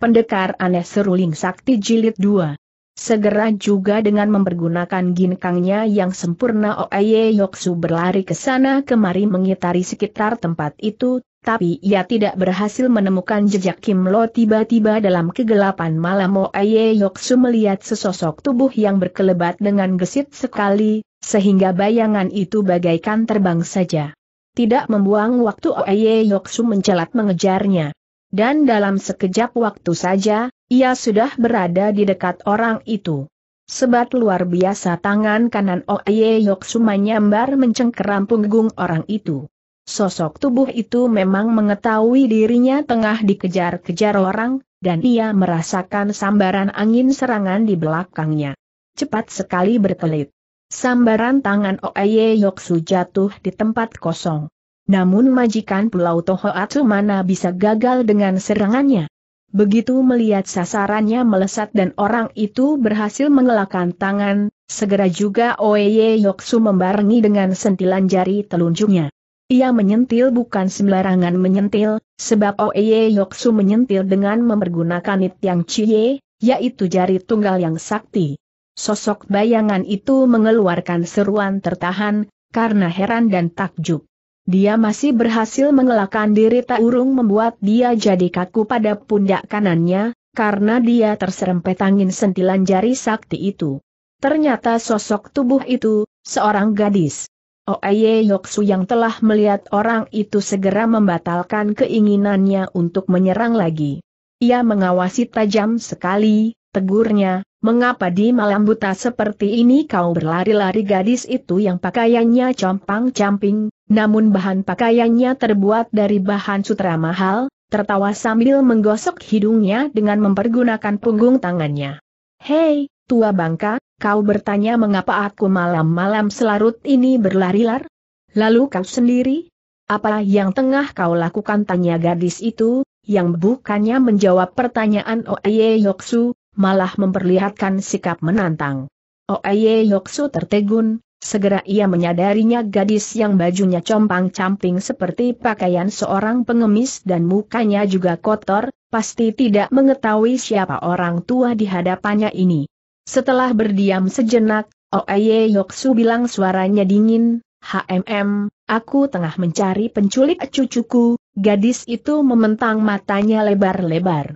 Pendekar aneh seruling sakti jilid 2. Segera juga dengan mempergunakan ginkangnya yang sempurna Oeye Yoksu berlari ke sana kemari mengitari sekitar tempat itu, tapi ia tidak berhasil menemukan jejak Kim Lo tiba-tiba dalam kegelapan malam Oeye Yoksu melihat sesosok tubuh yang berkelebat dengan gesit sekali, sehingga bayangan itu bagaikan terbang saja. Tidak membuang waktu Oeye Yoksu mencelat mengejarnya dan dalam sekejap waktu saja, ia sudah berada di dekat orang itu. Sebat luar biasa tangan kanan Oye Yoksuma nyambar mencengkeram punggung orang itu. Sosok tubuh itu memang mengetahui dirinya tengah dikejar-kejar orang, dan ia merasakan sambaran angin serangan di belakangnya. Cepat sekali berkelit. Sambaran tangan Oye Yoksu jatuh di tempat kosong. Namun majikan Pulau Tohoatsu mana bisa gagal dengan serangannya. Begitu melihat sasarannya melesat dan orang itu berhasil mengelakkan tangan, segera juga Oeye Yoksu membarengi dengan sentilan jari telunjuknya. Ia menyentil bukan sembarangan menyentil, sebab Oeye Yoksu menyentil dengan mempergunakan it yang cie, yaitu jari tunggal yang sakti. Sosok bayangan itu mengeluarkan seruan tertahan, karena heran dan takjub. Dia masih berhasil mengelakkan diri tak urung membuat dia jadi kaku pada pundak kanannya, karena dia terserempet angin sentilan jari sakti itu. Ternyata sosok tubuh itu, seorang gadis. Oeye Yoksu yang telah melihat orang itu segera membatalkan keinginannya untuk menyerang lagi. Ia mengawasi tajam sekali, tegurnya, mengapa di malam buta seperti ini kau berlari-lari gadis itu yang pakaiannya compang-camping, namun bahan pakaiannya terbuat dari bahan sutra mahal, tertawa sambil menggosok hidungnya dengan mempergunakan punggung tangannya. Hei, tua bangka, kau bertanya mengapa aku malam-malam selarut ini berlari-lar? Lalu kau sendiri? Apa yang tengah kau lakukan tanya gadis itu, yang bukannya menjawab pertanyaan Oye Yoksu, malah memperlihatkan sikap menantang. Oye Yoksu tertegun, segera ia menyadarinya gadis yang bajunya compang-camping seperti pakaian seorang pengemis dan mukanya juga kotor, pasti tidak mengetahui siapa orang tua di hadapannya ini. Setelah berdiam sejenak, Oye Yoksu bilang suaranya dingin, HMM, aku tengah mencari penculik cucuku, gadis itu mementang matanya lebar-lebar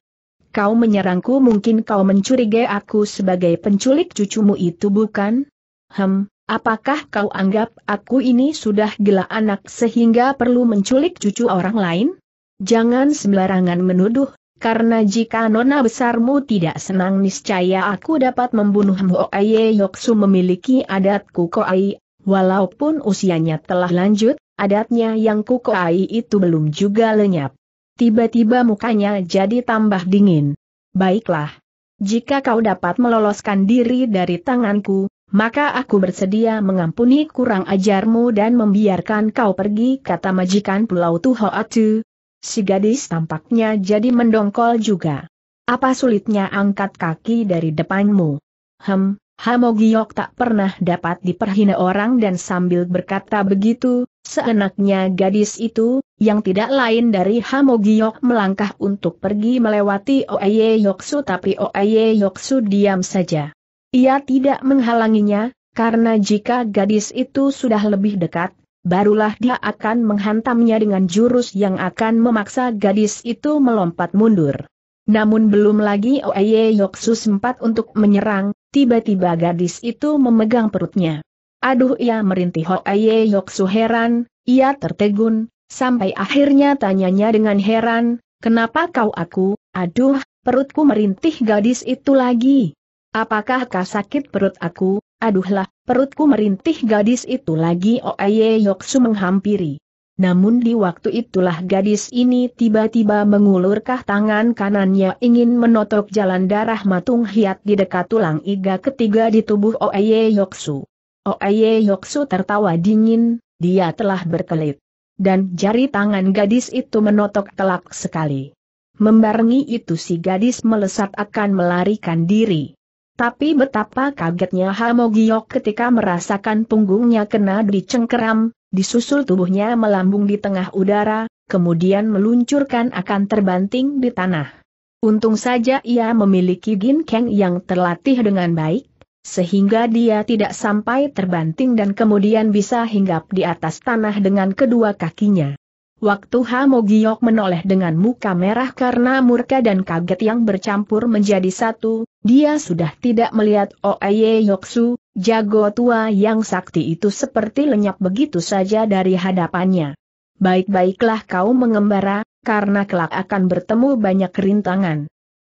kau menyerangku mungkin kau mencurigai aku sebagai penculik cucumu itu bukan? Hem, apakah kau anggap aku ini sudah gila anak sehingga perlu menculik cucu orang lain? Jangan sembarangan menuduh, karena jika nona besarmu tidak senang niscaya aku dapat membunuhmu Oye Yoksu memiliki adat kukoai, walaupun usianya telah lanjut, adatnya yang kukoai itu belum juga lenyap. Tiba-tiba mukanya jadi tambah dingin. Baiklah. Jika kau dapat meloloskan diri dari tanganku, maka aku bersedia mengampuni kurang ajarmu dan membiarkan kau pergi kata majikan Pulau Tuhoatu. Si gadis tampaknya jadi mendongkol juga. Apa sulitnya angkat kaki dari depanmu? Hem, Hamogiok tak pernah dapat diperhina orang dan sambil berkata begitu, seenaknya gadis itu, yang tidak lain dari Hamogiok melangkah untuk pergi melewati Oeye Yoksu tapi Oeye Yoksu diam saja. Ia tidak menghalanginya, karena jika gadis itu sudah lebih dekat, barulah dia akan menghantamnya dengan jurus yang akan memaksa gadis itu melompat mundur. Namun belum lagi Oeye Yoksu sempat untuk menyerang, Tiba-tiba gadis itu memegang perutnya. Aduh ia merintih Aye Yoksu heran, ia tertegun, sampai akhirnya tanyanya dengan heran, kenapa kau aku, aduh, perutku merintih gadis itu lagi. Apakah kau sakit perut aku, aduhlah, perutku merintih gadis itu lagi yok Yoksu menghampiri. Namun di waktu itulah gadis ini tiba-tiba mengulurkah tangan kanannya ingin menotok jalan darah matung hiat di dekat tulang iga ketiga di tubuh Oeye Yoksu. Oeye Yoksu tertawa dingin, dia telah berkelit. Dan jari tangan gadis itu menotok telak sekali. Membarengi itu si gadis melesat akan melarikan diri. Tapi betapa kagetnya Hamogiok ketika merasakan punggungnya kena dicengkeram, disusul tubuhnya melambung di tengah udara, kemudian meluncurkan akan terbanting di tanah. Untung saja ia memiliki gin keng yang terlatih dengan baik, sehingga dia tidak sampai terbanting dan kemudian bisa hinggap di atas tanah dengan kedua kakinya. Waktu Hamogiok menoleh dengan muka merah karena murka dan kaget yang bercampur menjadi satu, dia sudah tidak melihat Oeye oh Yoksu, jago tua yang sakti itu seperti lenyap begitu saja dari hadapannya. Baik-baiklah kau mengembara, karena kelak akan bertemu banyak rintangan.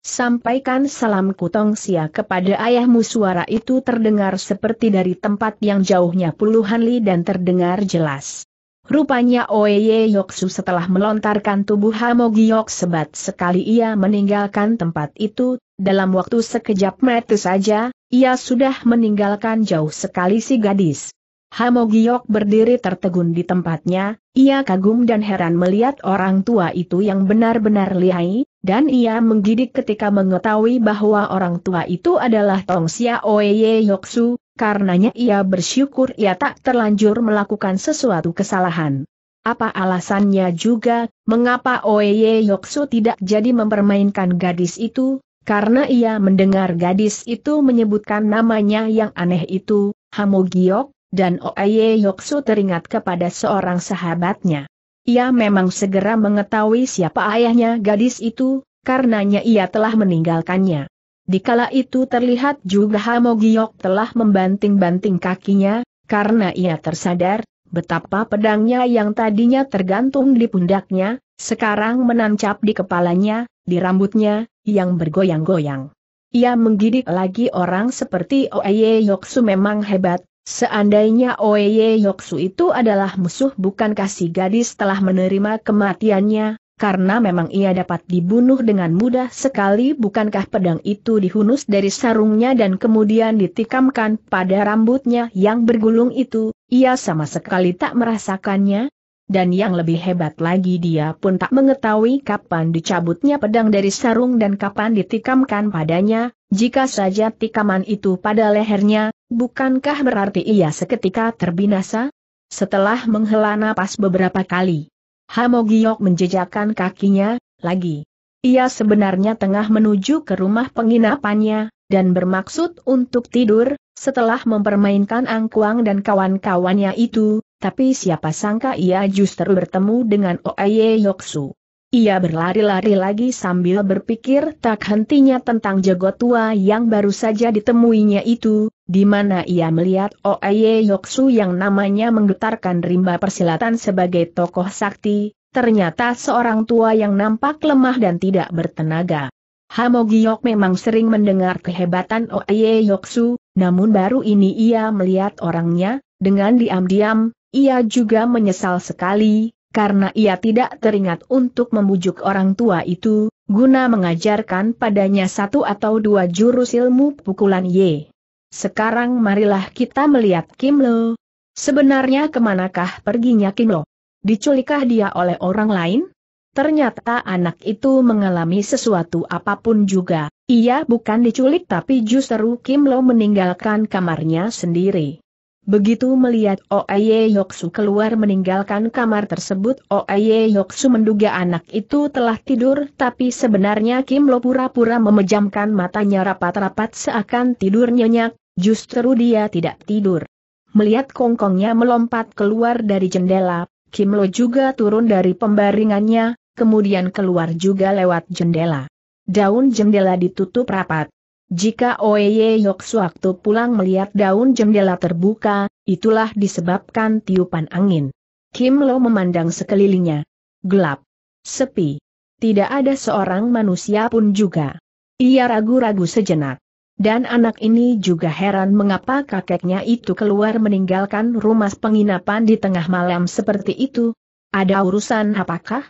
Sampaikan salam Kutong Sia kepada ayahmu suara itu terdengar seperti dari tempat yang jauhnya puluhan li dan terdengar jelas. Rupanya Oeye Yoksu setelah melontarkan tubuh Hamogiok sebat sekali ia meninggalkan tempat itu, dalam waktu sekejap mata saja, ia sudah meninggalkan jauh sekali si gadis. Hamogiok berdiri tertegun di tempatnya, ia kagum dan heran melihat orang tua itu yang benar-benar lihai, dan ia menggidik ketika mengetahui bahwa orang tua itu adalah Tong Sia Oeye Yoksu, karenanya ia bersyukur ia tak terlanjur melakukan sesuatu kesalahan. Apa alasannya juga, mengapa Oeye Yoksu tidak jadi mempermainkan gadis itu, karena ia mendengar gadis itu menyebutkan namanya yang aneh itu, Hamogiok, dan Oeye Yoksu teringat kepada seorang sahabatnya. Ia memang segera mengetahui siapa ayahnya gadis itu, karenanya ia telah meninggalkannya. Dikala itu terlihat juga Hamogiok telah membanting-banting kakinya, karena ia tersadar, betapa pedangnya yang tadinya tergantung di pundaknya, sekarang menancap di kepalanya, di rambutnya, yang bergoyang-goyang. Ia menggidik lagi orang seperti Oeye Yoksu memang hebat, seandainya Oeye Yoksu itu adalah musuh bukankah si gadis telah menerima kematiannya, karena memang ia dapat dibunuh dengan mudah sekali bukankah pedang itu dihunus dari sarungnya dan kemudian ditikamkan pada rambutnya yang bergulung itu, ia sama sekali tak merasakannya, dan yang lebih hebat lagi dia pun tak mengetahui kapan dicabutnya pedang dari sarung dan kapan ditikamkan padanya, jika saja tikaman itu pada lehernya, bukankah berarti ia seketika terbinasa? Setelah menghela napas beberapa kali, Hamogiok menjejakkan kakinya, lagi. Ia sebenarnya tengah menuju ke rumah penginapannya, dan bermaksud untuk tidur, setelah mempermainkan Angkuang dan kawan-kawannya itu, tapi siapa sangka ia justru bertemu dengan Oye Yoksu. Ia berlari-lari lagi sambil berpikir tak hentinya tentang jago tua yang baru saja ditemuinya itu, di mana ia melihat Oye Yoksu yang namanya menggetarkan rimba persilatan sebagai tokoh sakti, ternyata seorang tua yang nampak lemah dan tidak bertenaga. Hamogiok memang sering mendengar kehebatan Oye Yoksu, namun baru ini ia melihat orangnya, dengan diam-diam, ia juga menyesal sekali, karena ia tidak teringat untuk membujuk orang tua itu, guna mengajarkan padanya satu atau dua jurus ilmu pukulan Y. Sekarang marilah kita melihat Kim Lo. Sebenarnya kemanakah perginya Kim Lo? Diculikkah dia oleh orang lain? Ternyata anak itu mengalami sesuatu apapun juga, ia bukan diculik tapi justru Kim Lo meninggalkan kamarnya sendiri. Begitu melihat Oye Yoksu keluar meninggalkan kamar tersebut, Oye Yoksu menduga anak itu telah tidur tapi sebenarnya Kim Lo pura-pura memejamkan matanya rapat-rapat seakan tidur nyenyak, justru dia tidak tidur. Melihat kongkongnya melompat keluar dari jendela, Kim Lo juga turun dari pembaringannya, kemudian keluar juga lewat jendela. Daun jendela ditutup rapat. Jika Oeye Yok sewaktu pulang melihat daun jendela terbuka, itulah disebabkan tiupan angin. Kim Lo memandang sekelilingnya. Gelap. Sepi. Tidak ada seorang manusia pun juga. Ia ragu-ragu sejenak. Dan anak ini juga heran mengapa kakeknya itu keluar meninggalkan rumah penginapan di tengah malam seperti itu. Ada urusan apakah?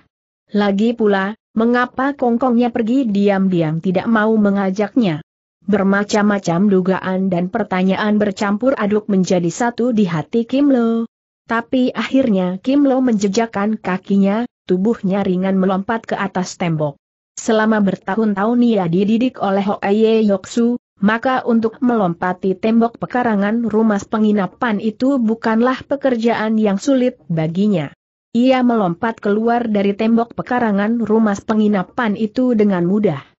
Lagi pula, mengapa kongkongnya pergi diam-diam tidak mau mengajaknya? Bermacam-macam dugaan dan pertanyaan bercampur aduk menjadi satu di hati Kim Lo. Tapi akhirnya Kim Lo menjejakkan kakinya, tubuhnya ringan melompat ke atas tembok. Selama bertahun-tahun ia dididik oleh Hoeye Yoksu, maka untuk melompati tembok pekarangan rumah penginapan itu bukanlah pekerjaan yang sulit baginya. Ia melompat keluar dari tembok pekarangan rumah penginapan itu dengan mudah.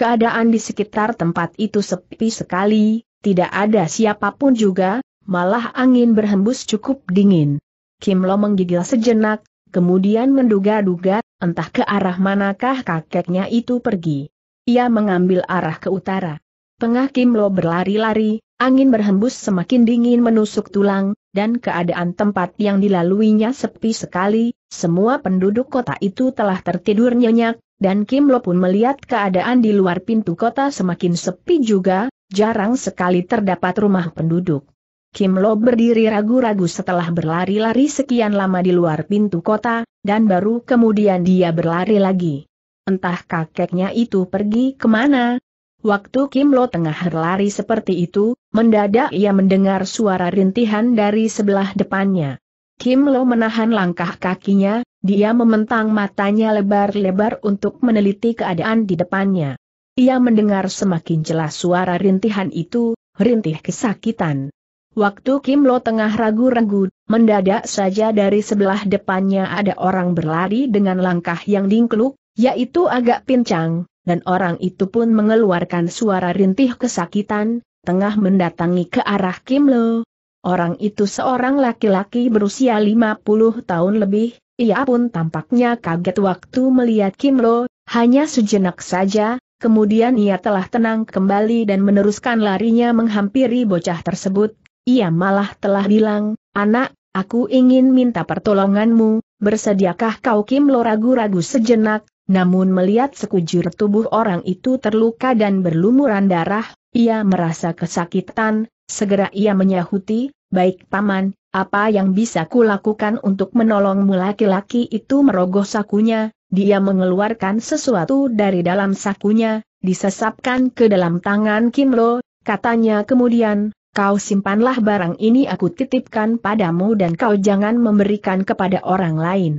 Keadaan di sekitar tempat itu sepi sekali, tidak ada siapapun juga, malah angin berhembus cukup dingin. Kim Lo menggigil sejenak, kemudian menduga-duga, entah ke arah manakah kakeknya itu pergi. Ia mengambil arah ke utara. Tengah Kim Lo berlari-lari, angin berhembus semakin dingin menusuk tulang, dan keadaan tempat yang dilaluinya sepi sekali, semua penduduk kota itu telah tertidur nyenyak, dan Kim Lo pun melihat keadaan di luar pintu kota semakin sepi juga, jarang sekali terdapat rumah penduduk. Kim Lo berdiri ragu-ragu setelah berlari-lari sekian lama di luar pintu kota, dan baru kemudian dia berlari lagi. Entah kakeknya itu pergi kemana. Waktu Kim Lo tengah berlari seperti itu, mendadak ia mendengar suara rintihan dari sebelah depannya. Kim Lo menahan langkah kakinya, dia mementang matanya lebar-lebar untuk meneliti keadaan di depannya. Ia mendengar semakin jelas suara rintihan itu, rintih kesakitan. Waktu Kim Lo tengah ragu-ragu, mendadak saja dari sebelah depannya ada orang berlari dengan langkah yang dingkluk, yaitu agak pincang, dan orang itu pun mengeluarkan suara rintih kesakitan, tengah mendatangi ke arah Kim Lo. Orang itu seorang laki-laki berusia 50 tahun lebih, ia pun tampaknya kaget waktu melihat Kim Lo, hanya sejenak saja, kemudian ia telah tenang kembali dan meneruskan larinya menghampiri bocah tersebut. Ia malah telah bilang, anak, aku ingin minta pertolonganmu, bersediakah kau Kim Lo ragu-ragu sejenak, namun melihat sekujur tubuh orang itu terluka dan berlumuran darah, ia merasa kesakitan, segera ia menyahuti, baik paman, apa yang bisa kulakukan untuk menolongmu laki-laki itu merogoh sakunya, dia mengeluarkan sesuatu dari dalam sakunya, disesapkan ke dalam tangan Kim Lo. katanya kemudian, kau simpanlah barang ini aku titipkan padamu dan kau jangan memberikan kepada orang lain.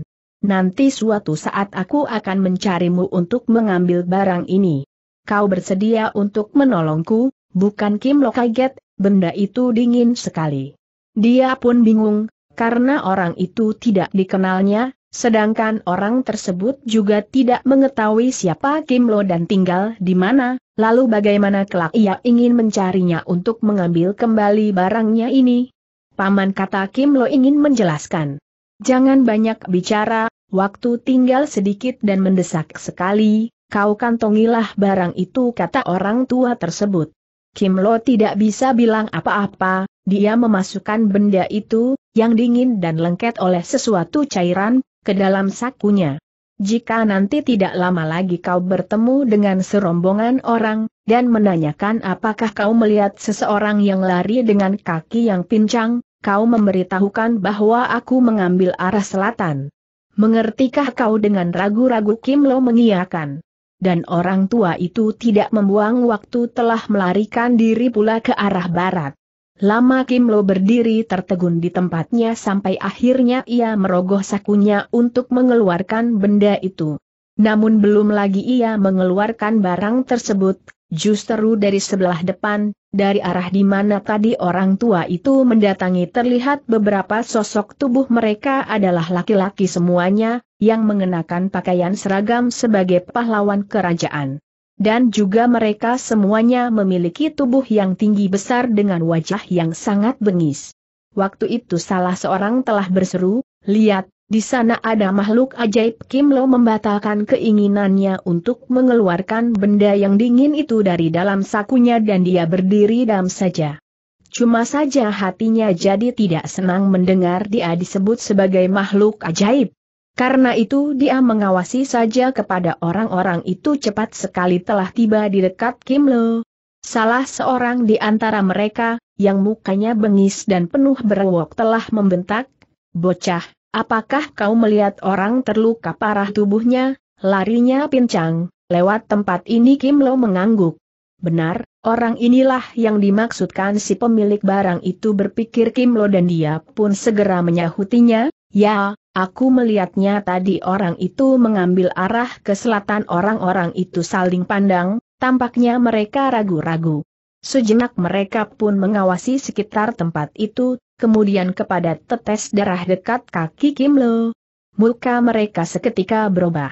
Nanti suatu saat aku akan mencarimu untuk mengambil barang ini. Kau bersedia untuk menolongku, bukan Kim Lo kaget, benda itu dingin sekali. Dia pun bingung, karena orang itu tidak dikenalnya, sedangkan orang tersebut juga tidak mengetahui siapa Kim Lo dan tinggal di mana, lalu bagaimana kelak ia ingin mencarinya untuk mengambil kembali barangnya ini. Paman kata Kim Lo ingin menjelaskan. Jangan banyak bicara, waktu tinggal sedikit dan mendesak sekali, kau kantongilah barang itu kata orang tua tersebut. Kim Lo tidak bisa bilang apa-apa, dia memasukkan benda itu, yang dingin dan lengket oleh sesuatu cairan, ke dalam sakunya. Jika nanti tidak lama lagi kau bertemu dengan serombongan orang, dan menanyakan apakah kau melihat seseorang yang lari dengan kaki yang pincang, kau memberitahukan bahwa aku mengambil arah selatan. Mengertikah kau dengan ragu-ragu Kim Lo mengiyakan? Dan orang tua itu tidak membuang waktu telah melarikan diri pula ke arah barat. Lama Kim Lo berdiri tertegun di tempatnya sampai akhirnya ia merogoh sakunya untuk mengeluarkan benda itu. Namun belum lagi ia mengeluarkan barang tersebut, justru dari sebelah depan, dari arah di mana tadi orang tua itu mendatangi terlihat beberapa sosok tubuh mereka adalah laki-laki semuanya, yang mengenakan pakaian seragam sebagai pahlawan kerajaan dan juga mereka semuanya memiliki tubuh yang tinggi besar dengan wajah yang sangat bengis. Waktu itu salah seorang telah berseru, lihat, di sana ada makhluk ajaib Kim Lo membatalkan keinginannya untuk mengeluarkan benda yang dingin itu dari dalam sakunya dan dia berdiri dalam saja. Cuma saja hatinya jadi tidak senang mendengar dia disebut sebagai makhluk ajaib. Karena itu dia mengawasi saja kepada orang-orang itu cepat sekali telah tiba di dekat Kim Lo. Salah seorang di antara mereka, yang mukanya bengis dan penuh berwok telah membentak, Bocah, apakah kau melihat orang terluka parah tubuhnya, larinya pincang, lewat tempat ini Kim Lo mengangguk. Benar, orang inilah yang dimaksudkan si pemilik barang itu berpikir Kim Lo dan dia pun segera menyahutinya, ya, Aku melihatnya tadi orang itu mengambil arah ke selatan orang-orang itu saling pandang, tampaknya mereka ragu-ragu. Sejenak mereka pun mengawasi sekitar tempat itu, kemudian kepada tetes darah dekat kaki Kim Lo. Muka mereka seketika berubah.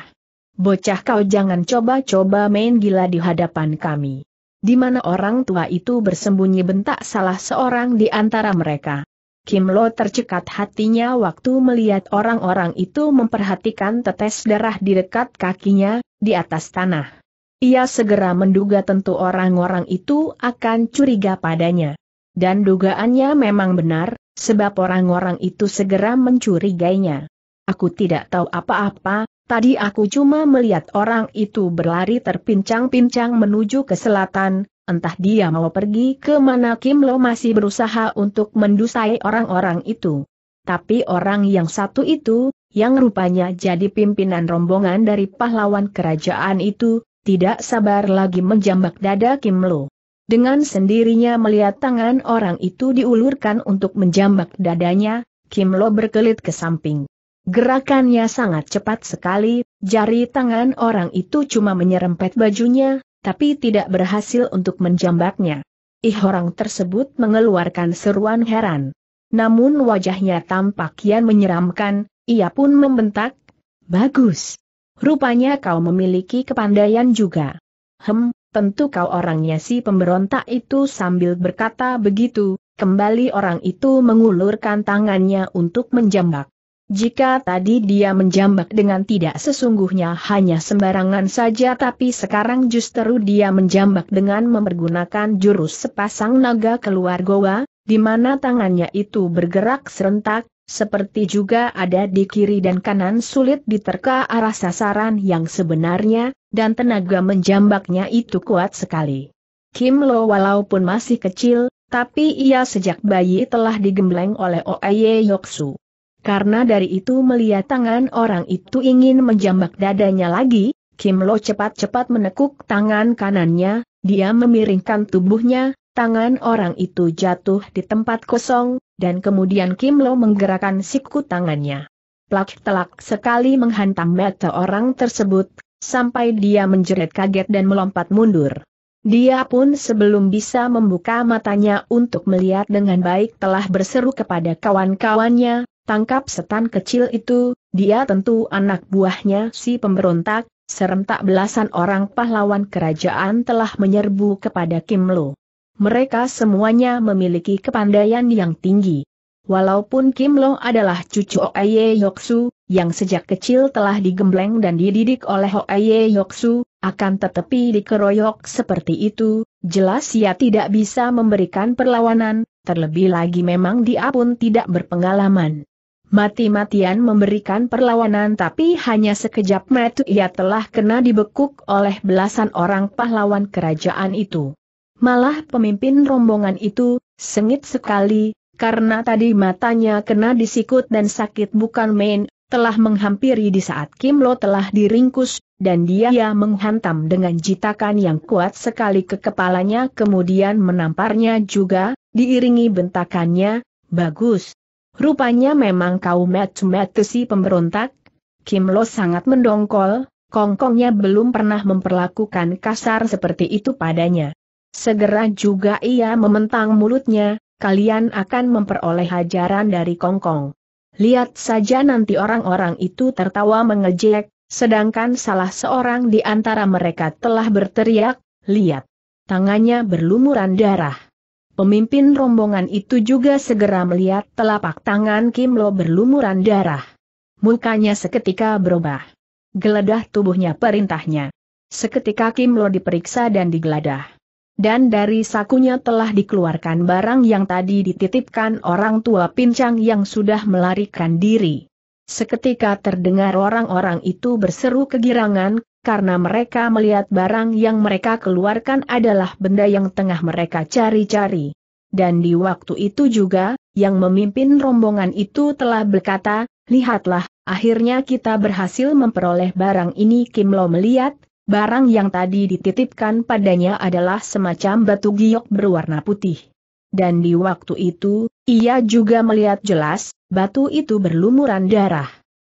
Bocah kau jangan coba-coba main gila di hadapan kami. Di mana orang tua itu bersembunyi bentak salah seorang di antara mereka. Kim Lo tercekat hatinya waktu melihat orang-orang itu memperhatikan tetes darah di dekat kakinya, di atas tanah. Ia segera menduga tentu orang-orang itu akan curiga padanya. Dan dugaannya memang benar, sebab orang-orang itu segera mencurigainya. Aku tidak tahu apa-apa, tadi aku cuma melihat orang itu berlari terpincang-pincang menuju ke selatan, Entah dia mau pergi ke mana Kim Lo masih berusaha untuk mendusai orang-orang itu. Tapi orang yang satu itu, yang rupanya jadi pimpinan rombongan dari pahlawan kerajaan itu, tidak sabar lagi menjambak dada Kim Lo. Dengan sendirinya melihat tangan orang itu diulurkan untuk menjambak dadanya, Kim Lo berkelit ke samping. Gerakannya sangat cepat sekali, jari tangan orang itu cuma menyerempet bajunya, tapi tidak berhasil untuk menjambaknya. Ih orang tersebut mengeluarkan seruan heran. Namun wajahnya tampak kian menyeramkan, ia pun membentak, Bagus. Rupanya kau memiliki kepandaian juga. Hem, tentu kau orangnya si pemberontak itu sambil berkata begitu, kembali orang itu mengulurkan tangannya untuk menjambak. Jika tadi dia menjambak dengan tidak sesungguhnya hanya sembarangan saja tapi sekarang justru dia menjambak dengan mempergunakan jurus sepasang naga keluar goa, di mana tangannya itu bergerak serentak, seperti juga ada di kiri dan kanan sulit diterka arah sasaran yang sebenarnya, dan tenaga menjambaknya itu kuat sekali. Kim Lo walaupun masih kecil, tapi ia sejak bayi telah digembleng oleh Oye Yoksu. Karena dari itu melihat tangan orang itu ingin menjambak dadanya lagi, Kim Lo cepat-cepat menekuk tangan kanannya, dia memiringkan tubuhnya, tangan orang itu jatuh di tempat kosong, dan kemudian Kim Lo menggerakkan siku tangannya. Plak telak sekali menghantam mata orang tersebut, sampai dia menjerit kaget dan melompat mundur. Dia pun sebelum bisa membuka matanya untuk melihat dengan baik telah berseru kepada kawan-kawannya, Tangkap setan kecil itu, dia tentu anak buahnya si pemberontak, serentak belasan orang pahlawan kerajaan telah menyerbu kepada Kim Lo. Mereka semuanya memiliki kepandaian yang tinggi. Walaupun Kim Lo adalah cucu Oye Yoksu, yang sejak kecil telah digembleng dan dididik oleh Oye Yoksu, akan tetapi dikeroyok seperti itu, jelas ia tidak bisa memberikan perlawanan, terlebih lagi memang dia pun tidak berpengalaman mati-matian memberikan perlawanan tapi hanya sekejap mata ia telah kena dibekuk oleh belasan orang pahlawan kerajaan itu. Malah pemimpin rombongan itu, sengit sekali, karena tadi matanya kena disikut dan sakit bukan main, telah menghampiri di saat Kim Lo telah diringkus, dan dia menghantam dengan jitakan yang kuat sekali ke kepalanya kemudian menamparnya juga, diiringi bentakannya, bagus, Rupanya memang kau met matu si pemberontak. Kim Lo sangat mendongkol, kongkongnya belum pernah memperlakukan kasar seperti itu padanya. Segera juga ia mementang mulutnya, kalian akan memperoleh hajaran dari kongkong. Lihat saja nanti orang-orang itu tertawa mengejek, sedangkan salah seorang di antara mereka telah berteriak, lihat. Tangannya berlumuran darah. Pemimpin rombongan itu juga segera melihat telapak tangan Kim Lo berlumuran darah. Mukanya seketika berubah. Geledah tubuhnya perintahnya. Seketika Kim Lo diperiksa dan digeledah. Dan dari sakunya telah dikeluarkan barang yang tadi dititipkan orang tua pincang yang sudah melarikan diri. Seketika terdengar orang-orang itu berseru kegirangan, karena mereka melihat barang yang mereka keluarkan adalah benda yang tengah mereka cari-cari. Dan di waktu itu juga, yang memimpin rombongan itu telah berkata, lihatlah, akhirnya kita berhasil memperoleh barang ini Kim Lo melihat, barang yang tadi dititipkan padanya adalah semacam batu giok berwarna putih. Dan di waktu itu, ia juga melihat jelas, batu itu berlumuran darah.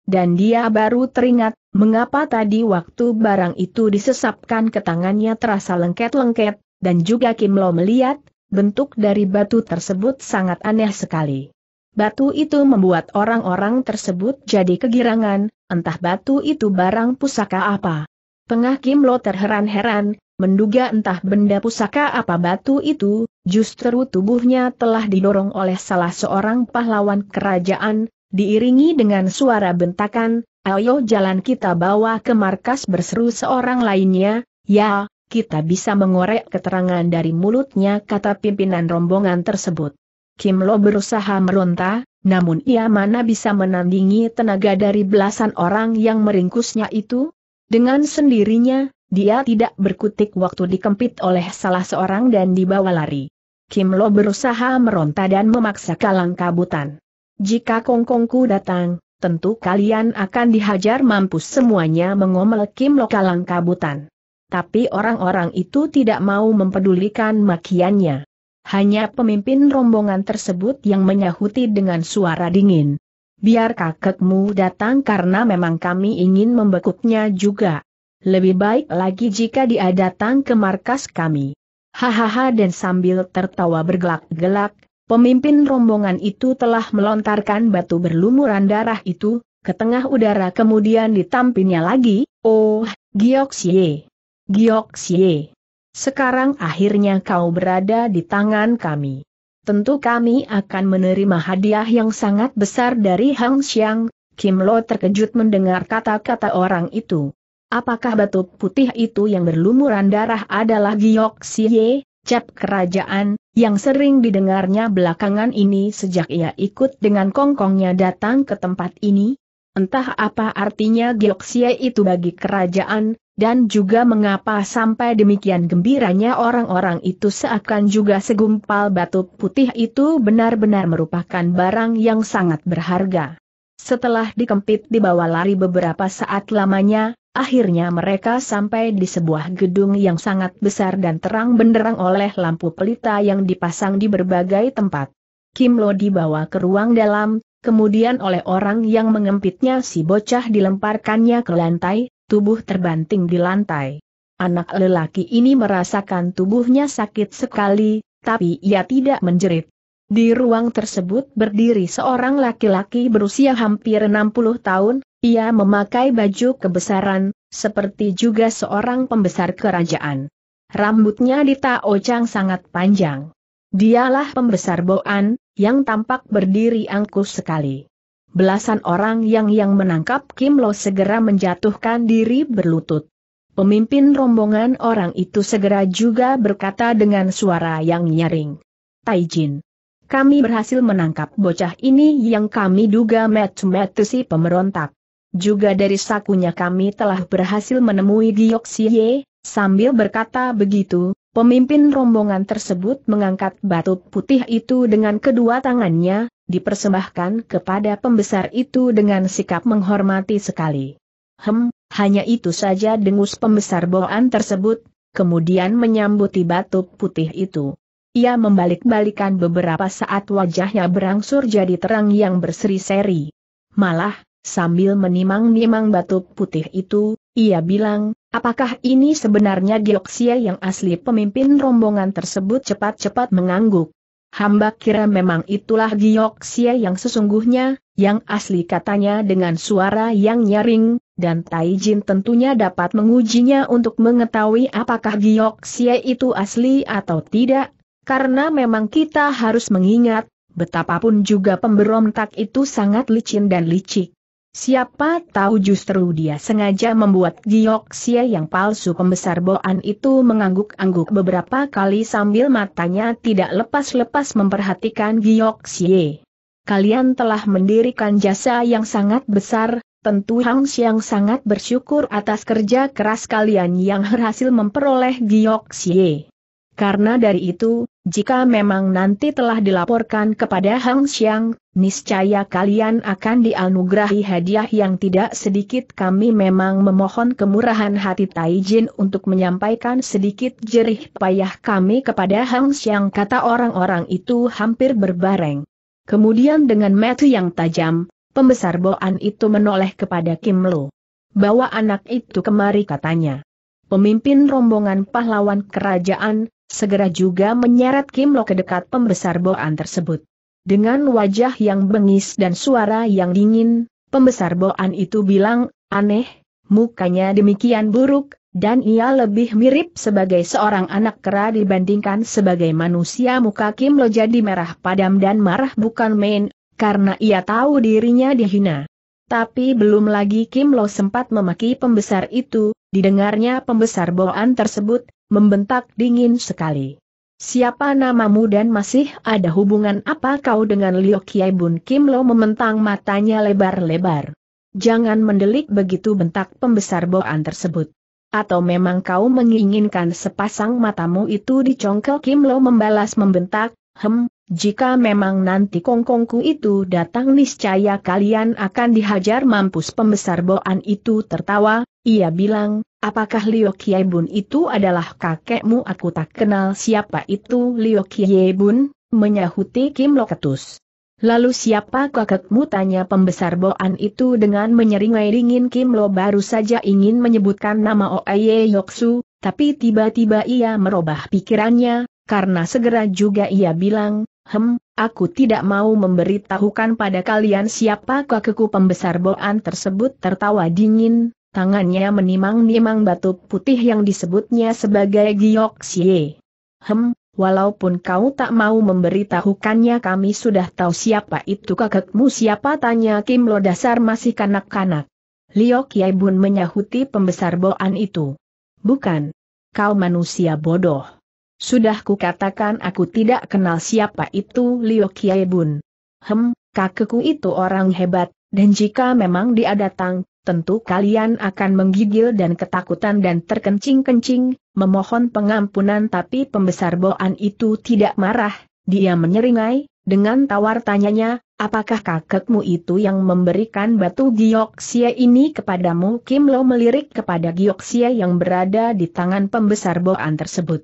Dan dia baru teringat, Mengapa tadi waktu barang itu disesapkan ke tangannya terasa lengket-lengket, dan juga Kim Lo melihat, bentuk dari batu tersebut sangat aneh sekali. Batu itu membuat orang-orang tersebut jadi kegirangan, entah batu itu barang pusaka apa. Tengah Kim Lo terheran-heran, menduga entah benda pusaka apa batu itu, justru tubuhnya telah didorong oleh salah seorang pahlawan kerajaan, diiringi dengan suara bentakan, Ayo jalan kita bawa ke markas berseru seorang lainnya, ya, kita bisa mengorek keterangan dari mulutnya kata pimpinan rombongan tersebut. Kim Lo berusaha meronta, namun ia mana bisa menandingi tenaga dari belasan orang yang meringkusnya itu? Dengan sendirinya, dia tidak berkutik waktu dikempit oleh salah seorang dan dibawa lari. Kim Lo berusaha meronta dan memaksa kalang kabutan. Jika Kongkongku datang, tentu kalian akan dihajar mampus semuanya mengomel Kim Lokalang kabutan. Tapi orang-orang itu tidak mau mempedulikan makiannya. Hanya pemimpin rombongan tersebut yang menyahuti dengan suara dingin. Biar kakekmu datang karena memang kami ingin membekuknya juga. Lebih baik lagi jika dia datang ke markas kami. Hahaha dan sambil tertawa bergelak-gelak, Pemimpin rombongan itu telah melontarkan batu berlumuran darah itu, ke tengah udara kemudian ditampinnya lagi, oh, Gioxie. Gioxie. Sekarang akhirnya kau berada di tangan kami. Tentu kami akan menerima hadiah yang sangat besar dari Hang Xiang, Kim Lo terkejut mendengar kata-kata orang itu. Apakah batu putih itu yang berlumuran darah adalah Gioxie, cap kerajaan, yang sering didengarnya belakangan ini sejak ia ikut dengan kongkongnya datang ke tempat ini? Entah apa artinya Geoksia itu bagi kerajaan, dan juga mengapa sampai demikian gembiranya orang-orang itu seakan juga segumpal batu putih itu benar-benar merupakan barang yang sangat berharga. Setelah dikempit dibawa lari beberapa saat lamanya, Akhirnya mereka sampai di sebuah gedung yang sangat besar dan terang benderang oleh lampu pelita yang dipasang di berbagai tempat. Kim Lo dibawa ke ruang dalam, kemudian oleh orang yang mengempitnya si bocah dilemparkannya ke lantai, tubuh terbanting di lantai. Anak lelaki ini merasakan tubuhnya sakit sekali, tapi ia tidak menjerit. Di ruang tersebut berdiri seorang laki-laki berusia hampir 60 tahun, ia memakai baju kebesaran, seperti juga seorang pembesar kerajaan. Rambutnya di Taocang sangat panjang. Dialah pembesar Boan, yang tampak berdiri angkuh sekali. Belasan orang yang yang menangkap Kim Lo segera menjatuhkan diri berlutut. Pemimpin rombongan orang itu segera juga berkata dengan suara yang nyaring. Taijin. Kami berhasil menangkap bocah ini yang kami duga metu-metu si pemberontak. Juga dari sakunya kami telah berhasil menemui Giyok Siye, sambil berkata begitu, pemimpin rombongan tersebut mengangkat batu putih itu dengan kedua tangannya, dipersembahkan kepada pembesar itu dengan sikap menghormati sekali. Hem, hanya itu saja dengus pembesar Boan tersebut, kemudian menyambuti batu putih itu. Ia membalik-balikan beberapa saat wajahnya berangsur jadi terang yang berseri-seri. Malah, Sambil menimang-nimang batu putih itu, ia bilang, apakah ini sebenarnya Dioksia yang asli pemimpin rombongan tersebut cepat-cepat mengangguk. Hamba kira memang itulah Dioksia yang sesungguhnya, yang asli katanya dengan suara yang nyaring, dan Taijin tentunya dapat mengujinya untuk mengetahui apakah Dioksia itu asli atau tidak, karena memang kita harus mengingat, betapapun juga pemberontak itu sangat licin dan licik. Siapa tahu justru dia sengaja membuat giok sia yang palsu pembesar Boan itu mengangguk-angguk beberapa kali sambil matanya tidak lepas-lepas memperhatikan giok sia. Kalian telah mendirikan jasa yang sangat besar, tentu Hang Xiang sangat bersyukur atas kerja keras kalian yang berhasil memperoleh giok sia. Karena dari itu, jika memang nanti telah dilaporkan kepada Hang Xiang, niscaya kalian akan dianugerahi hadiah yang tidak sedikit kami memang memohon kemurahan hati Taijin untuk menyampaikan sedikit jerih payah kami kepada Hang Xiang kata orang-orang itu hampir berbareng. Kemudian dengan mata yang tajam, pembesar Boan itu menoleh kepada Kim Lo. Bawa anak itu kemari katanya. Pemimpin rombongan pahlawan kerajaan, segera juga menyeret Kim Lo ke dekat pembesar Boan tersebut. Dengan wajah yang bengis dan suara yang dingin, pembesar Boan itu bilang, aneh, mukanya demikian buruk, dan ia lebih mirip sebagai seorang anak kera dibandingkan sebagai manusia muka Kim Lo jadi merah padam dan marah bukan main, karena ia tahu dirinya dihina. Tapi belum lagi Kim Lo sempat memaki pembesar itu, didengarnya pembesar Boan tersebut, membentak dingin sekali. Siapa namamu dan masih ada hubungan apa kau dengan Liu Kiai Bun Kim Lo mementang matanya lebar-lebar. Jangan mendelik begitu bentak pembesar Boan tersebut. Atau memang kau menginginkan sepasang matamu itu dicongkel Kim Lo membalas membentak, hem, jika memang nanti kongkongku itu datang niscaya kalian akan dihajar mampus pembesar Boan itu tertawa, ia bilang, apakah Liu Kie Bun itu adalah kakekmu aku tak kenal siapa itu Liu Kie Bun, menyahuti Kim Loketus. Lalu siapa kakekmu tanya pembesar Boan itu dengan menyeringai dingin Kim Lo baru saja ingin menyebutkan nama Oaye Yoksu, tapi tiba-tiba ia merubah pikirannya, karena segera juga ia bilang, Hem, aku tidak mau memberitahukan pada kalian siapa kakeku pembesar Boan tersebut tertawa dingin, tangannya menimang-nimang batu putih yang disebutnya sebagai Giok Xie. Hem, walaupun kau tak mau memberitahukannya kami sudah tahu siapa itu kakekmu siapa tanya Kim Lo dasar masih kanak-kanak. Liok Yai menyahuti pembesar Boan itu. Bukan. Kau manusia bodoh. Sudah kukatakan aku tidak kenal siapa itu Liu Kiai Bun. Hem, kakekku itu orang hebat, dan jika memang dia datang, tentu kalian akan menggigil dan ketakutan dan terkencing-kencing, memohon pengampunan tapi pembesar Boan itu tidak marah, dia menyeringai, dengan tawar tanyanya, apakah kakekmu itu yang memberikan batu gioksia ini kepadamu? Kim Lo melirik kepada gioksia yang berada di tangan pembesar Boan tersebut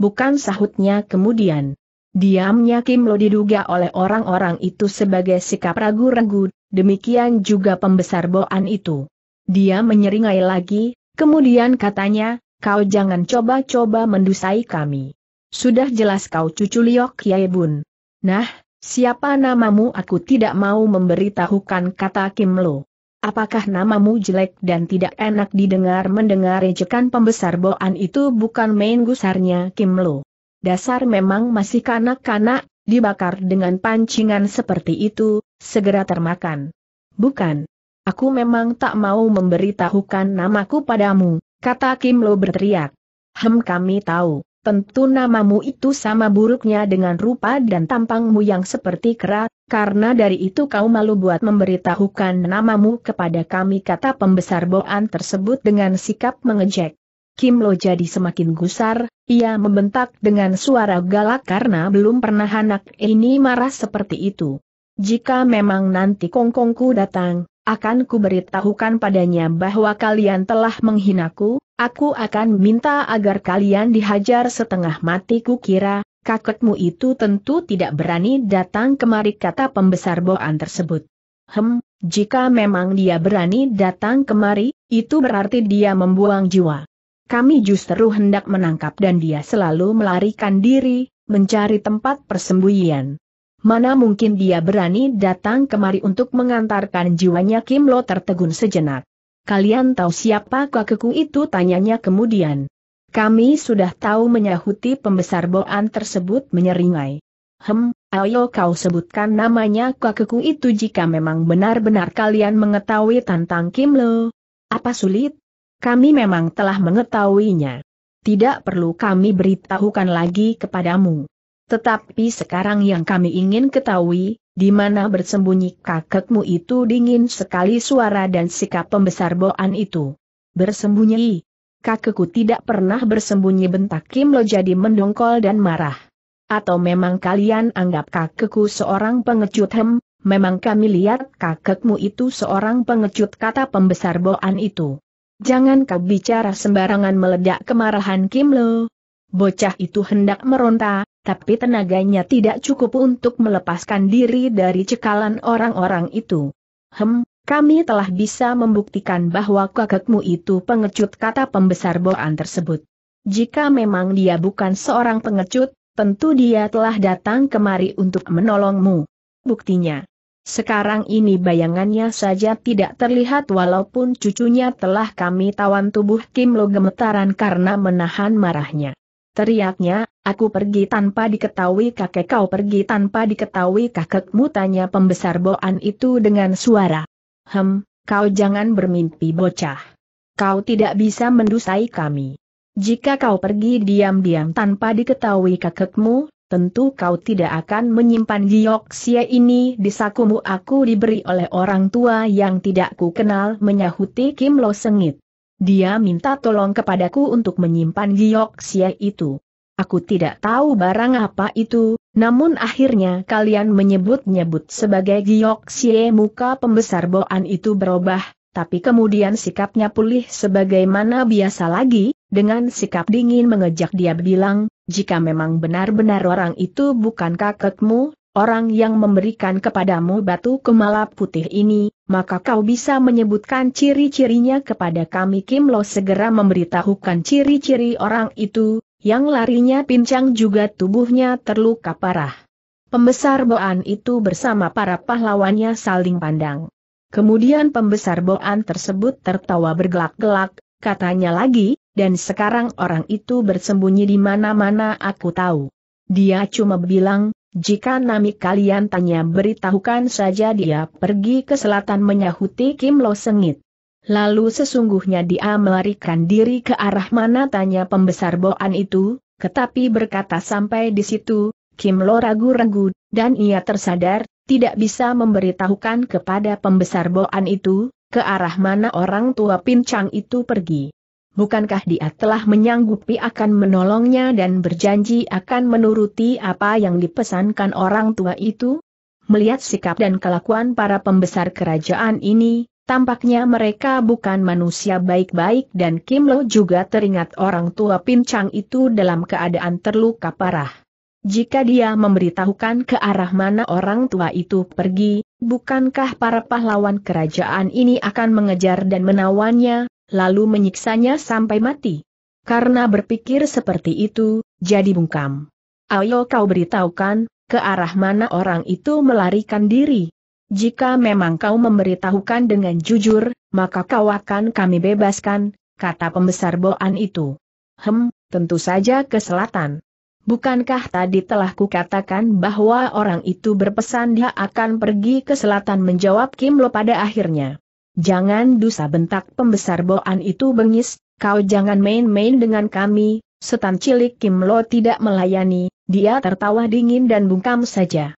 bukan sahutnya kemudian. Diamnya Kim Lo diduga oleh orang-orang itu sebagai sikap ragu-ragu, demikian juga pembesar Boan itu. Dia menyeringai lagi, kemudian katanya, kau jangan coba-coba mendusai kami. Sudah jelas kau cucu Liok Kiai Bun. Nah, siapa namamu aku tidak mau memberitahukan kata Kim Lo. Apakah namamu jelek dan tidak enak didengar mendengar ejekan pembesar Boan itu bukan main gusarnya Kim Lo? Dasar memang masih kanak-kanak, dibakar dengan pancingan seperti itu, segera termakan. Bukan. Aku memang tak mau memberitahukan namaku padamu, kata Kim Lo berteriak. Hem kami tahu. Tentu namamu itu sama buruknya dengan rupa dan tampangmu yang seperti kera, karena dari itu kau malu buat memberitahukan namamu kepada kami kata pembesar Boan tersebut dengan sikap mengejek. Kim Lo jadi semakin gusar, ia membentak dengan suara galak karena belum pernah anak ini marah seperti itu. Jika memang nanti kongkongku datang, akan kuberitahukan padanya bahwa kalian telah menghinaku, Aku akan minta agar kalian dihajar setengah mati kukira, kakekmu itu tentu tidak berani datang kemari kata pembesar Boan tersebut. Hem, jika memang dia berani datang kemari, itu berarti dia membuang jiwa. Kami justru hendak menangkap dan dia selalu melarikan diri, mencari tempat persembunyian. Mana mungkin dia berani datang kemari untuk mengantarkan jiwanya Kim Lo tertegun sejenak kalian tahu siapa kakekku itu tanyanya kemudian. Kami sudah tahu menyahuti pembesar Boan tersebut menyeringai. Hem, ayo kau sebutkan namanya kakekku itu jika memang benar-benar kalian mengetahui tentang Kim Lo. Apa sulit? Kami memang telah mengetahuinya. Tidak perlu kami beritahukan lagi kepadamu. Tetapi sekarang yang kami ingin ketahui, di mana bersembunyi kakekmu itu dingin sekali suara dan sikap pembesar Boan itu. Bersembunyi. Kakekku tidak pernah bersembunyi bentak Kim Lo jadi mendongkol dan marah. Atau memang kalian anggap kakekku seorang pengecut hem, memang kami lihat kakekmu itu seorang pengecut kata pembesar Boan itu. Jangan kau bicara sembarangan meledak kemarahan Kim Lo. Bocah itu hendak meronta, tapi tenaganya tidak cukup untuk melepaskan diri dari cekalan orang-orang itu. Hem, kami telah bisa membuktikan bahwa kakekmu itu pengecut kata pembesar Boan tersebut. Jika memang dia bukan seorang pengecut, tentu dia telah datang kemari untuk menolongmu. Buktinya. Sekarang ini bayangannya saja tidak terlihat walaupun cucunya telah kami tawan tubuh Kim Lo gemetaran karena menahan marahnya. Teriaknya, Aku pergi tanpa diketahui kakek kau pergi tanpa diketahui kakekmu tanya pembesar Boan itu dengan suara. Hem, kau jangan bermimpi bocah. Kau tidak bisa mendusai kami. Jika kau pergi diam-diam tanpa diketahui kakekmu, tentu kau tidak akan menyimpan giok gioksia ini di sakumu aku diberi oleh orang tua yang tidak ku kenal menyahuti Kim Lo sengit. Dia minta tolong kepadaku untuk menyimpan giok gioksia itu. Aku tidak tahu barang apa itu, namun akhirnya kalian menyebut-nyebut sebagai giok sie muka pembesar boan itu berubah, tapi kemudian sikapnya pulih sebagaimana biasa lagi, dengan sikap dingin mengejak dia bilang, jika memang benar-benar orang itu bukan kakekmu, orang yang memberikan kepadamu batu kemala putih ini, maka kau bisa menyebutkan ciri-cirinya kepada kami Kim Lo segera memberitahukan ciri-ciri orang itu, yang larinya pincang juga tubuhnya terluka parah. Pembesar Boan itu bersama para pahlawannya saling pandang. Kemudian pembesar Boan tersebut tertawa bergelak-gelak, katanya lagi, dan sekarang orang itu bersembunyi di mana-mana aku tahu. Dia cuma bilang, jika nami kalian tanya beritahukan saja dia pergi ke selatan menyahuti Kim Lo Sengit. Lalu sesungguhnya dia melarikan diri ke arah mana tanya pembesar Boan itu, tetapi berkata sampai di situ, Kim Lo ragu-ragu, dan ia tersadar, tidak bisa memberitahukan kepada pembesar Boan itu, ke arah mana orang tua pincang itu pergi. Bukankah dia telah menyanggupi akan menolongnya dan berjanji akan menuruti apa yang dipesankan orang tua itu? Melihat sikap dan kelakuan para pembesar kerajaan ini, Tampaknya mereka bukan manusia baik-baik dan Kim Lo juga teringat orang tua pincang itu dalam keadaan terluka parah. Jika dia memberitahukan ke arah mana orang tua itu pergi, bukankah para pahlawan kerajaan ini akan mengejar dan menawannya, lalu menyiksanya sampai mati? Karena berpikir seperti itu, jadi bungkam. Ayo kau beritahukan, ke arah mana orang itu melarikan diri, jika memang kau memberitahukan dengan jujur, maka kau akan kami bebaskan, kata pembesar Boan itu. Hem, tentu saja ke selatan. Bukankah tadi telah kukatakan bahwa orang itu berpesan dia akan pergi ke selatan menjawab Kim Lo pada akhirnya. Jangan dusa bentak pembesar Boan itu bengis, kau jangan main-main dengan kami, setan cilik Kim Lo tidak melayani, dia tertawa dingin dan bungkam saja.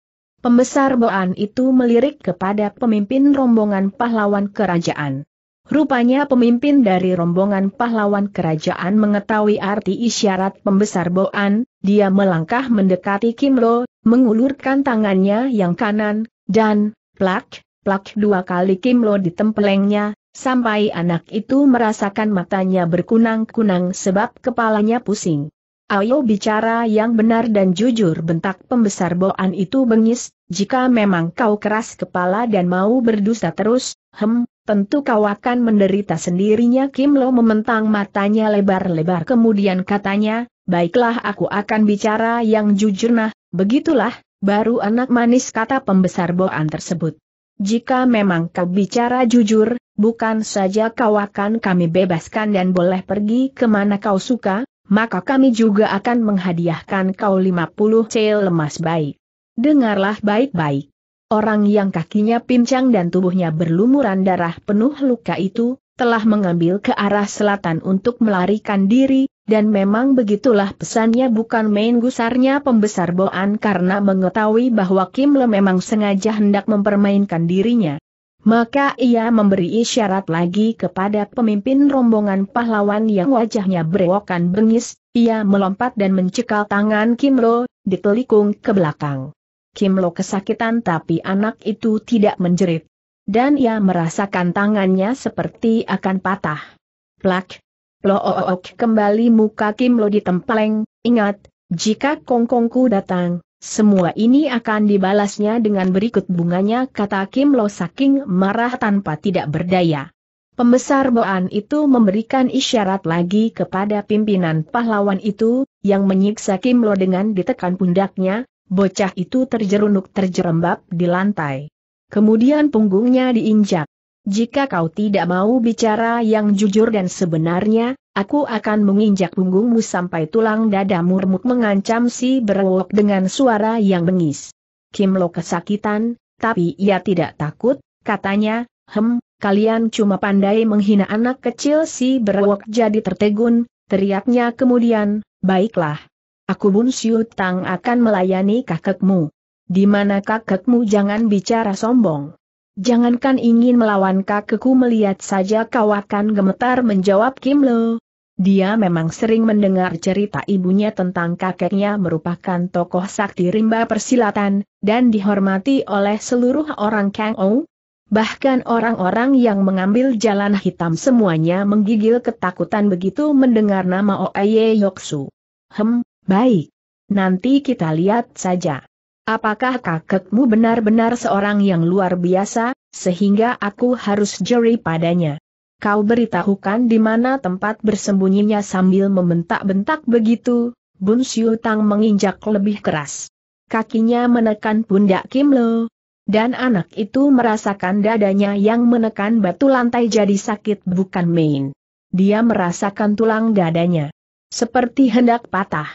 Pembesar Boan itu melirik kepada pemimpin rombongan pahlawan kerajaan. Rupanya pemimpin dari rombongan pahlawan kerajaan mengetahui arti isyarat pembesar Boan, dia melangkah mendekati Kim Kimlo, mengulurkan tangannya yang kanan, dan, plak, plak dua kali Kim Kimlo ditempelengnya, sampai anak itu merasakan matanya berkunang-kunang sebab kepalanya pusing. Ayo bicara yang benar dan jujur bentak pembesar Boan itu bengis, jika memang kau keras kepala dan mau berdusta terus, hem, tentu kau akan menderita sendirinya Kim Lo mementang matanya lebar-lebar kemudian katanya, baiklah aku akan bicara yang jujur nah, begitulah, baru anak manis kata pembesar Boan tersebut. Jika memang kau bicara jujur, bukan saja kau akan kami bebaskan dan boleh pergi kemana kau suka, maka kami juga akan menghadiahkan kau 50 cel lemas baik. Dengarlah baik-baik. Orang yang kakinya pincang dan tubuhnya berlumuran darah penuh luka itu, telah mengambil ke arah selatan untuk melarikan diri, dan memang begitulah pesannya bukan main gusarnya pembesar Boan karena mengetahui bahwa Kim Le memang sengaja hendak mempermainkan dirinya. Maka ia memberi isyarat lagi kepada pemimpin rombongan pahlawan yang wajahnya berewokan bengis, ia melompat dan mencekal tangan Kim Lo, ditelikung ke belakang. Kim Lo kesakitan tapi anak itu tidak menjerit. Dan ia merasakan tangannya seperti akan patah. Plak! -o kembali muka Kim Lo ditempeleng, ingat, jika kongkongku datang, semua ini akan dibalasnya dengan berikut bunganya kata Kim Lo saking marah tanpa tidak berdaya. Pembesar Boan itu memberikan isyarat lagi kepada pimpinan pahlawan itu, yang menyiksa Kim Lo dengan ditekan pundaknya, bocah itu terjerunuk terjerembab di lantai. Kemudian punggungnya diinjak. Jika kau tidak mau bicara yang jujur dan sebenarnya, Aku akan menginjak punggungmu sampai tulang dada murmuk mengancam si berwok dengan suara yang bengis. Kim Lo kesakitan, tapi ia tidak takut, katanya, hem, kalian cuma pandai menghina anak kecil si berwok jadi tertegun, teriaknya kemudian, baiklah. Aku Bun Siu Tang akan melayani kakekmu. Di mana kakekmu jangan bicara sombong. Jangankan ingin melawan kakekku melihat saja kau akan gemetar menjawab Kim Lo, dia memang sering mendengar cerita ibunya tentang kakeknya merupakan tokoh sakti rimba persilatan, dan dihormati oleh seluruh orang Kang Ou. Bahkan orang-orang yang mengambil jalan hitam semuanya menggigil ketakutan begitu mendengar nama Oeye Yoksu. Hem, baik. Nanti kita lihat saja. Apakah kakekmu benar-benar seorang yang luar biasa, sehingga aku harus jeri padanya? kau beritahukan di mana tempat bersembunyinya sambil membentak-bentak begitu, Bun Siu Tang menginjak lebih keras. Kakinya menekan pundak Kim Lo, dan anak itu merasakan dadanya yang menekan batu lantai jadi sakit bukan main. Dia merasakan tulang dadanya seperti hendak patah.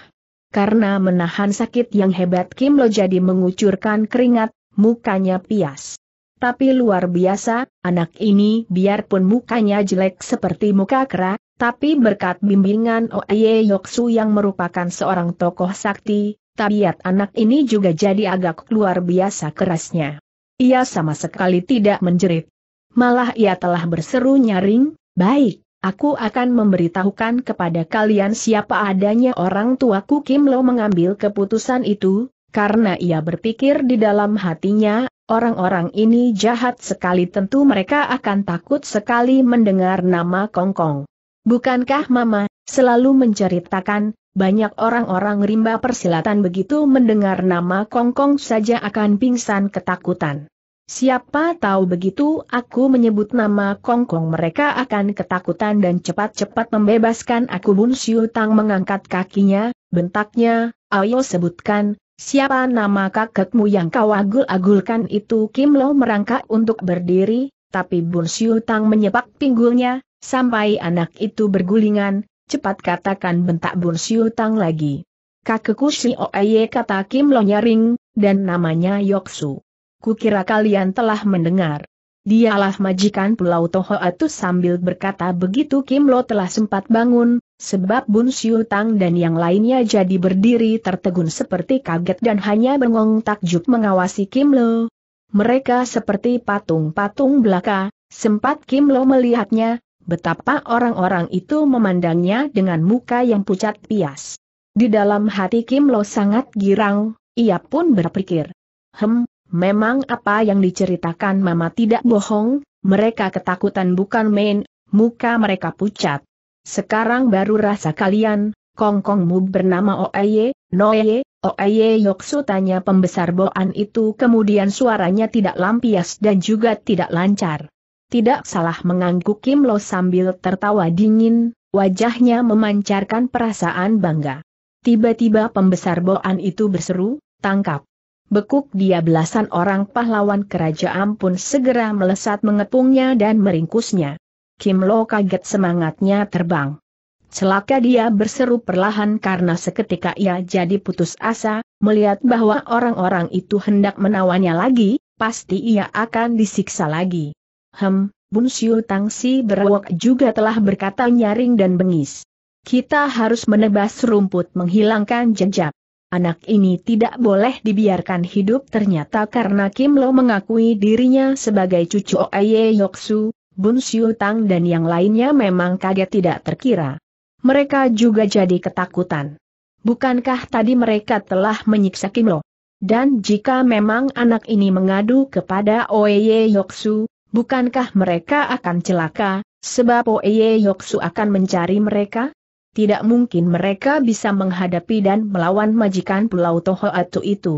Karena menahan sakit yang hebat Kim Lo jadi mengucurkan keringat, mukanya pias. Tapi luar biasa, anak ini biarpun mukanya jelek seperti muka kera, tapi berkat bimbingan Oye Yoksu yang merupakan seorang tokoh sakti, tabiat anak ini juga jadi agak luar biasa kerasnya. Ia sama sekali tidak menjerit. Malah ia telah berseru nyaring, baik, aku akan memberitahukan kepada kalian siapa adanya orang tuaku Kim Lo mengambil keputusan itu, karena ia berpikir di dalam hatinya, Orang-orang ini jahat sekali tentu mereka akan takut sekali mendengar nama Kongkong. Bukankah Mama, selalu menceritakan, banyak orang-orang rimba persilatan begitu mendengar nama Kongkong saja akan pingsan ketakutan. Siapa tahu begitu aku menyebut nama Kongkong mereka akan ketakutan dan cepat-cepat membebaskan aku Bun Siu Tang mengangkat kakinya, bentaknya, ayo sebutkan, Siapa nama kakekmu yang kau agul-agulkan itu? Kim Lo merangkak untuk berdiri, tapi Bun Siu Tang menyepak pinggulnya, sampai anak itu bergulingan, cepat katakan bentak Bun Siu Tang lagi. Kakekku si Oeye kata Kim Lo nyaring, dan namanya Yoksu. Kukira kalian telah mendengar. Dialah majikan Pulau Toho itu sambil berkata begitu Kim Lo telah sempat bangun, sebab Bun Siu Tang dan yang lainnya jadi berdiri tertegun seperti kaget dan hanya bengong takjub mengawasi Kim Lo. Mereka seperti patung-patung belaka, sempat Kim Lo melihatnya, betapa orang-orang itu memandangnya dengan muka yang pucat pias. Di dalam hati Kim Lo sangat girang, ia pun berpikir, Hem, Memang apa yang diceritakan Mama tidak bohong, mereka ketakutan bukan main, muka mereka pucat. Sekarang baru rasa kalian, kongkongmu bernama Oeye, Noeye, Oeye Yoksu tanya pembesar Boan itu kemudian suaranya tidak lampias dan juga tidak lancar. Tidak salah mengangguk Kim Lo sambil tertawa dingin, wajahnya memancarkan perasaan bangga. Tiba-tiba pembesar Boan itu berseru, tangkap. Bekuk dia belasan orang pahlawan kerajaan pun segera melesat mengepungnya dan meringkusnya. Kim Lo kaget semangatnya terbang. Celaka dia berseru perlahan karena seketika ia jadi putus asa, melihat bahwa orang-orang itu hendak menawannya lagi, pasti ia akan disiksa lagi. Hem, Bun Siu Tang Si berawak juga telah berkata nyaring dan bengis. Kita harus menebas rumput menghilangkan jejak. Anak ini tidak boleh dibiarkan hidup ternyata karena Kim Lo mengakui dirinya sebagai cucu Oye Yoksu, Bun Siu Tang dan yang lainnya memang kaget tidak terkira. Mereka juga jadi ketakutan. Bukankah tadi mereka telah menyiksa Kim Lo? Dan jika memang anak ini mengadu kepada Oye Yoksu, bukankah mereka akan celaka, sebab Oye Yoksu akan mencari mereka? tidak mungkin mereka bisa menghadapi dan melawan majikan Pulau Toho Tohoatu itu.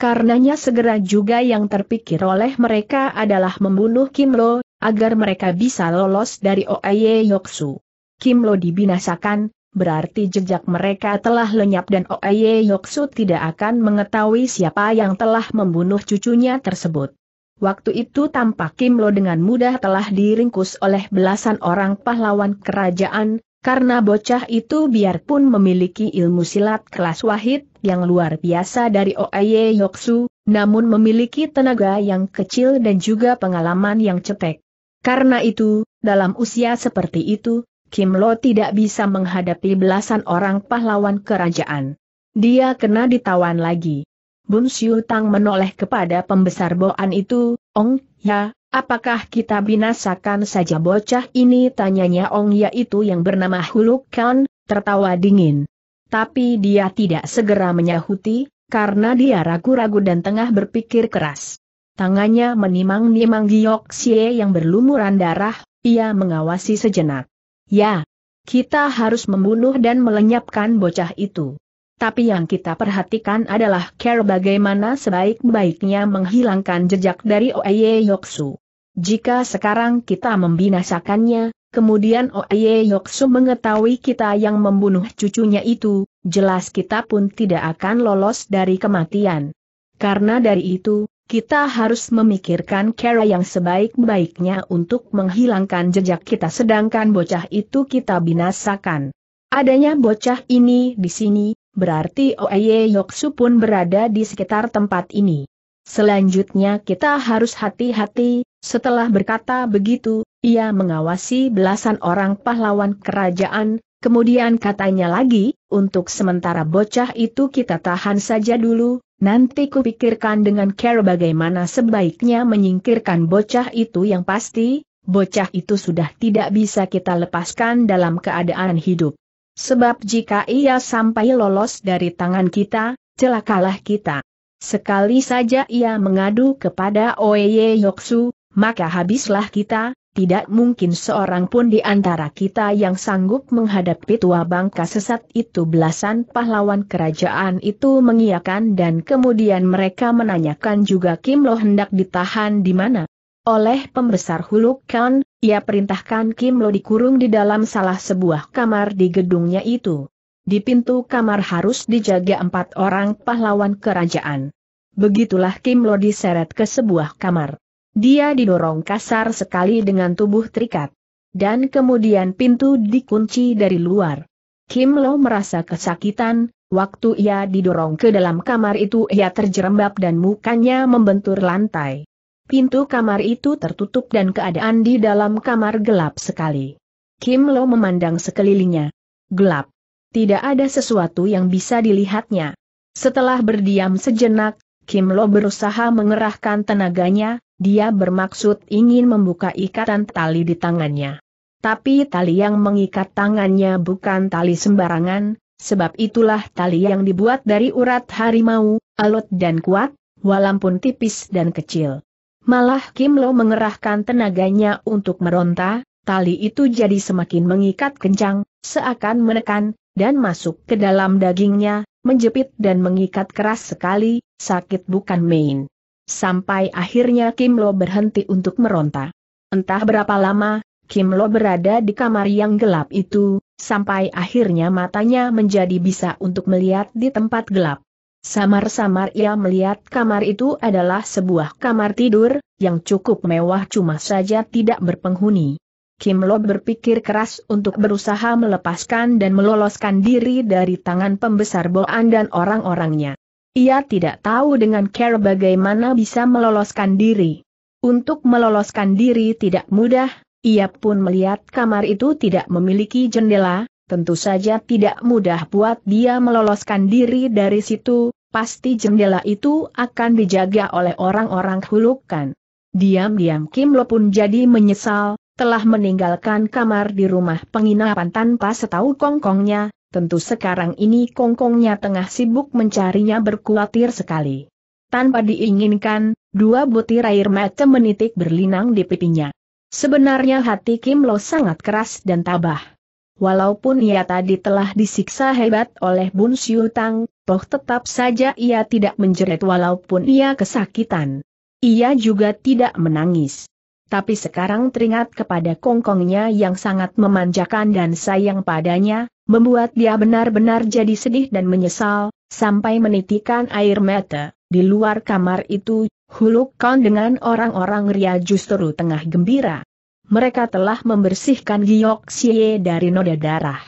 Karenanya segera juga yang terpikir oleh mereka adalah membunuh Kim Lo, agar mereka bisa lolos dari Oye Yoksu. Kim Lo dibinasakan, berarti jejak mereka telah lenyap dan Oye Yoksu tidak akan mengetahui siapa yang telah membunuh cucunya tersebut. Waktu itu tampak Kim Lo dengan mudah telah diringkus oleh belasan orang pahlawan kerajaan, karena bocah itu biarpun memiliki ilmu silat kelas wahid yang luar biasa dari Oaye Yoksu, namun memiliki tenaga yang kecil dan juga pengalaman yang cetek. Karena itu, dalam usia seperti itu, Kim Lo tidak bisa menghadapi belasan orang pahlawan kerajaan. Dia kena ditawan lagi. Bun Siu Tang menoleh kepada pembesar Boan itu, Ong, ya, Apakah kita binasakan saja bocah ini? Tanyanya Ong ya itu yang bernama Huluk Khan, tertawa dingin. Tapi dia tidak segera menyahuti, karena dia ragu-ragu dan tengah berpikir keras. Tangannya menimang-nimang Giok Xie yang berlumuran darah, ia mengawasi sejenak. Ya, kita harus membunuh dan melenyapkan bocah itu. Tapi yang kita perhatikan adalah care bagaimana sebaik-baiknya menghilangkan jejak dari Oye Yoksu. Jika sekarang kita membinasakannya, kemudian Oye Yoksu mengetahui kita yang membunuh cucunya itu, jelas kita pun tidak akan lolos dari kematian. Karena dari itu, kita harus memikirkan cara yang sebaik-baiknya untuk menghilangkan jejak kita sedangkan bocah itu kita binasakan. Adanya bocah ini di sini, berarti Oye Yoksu pun berada di sekitar tempat ini. Selanjutnya kita harus hati-hati, setelah berkata begitu, ia mengawasi belasan orang pahlawan kerajaan, kemudian katanya lagi, untuk sementara bocah itu kita tahan saja dulu, nanti kupikirkan dengan care bagaimana sebaiknya menyingkirkan bocah itu yang pasti, bocah itu sudah tidak bisa kita lepaskan dalam keadaan hidup. Sebab jika ia sampai lolos dari tangan kita, celakalah kita. Sekali saja ia mengadu kepada Oye Yoksu, maka habislah kita, tidak mungkin seorang pun di antara kita yang sanggup menghadapi tua bangka sesat itu belasan pahlawan kerajaan itu mengiakan dan kemudian mereka menanyakan juga Kim Lo hendak ditahan di mana. Oleh pembesar Huluk Khan, ia perintahkan Kim Lo dikurung di dalam salah sebuah kamar di gedungnya itu. Di pintu kamar harus dijaga empat orang pahlawan kerajaan. Begitulah Kim Lo diseret ke sebuah kamar. Dia didorong kasar sekali dengan tubuh terikat. Dan kemudian pintu dikunci dari luar. Kim Lo merasa kesakitan, waktu ia didorong ke dalam kamar itu ia terjerembab dan mukanya membentur lantai. Pintu kamar itu tertutup dan keadaan di dalam kamar gelap sekali. Kim Lo memandang sekelilingnya. Gelap. Tidak ada sesuatu yang bisa dilihatnya. Setelah berdiam sejenak, Kim Lo berusaha mengerahkan tenaganya, dia bermaksud ingin membuka ikatan tali di tangannya. Tapi tali yang mengikat tangannya bukan tali sembarangan, sebab itulah tali yang dibuat dari urat harimau, alot dan kuat, walaupun tipis dan kecil. Malah Kim Lo mengerahkan tenaganya untuk meronta, tali itu jadi semakin mengikat kencang, seakan menekan, dan masuk ke dalam dagingnya, menjepit dan mengikat keras sekali, sakit bukan main. Sampai akhirnya Kim Lo berhenti untuk meronta. Entah berapa lama, Kim Lo berada di kamar yang gelap itu, sampai akhirnya matanya menjadi bisa untuk melihat di tempat gelap. Samar-samar ia melihat kamar itu adalah sebuah kamar tidur, yang cukup mewah cuma saja tidak berpenghuni. Kim Lo berpikir keras untuk berusaha melepaskan dan meloloskan diri dari tangan pembesar Boan dan orang-orangnya. Ia tidak tahu dengan care bagaimana bisa meloloskan diri. Untuk meloloskan diri tidak mudah, ia pun melihat kamar itu tidak memiliki jendela, tentu saja tidak mudah buat dia meloloskan diri dari situ, pasti jendela itu akan dijaga oleh orang-orang hulukan. Diam-diam Kim Lo pun jadi menyesal, telah meninggalkan kamar di rumah penginapan tanpa setahu kongkongnya, Tentu sekarang ini kongkongnya tengah sibuk mencarinya berkuatir sekali. Tanpa diinginkan, dua butir air mata menitik berlinang di pipinya. Sebenarnya hati Kim Lo sangat keras dan tabah. Walaupun ia tadi telah disiksa hebat oleh Bun Siu Tang, toh tetap saja ia tidak menjerit walaupun ia kesakitan. Ia juga tidak menangis. Tapi sekarang teringat kepada kongkongnya yang sangat memanjakan dan sayang padanya, membuat dia benar-benar jadi sedih dan menyesal, sampai menitikan air mata. Di luar kamar itu, Hulukkan dengan orang-orang ria justru tengah gembira. Mereka telah membersihkan Giok Xie dari noda darah.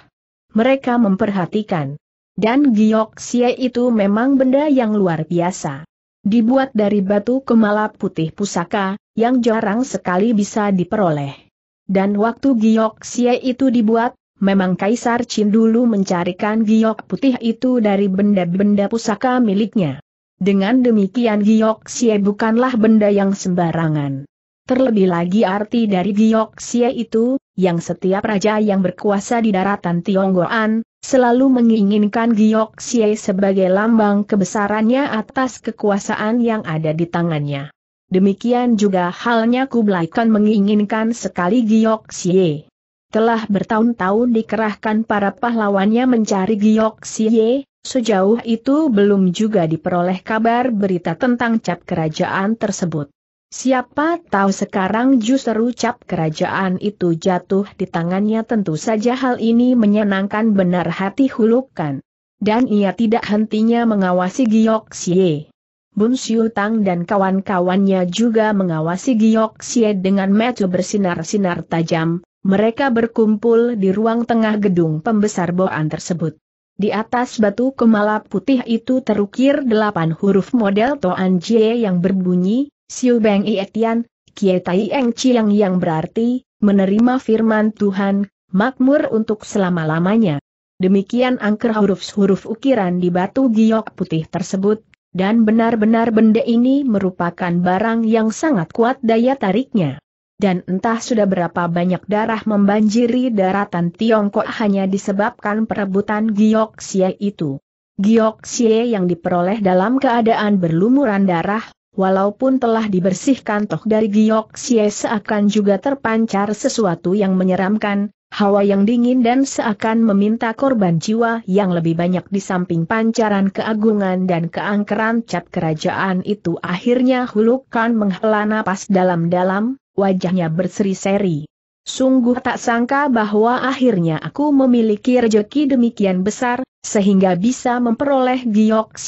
Mereka memperhatikan. Dan Giok Xie itu memang benda yang luar biasa. Dibuat dari batu kemala putih pusaka, yang jarang sekali bisa diperoleh. Dan waktu giok sie itu dibuat, memang Kaisar Qin dulu mencarikan giok putih itu dari benda-benda pusaka miliknya. Dengan demikian giok sie bukanlah benda yang sembarangan. Terlebih lagi arti dari giok sie itu, yang setiap raja yang berkuasa di daratan Tionggoan, selalu menginginkan Giok Xie sebagai lambang kebesarannya atas kekuasaan yang ada di tangannya. Demikian juga halnya Kublai Khan menginginkan sekali Giok Xie. Telah bertahun-tahun dikerahkan para pahlawannya mencari Giok Xie, sejauh itu belum juga diperoleh kabar berita tentang cap kerajaan tersebut. Siapa tahu sekarang justru cap kerajaan itu jatuh di tangannya tentu saja hal ini menyenangkan benar hati hulukan. Dan ia tidak hentinya mengawasi Giok Xie. Bun Siu Tang dan kawan-kawannya juga mengawasi Giok Xie dengan mata bersinar-sinar tajam, mereka berkumpul di ruang tengah gedung pembesar Boan tersebut. Di atas batu kemala putih itu terukir delapan huruf model Toan Jie yang berbunyi, Siu Beng Ietian, Kie Tai Eng Chiang yang berarti, menerima firman Tuhan, makmur untuk selama-lamanya. Demikian angker huruf-huruf ukiran di batu giok putih tersebut, dan benar-benar benda ini merupakan barang yang sangat kuat daya tariknya. Dan entah sudah berapa banyak darah membanjiri daratan Tiongkok hanya disebabkan perebutan giok Xie itu. Giok Xie yang diperoleh dalam keadaan berlumuran darah Walaupun telah dibersihkan toh dari giok Xie seakan juga terpancar sesuatu yang menyeramkan, hawa yang dingin dan seakan meminta korban jiwa yang lebih banyak di samping pancaran keagungan dan keangkeran cap kerajaan itu akhirnya hulukan menghela napas dalam-dalam, wajahnya berseri-seri. Sungguh tak sangka bahwa akhirnya aku memiliki rejeki demikian besar, sehingga bisa memperoleh Giok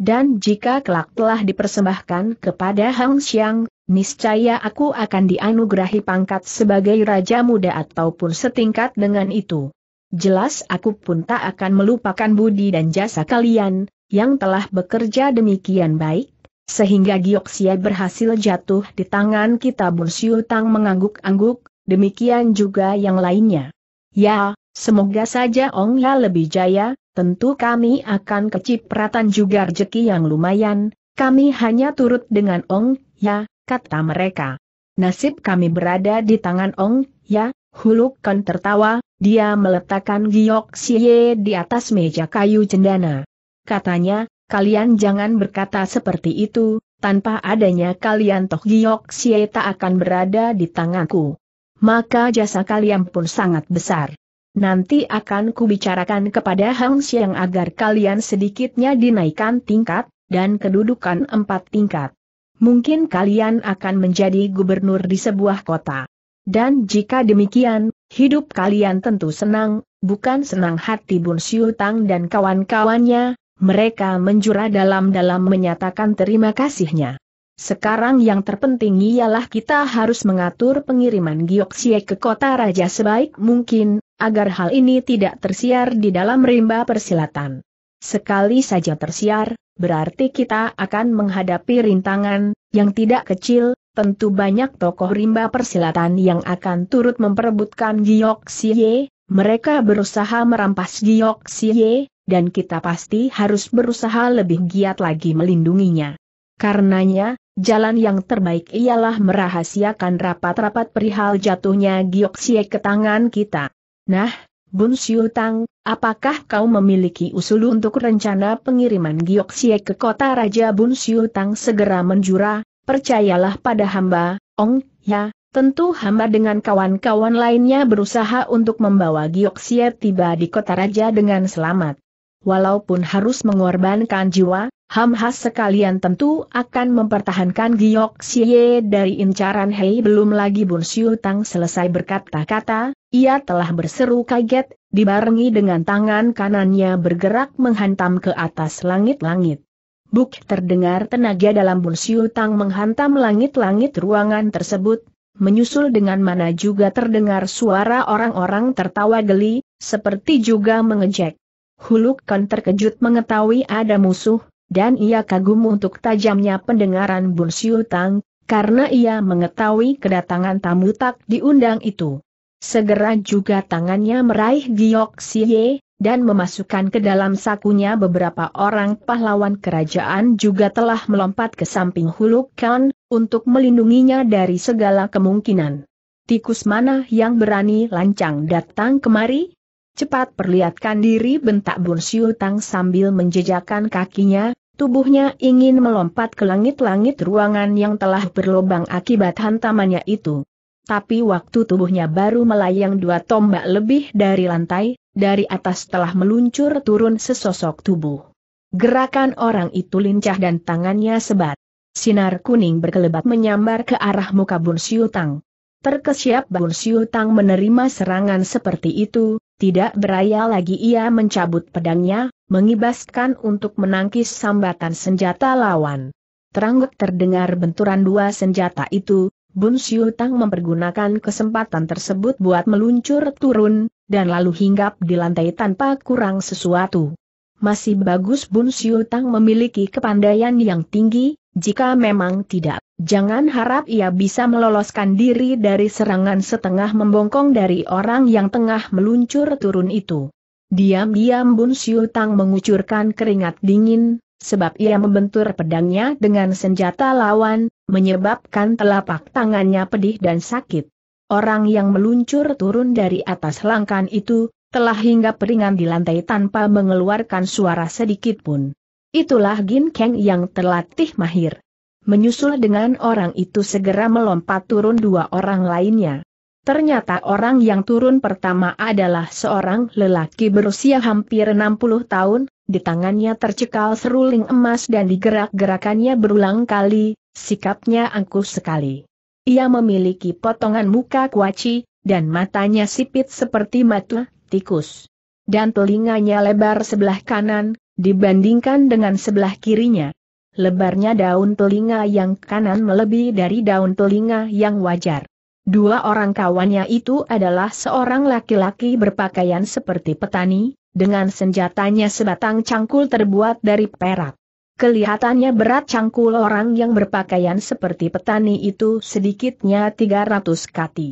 dan jika kelak telah dipersembahkan kepada Hang Xiang, niscaya aku akan dianugerahi pangkat sebagai raja muda ataupun setingkat dengan itu. Jelas aku pun tak akan melupakan budi dan jasa kalian, yang telah bekerja demikian baik, sehingga Gioksia berhasil jatuh di tangan kita Bursiu Tang mengangguk-angguk, demikian juga yang lainnya. Ya, semoga saja Ong Ya lebih jaya, tentu kami akan kecipratan juga rezeki yang lumayan, kami hanya turut dengan Ong, ya, kata mereka. Nasib kami berada di tangan Ong, ya, Huluk kan tertawa, dia meletakkan giok siye di atas meja kayu cendana. Katanya, kalian jangan berkata seperti itu, tanpa adanya kalian toh giok siye tak akan berada di tanganku. Maka jasa kalian pun sangat besar. Nanti akan kubicarakan kepada Hang Xiang agar kalian sedikitnya dinaikkan tingkat, dan kedudukan empat tingkat. Mungkin kalian akan menjadi gubernur di sebuah kota. Dan jika demikian, hidup kalian tentu senang, bukan senang hati Bun Siu Tang dan kawan-kawannya, mereka menjura dalam-dalam menyatakan terima kasihnya. Sekarang yang terpenting ialah kita harus mengatur pengiriman Gioksie ke kota raja sebaik mungkin, agar hal ini tidak tersiar di dalam rimba persilatan. Sekali saja tersiar, berarti kita akan menghadapi rintangan yang tidak kecil, tentu banyak tokoh rimba persilatan yang akan turut memperebutkan Giok Siye, mereka berusaha merampas Giok Siye, dan kita pasti harus berusaha lebih giat lagi melindunginya. Karenanya, jalan yang terbaik ialah merahasiakan rapat-rapat perihal jatuhnya Giok Siye ke tangan kita. Nah, Bun Xiu Tang, apakah kau memiliki usul untuk rencana pengiriman Giok Gioksie ke kota Raja Bun Xiu Tang segera menjura? Percayalah pada hamba, Ong, ya, tentu hamba dengan kawan-kawan lainnya berusaha untuk membawa Giok Gioksie tiba di kota Raja dengan selamat. Walaupun harus mengorbankan jiwa, Has sekalian tentu akan mempertahankan Giok Xie dari incaran Hei belum lagi Bun Siu Tang selesai berkata-kata, ia telah berseru kaget, dibarengi dengan tangan kanannya bergerak menghantam ke atas langit-langit. Buk terdengar tenaga dalam Bun Siu Tang menghantam langit-langit ruangan tersebut, menyusul dengan mana juga terdengar suara orang-orang tertawa geli, seperti juga mengejek. Huluk kan terkejut mengetahui ada musuh, dan ia kagum untuk tajamnya pendengaran Bun Siu Tang, karena ia mengetahui kedatangan tamu tak diundang itu. Segera juga tangannya meraih Giok Siye, dan memasukkan ke dalam sakunya beberapa orang pahlawan kerajaan juga telah melompat ke samping Huluk Khan, untuk melindunginya dari segala kemungkinan. Tikus mana yang berani lancang datang kemari? Cepat perlihatkan diri bentak Bun Siu Tang sambil menjejakkan kakinya, Tubuhnya ingin melompat ke langit-langit ruangan yang telah berlobang akibat hantamannya itu. Tapi waktu tubuhnya baru melayang dua tombak lebih dari lantai, dari atas telah meluncur turun sesosok tubuh. Gerakan orang itu lincah dan tangannya sebat. Sinar kuning berkelebat menyambar ke arah muka Bun Siu Terkesiap Bun Siu menerima serangan seperti itu, tidak beraya lagi ia mencabut pedangnya, mengibaskan untuk menangkis sambatan senjata lawan. Terangguk terdengar benturan dua senjata itu, Bun Siu Tang mempergunakan kesempatan tersebut buat meluncur turun, dan lalu hinggap di lantai tanpa kurang sesuatu. Masih bagus Bun Siu Tang memiliki kepandaian yang tinggi, jika memang tidak, jangan harap ia bisa meloloskan diri dari serangan setengah membongkong dari orang yang tengah meluncur turun itu. Diam-diam Bun Siu Tang mengucurkan keringat dingin, sebab ia membentur pedangnya dengan senjata lawan, menyebabkan telapak tangannya pedih dan sakit. Orang yang meluncur turun dari atas langkan itu, telah hingga peringan di lantai tanpa mengeluarkan suara sedikit pun. Itulah Gin Kang yang terlatih mahir. Menyusul dengan orang itu segera melompat turun dua orang lainnya. Ternyata orang yang turun pertama adalah seorang lelaki berusia hampir 60 tahun, di tangannya tercekal seruling emas dan digerak-gerakannya berulang kali, sikapnya angkuh sekali. Ia memiliki potongan muka kuaci, dan matanya sipit seperti mata tikus. Dan telinganya lebar sebelah kanan, dibandingkan dengan sebelah kirinya. Lebarnya daun telinga yang kanan melebihi dari daun telinga yang wajar. Dua orang kawannya itu adalah seorang laki-laki berpakaian seperti petani, dengan senjatanya sebatang cangkul terbuat dari perak. Kelihatannya berat cangkul orang yang berpakaian seperti petani itu sedikitnya 300 kati.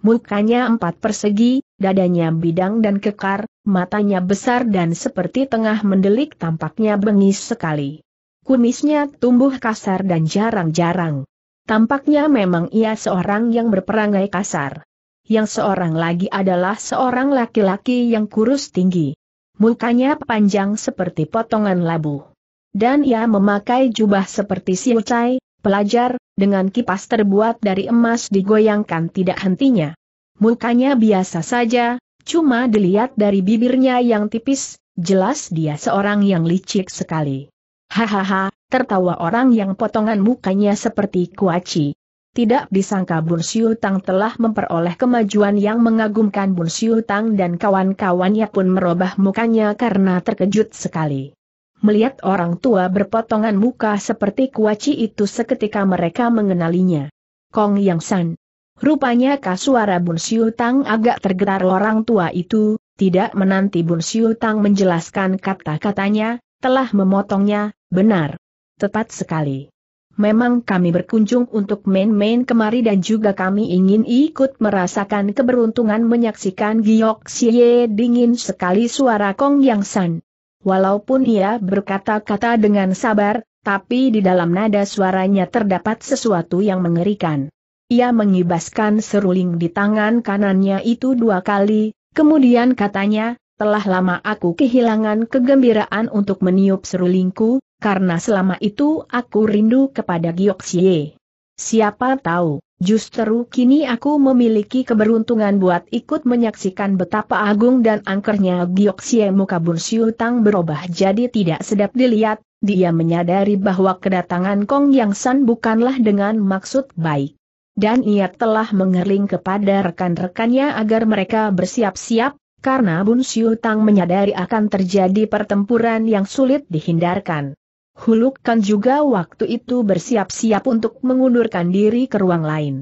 Mukanya empat persegi, dadanya bidang dan kekar, matanya besar dan seperti tengah mendelik tampaknya bengis sekali. Kumisnya tumbuh kasar dan jarang-jarang. Tampaknya memang ia seorang yang berperangai kasar. Yang seorang lagi adalah seorang laki-laki yang kurus tinggi. Mukanya panjang seperti potongan labu. Dan ia memakai jubah seperti siucai, Pelajar, dengan kipas terbuat dari emas digoyangkan tidak hentinya. Mukanya biasa saja, cuma dilihat dari bibirnya yang tipis, jelas dia seorang yang licik sekali. Hahaha, tertawa orang yang potongan mukanya seperti kuaci. Tidak disangka Bun Siu Tang telah memperoleh kemajuan yang mengagumkan Bun Siu Tang dan kawan-kawannya pun merubah mukanya karena terkejut sekali melihat orang tua berpotongan muka seperti kuaci itu seketika mereka mengenalinya. Kong Yang San. Rupanya kasuara Bun Siu Tang agak tergetar orang tua itu, tidak menanti Bun Siu Tang menjelaskan kata-katanya, telah memotongnya, benar. Tepat sekali. Memang kami berkunjung untuk main-main kemari dan juga kami ingin ikut merasakan keberuntungan menyaksikan Giok Xie dingin sekali suara Kong Yang San. Walaupun ia berkata-kata dengan sabar, tapi di dalam nada suaranya terdapat sesuatu yang mengerikan. Ia mengibaskan seruling di tangan kanannya itu dua kali, kemudian katanya, telah lama aku kehilangan kegembiraan untuk meniup serulingku, karena selama itu aku rindu kepada Gyoxie. Siapa tahu, Justru kini aku memiliki keberuntungan buat ikut menyaksikan betapa agung dan angkernya Bun Siu Tang berubah jadi tidak sedap dilihat, dia menyadari bahwa kedatangan Kong Yang San bukanlah dengan maksud baik. Dan ia telah mengerling kepada rekan-rekannya agar mereka bersiap-siap, karena Bun Tang menyadari akan terjadi pertempuran yang sulit dihindarkan. Huluk juga waktu itu bersiap-siap untuk mengundurkan diri ke ruang lain.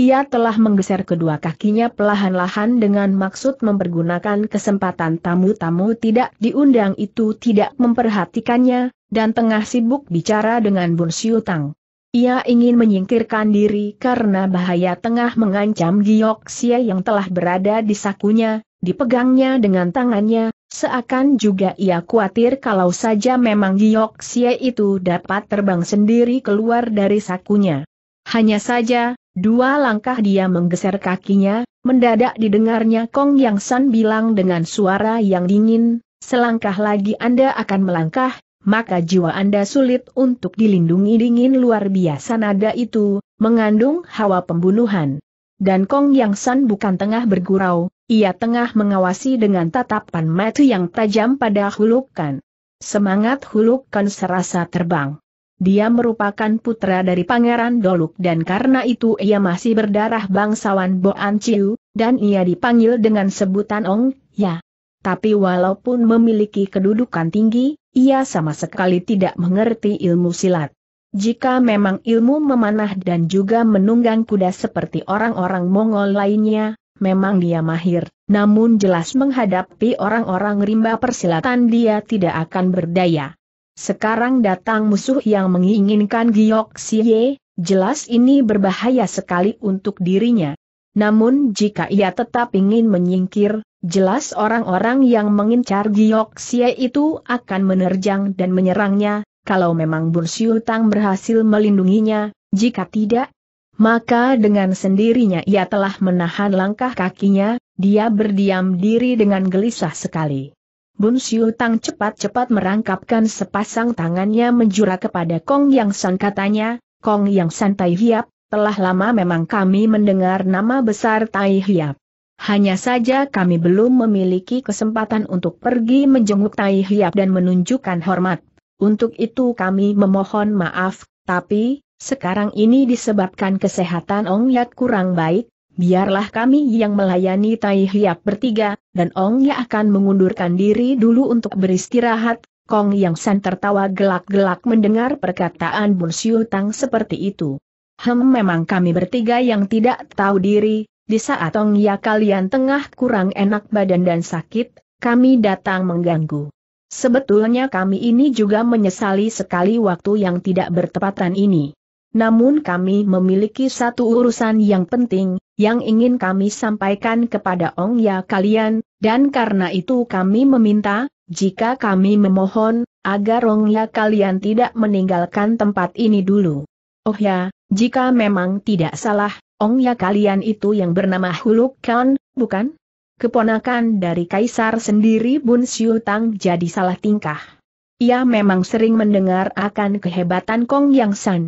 Ia telah menggeser kedua kakinya pelahan-lahan dengan maksud mempergunakan kesempatan tamu-tamu tidak diundang itu tidak memperhatikannya, dan tengah sibuk bicara dengan Bun Siutang. Ia ingin menyingkirkan diri karena bahaya tengah mengancam Giok Xie yang telah berada di sakunya, dipegangnya dengan tangannya, Seakan juga ia khawatir kalau saja memang Giok Xie itu dapat terbang sendiri keluar dari sakunya. Hanya saja, dua langkah dia menggeser kakinya, mendadak didengarnya Kong Yang San bilang dengan suara yang dingin, selangkah lagi Anda akan melangkah, maka jiwa Anda sulit untuk dilindungi dingin luar biasa nada itu, mengandung hawa pembunuhan. Dan Kong Yang San bukan tengah bergurau, ia tengah mengawasi dengan tatapan mata yang tajam pada hulukan. Semangat hulukan serasa terbang. Dia merupakan putra dari Pangeran Doluk dan karena itu ia masih berdarah bangsawan Boan Chiu, dan ia dipanggil dengan sebutan Ong, ya. Tapi walaupun memiliki kedudukan tinggi, ia sama sekali tidak mengerti ilmu silat. Jika memang ilmu memanah dan juga menunggang kuda seperti orang-orang Mongol lainnya, memang dia mahir, namun jelas menghadapi orang-orang rimba persilatan dia tidak akan berdaya. Sekarang datang musuh yang menginginkan Giok Siye, jelas ini berbahaya sekali untuk dirinya. Namun jika ia tetap ingin menyingkir, jelas orang-orang yang mengincar Giok Siye itu akan menerjang dan menyerangnya, kalau memang Bursiutang berhasil melindunginya, jika tidak, maka dengan sendirinya ia telah menahan langkah kakinya, dia berdiam diri dengan gelisah sekali. Bun Siu Tang cepat-cepat merangkapkan sepasang tangannya menjura kepada Kong Yang San katanya, Kong Yang San Tai Hiap, telah lama memang kami mendengar nama besar Tai Hiap. Hanya saja kami belum memiliki kesempatan untuk pergi menjenguk Tai Hiap dan menunjukkan hormat. Untuk itu kami memohon maaf, tapi, sekarang ini disebabkan kesehatan Ong Yat kurang baik, biarlah kami yang melayani Tai Hiap bertiga, dan Ong Yat akan mengundurkan diri dulu untuk beristirahat. Kong Yang San tertawa gelak-gelak mendengar perkataan Bun Siu Tang seperti itu. Hem memang kami bertiga yang tidak tahu diri, di saat Ong Ya kalian tengah kurang enak badan dan sakit, kami datang mengganggu. Sebetulnya kami ini juga menyesali sekali waktu yang tidak bertepatan ini namun kami memiliki satu urusan yang penting, yang ingin kami sampaikan kepada Ong Ya kalian, dan karena itu kami meminta, jika kami memohon, agar Ong Ya kalian tidak meninggalkan tempat ini dulu. Oh ya, jika memang tidak salah, Ong Ya kalian itu yang bernama Huluk Khan, bukan? Keponakan dari Kaisar sendiri Bun Siu Tang jadi salah tingkah. Ia memang sering mendengar akan kehebatan Kong Yang San.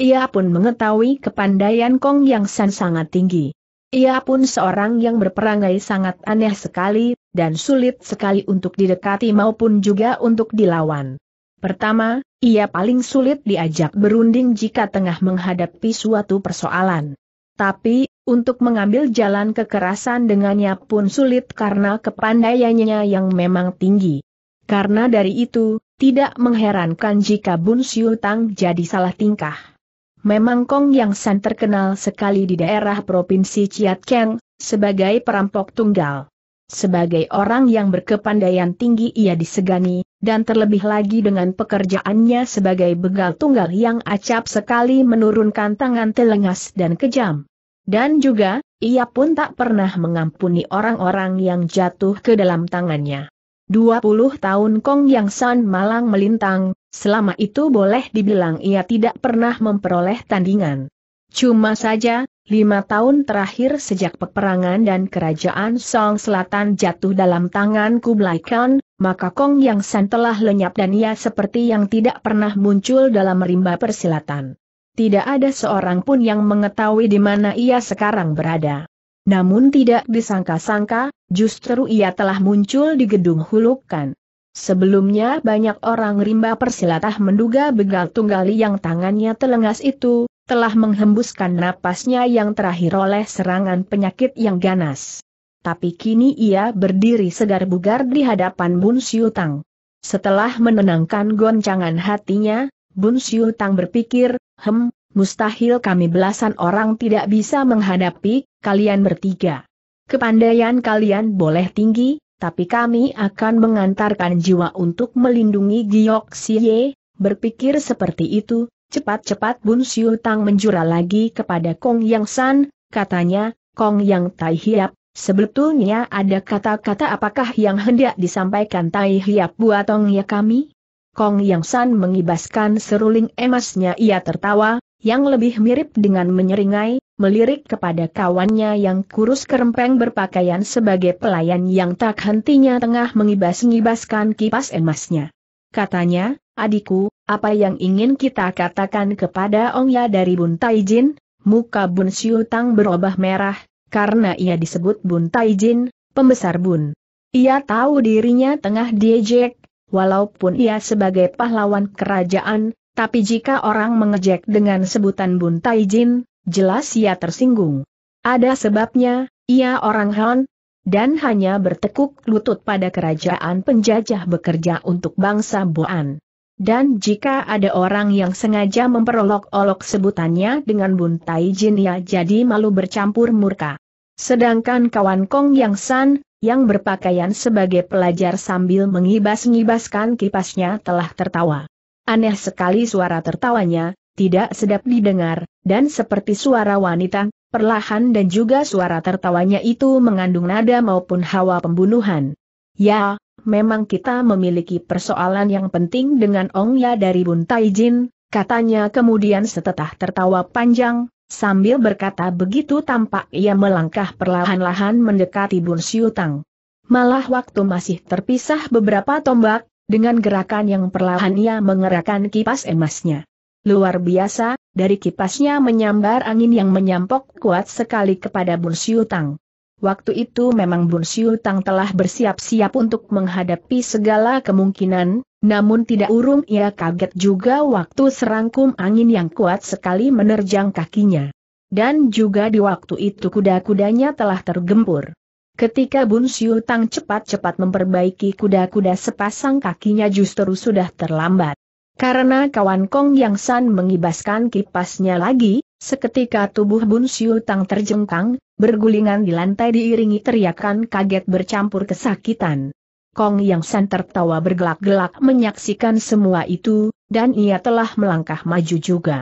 Ia pun mengetahui kepandaian Kong Yang San sangat tinggi. Ia pun seorang yang berperangai sangat aneh sekali, dan sulit sekali untuk didekati maupun juga untuk dilawan. Pertama, ia paling sulit diajak berunding jika tengah menghadapi suatu persoalan. Tapi, untuk mengambil jalan kekerasan dengannya pun sulit karena kepandaiannya yang memang tinggi. Karena dari itu, tidak mengherankan jika Bun Siu Tang jadi salah tingkah. Memang Kong Yang San terkenal sekali di daerah Provinsi Chiat Keng, sebagai perampok tunggal. Sebagai orang yang berkepandaian tinggi ia disegani, dan terlebih lagi dengan pekerjaannya sebagai begal tunggal yang acap sekali menurunkan tangan telengas dan kejam. Dan juga, ia pun tak pernah mengampuni orang-orang yang jatuh ke dalam tangannya. 20 tahun Kong Yang San malang melintang, Selama itu boleh dibilang ia tidak pernah memperoleh tandingan. Cuma saja, lima tahun terakhir sejak peperangan dan kerajaan Song Selatan jatuh dalam tangan Kublai Khan, maka Kong Yang San telah lenyap dan ia seperti yang tidak pernah muncul dalam rimba persilatan. Tidak ada seorang pun yang mengetahui di mana ia sekarang berada. Namun tidak disangka-sangka, justru ia telah muncul di gedung hulukan. Sebelumnya banyak orang rimba persilatah menduga begal tunggali yang tangannya telengas itu, telah menghembuskan napasnya yang terakhir oleh serangan penyakit yang ganas. Tapi kini ia berdiri segar bugar di hadapan Bun Siutang. Setelah menenangkan goncangan hatinya, Bun Siutang berpikir, hem, mustahil kami belasan orang tidak bisa menghadapi, kalian bertiga. Kepandaian kalian boleh tinggi, tapi kami akan mengantarkan jiwa untuk melindungi Giok Xie, berpikir seperti itu, cepat-cepat Bun Siu Tang menjura lagi kepada Kong Yang San, katanya, Kong Yang Tai Hiap, sebetulnya ada kata-kata apakah yang hendak disampaikan Tai Hiap Ya kami? Kong Yang San mengibaskan seruling emasnya ia tertawa, yang lebih mirip dengan menyeringai, melirik kepada kawannya yang kurus kerempeng berpakaian sebagai pelayan yang tak hentinya tengah mengibas-ngibaskan kipas emasnya. Katanya, adikku, apa yang ingin kita katakan kepada ong ya dari Bun Taijin? Muka Bun Tang berubah merah, karena ia disebut Bun Taijin, pembesar Bun. Ia tahu dirinya tengah diejek, walaupun ia sebagai pahlawan kerajaan, tapi jika orang mengejek dengan sebutan Bun Taijin, jelas ia tersinggung. Ada sebabnya, ia orang Han, dan hanya bertekuk lutut pada kerajaan penjajah bekerja untuk bangsa Boan. Dan jika ada orang yang sengaja memperolok-olok sebutannya dengan buntai jin ia jadi malu bercampur murka. Sedangkan kawan Kong Yang San, yang berpakaian sebagai pelajar sambil mengibas-ngibaskan kipasnya telah tertawa. Aneh sekali suara tertawanya, tidak sedap didengar, dan seperti suara wanita, perlahan dan juga suara tertawanya itu mengandung nada maupun hawa pembunuhan. Ya, memang kita memiliki persoalan yang penting dengan Ong Ya dari Bun Taijin, katanya kemudian setetah tertawa panjang, sambil berkata begitu tampak ia melangkah perlahan-lahan mendekati Bun Siutang. Malah waktu masih terpisah beberapa tombak, dengan gerakan yang perlahan ia mengerahkan kipas emasnya. Luar biasa, dari kipasnya menyambar angin yang menyampok kuat sekali kepada Bun Siutang. Waktu itu memang Bun Siutang telah bersiap-siap untuk menghadapi segala kemungkinan, namun tidak urung ia kaget juga waktu serangkum angin yang kuat sekali menerjang kakinya. Dan juga di waktu itu kuda-kudanya telah tergempur. Ketika Bun Siutang cepat-cepat memperbaiki kuda-kuda sepasang kakinya justru sudah terlambat. Karena kawan Kong Yang San mengibaskan kipasnya lagi, seketika tubuh Bun Siu Tang terjengkang, bergulingan di lantai diiringi teriakan kaget bercampur kesakitan. Kong Yang San tertawa bergelak-gelak menyaksikan semua itu, dan ia telah melangkah maju juga.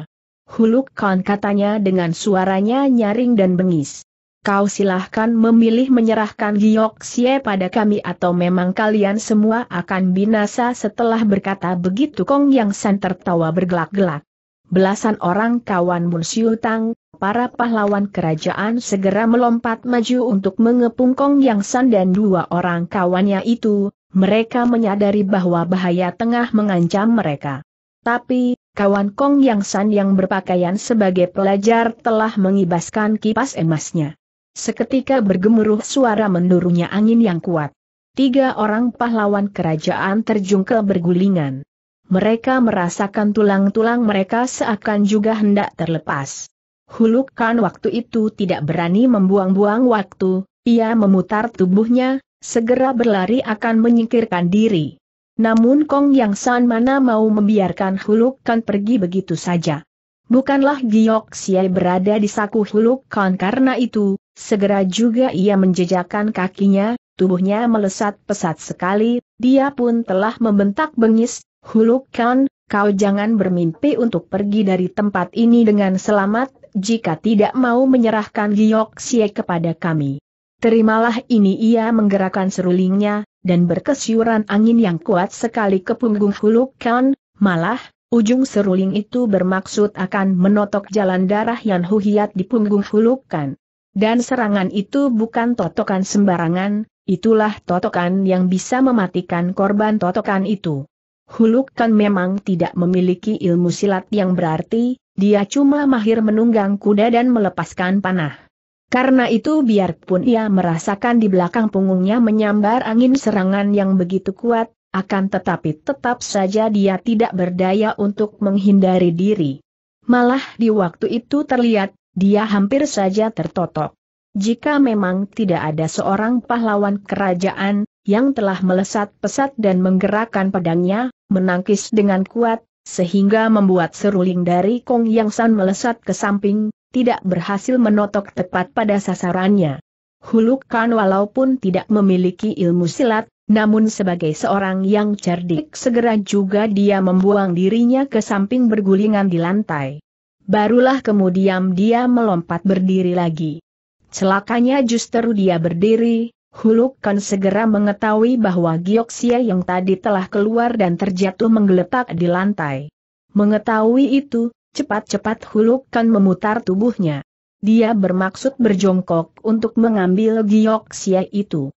Huluk Khan katanya dengan suaranya nyaring dan bengis kau silahkan memilih menyerahkan Xie pada kami atau memang kalian semua akan binasa setelah berkata begitu Kong Yang San tertawa bergelak-gelak. Belasan orang kawan Mun Siu Tang, para pahlawan kerajaan segera melompat maju untuk mengepung Kong Yang San dan dua orang kawannya itu, mereka menyadari bahwa bahaya tengah mengancam mereka. Tapi, kawan Kong Yang San yang berpakaian sebagai pelajar telah mengibaskan kipas emasnya. Seketika bergemuruh suara mendurunya angin yang kuat. Tiga orang pahlawan kerajaan terjungkel bergulingan. Mereka merasakan tulang-tulang mereka seakan juga hendak terlepas. Huluk waktu itu tidak berani membuang-buang waktu, ia memutar tubuhnya, segera berlari akan menyingkirkan diri. Namun Kong Yang San mana mau membiarkan Huluk pergi begitu saja. Bukanlah Giok Xie berada di saku Huluk karena itu, Segera juga ia menjejakkan kakinya, tubuhnya melesat pesat sekali, dia pun telah membentak bengis, Hulukan, kau jangan bermimpi untuk pergi dari tempat ini dengan selamat, jika tidak mau menyerahkan Giok Sie kepada kami. Terimalah ini ia menggerakkan serulingnya, dan berkesyuran angin yang kuat sekali ke punggung Hulukan, malah, ujung seruling itu bermaksud akan menotok jalan darah yang Huhiat di punggung Hulukan. Dan serangan itu bukan totokan sembarangan, itulah totokan yang bisa mematikan korban totokan itu. Huluk kan memang tidak memiliki ilmu silat yang berarti, dia cuma mahir menunggang kuda dan melepaskan panah. Karena itu biarpun ia merasakan di belakang punggungnya menyambar angin serangan yang begitu kuat, akan tetapi tetap saja dia tidak berdaya untuk menghindari diri. Malah di waktu itu terlihat dia hampir saja tertotok. Jika memang tidak ada seorang pahlawan kerajaan, yang telah melesat pesat dan menggerakkan pedangnya, menangkis dengan kuat, sehingga membuat seruling dari Kong Yang San melesat ke samping, tidak berhasil menotok tepat pada sasarannya. Huluk walaupun tidak memiliki ilmu silat, namun sebagai seorang yang cerdik segera juga dia membuang dirinya ke samping bergulingan di lantai barulah kemudian dia melompat berdiri lagi. Celakanya justru dia berdiri, Huluk kan segera mengetahui bahwa Gioksia yang tadi telah keluar dan terjatuh menggeletak di lantai. Mengetahui itu, cepat-cepat Huluk kan memutar tubuhnya. Dia bermaksud berjongkok untuk mengambil Gioksia itu.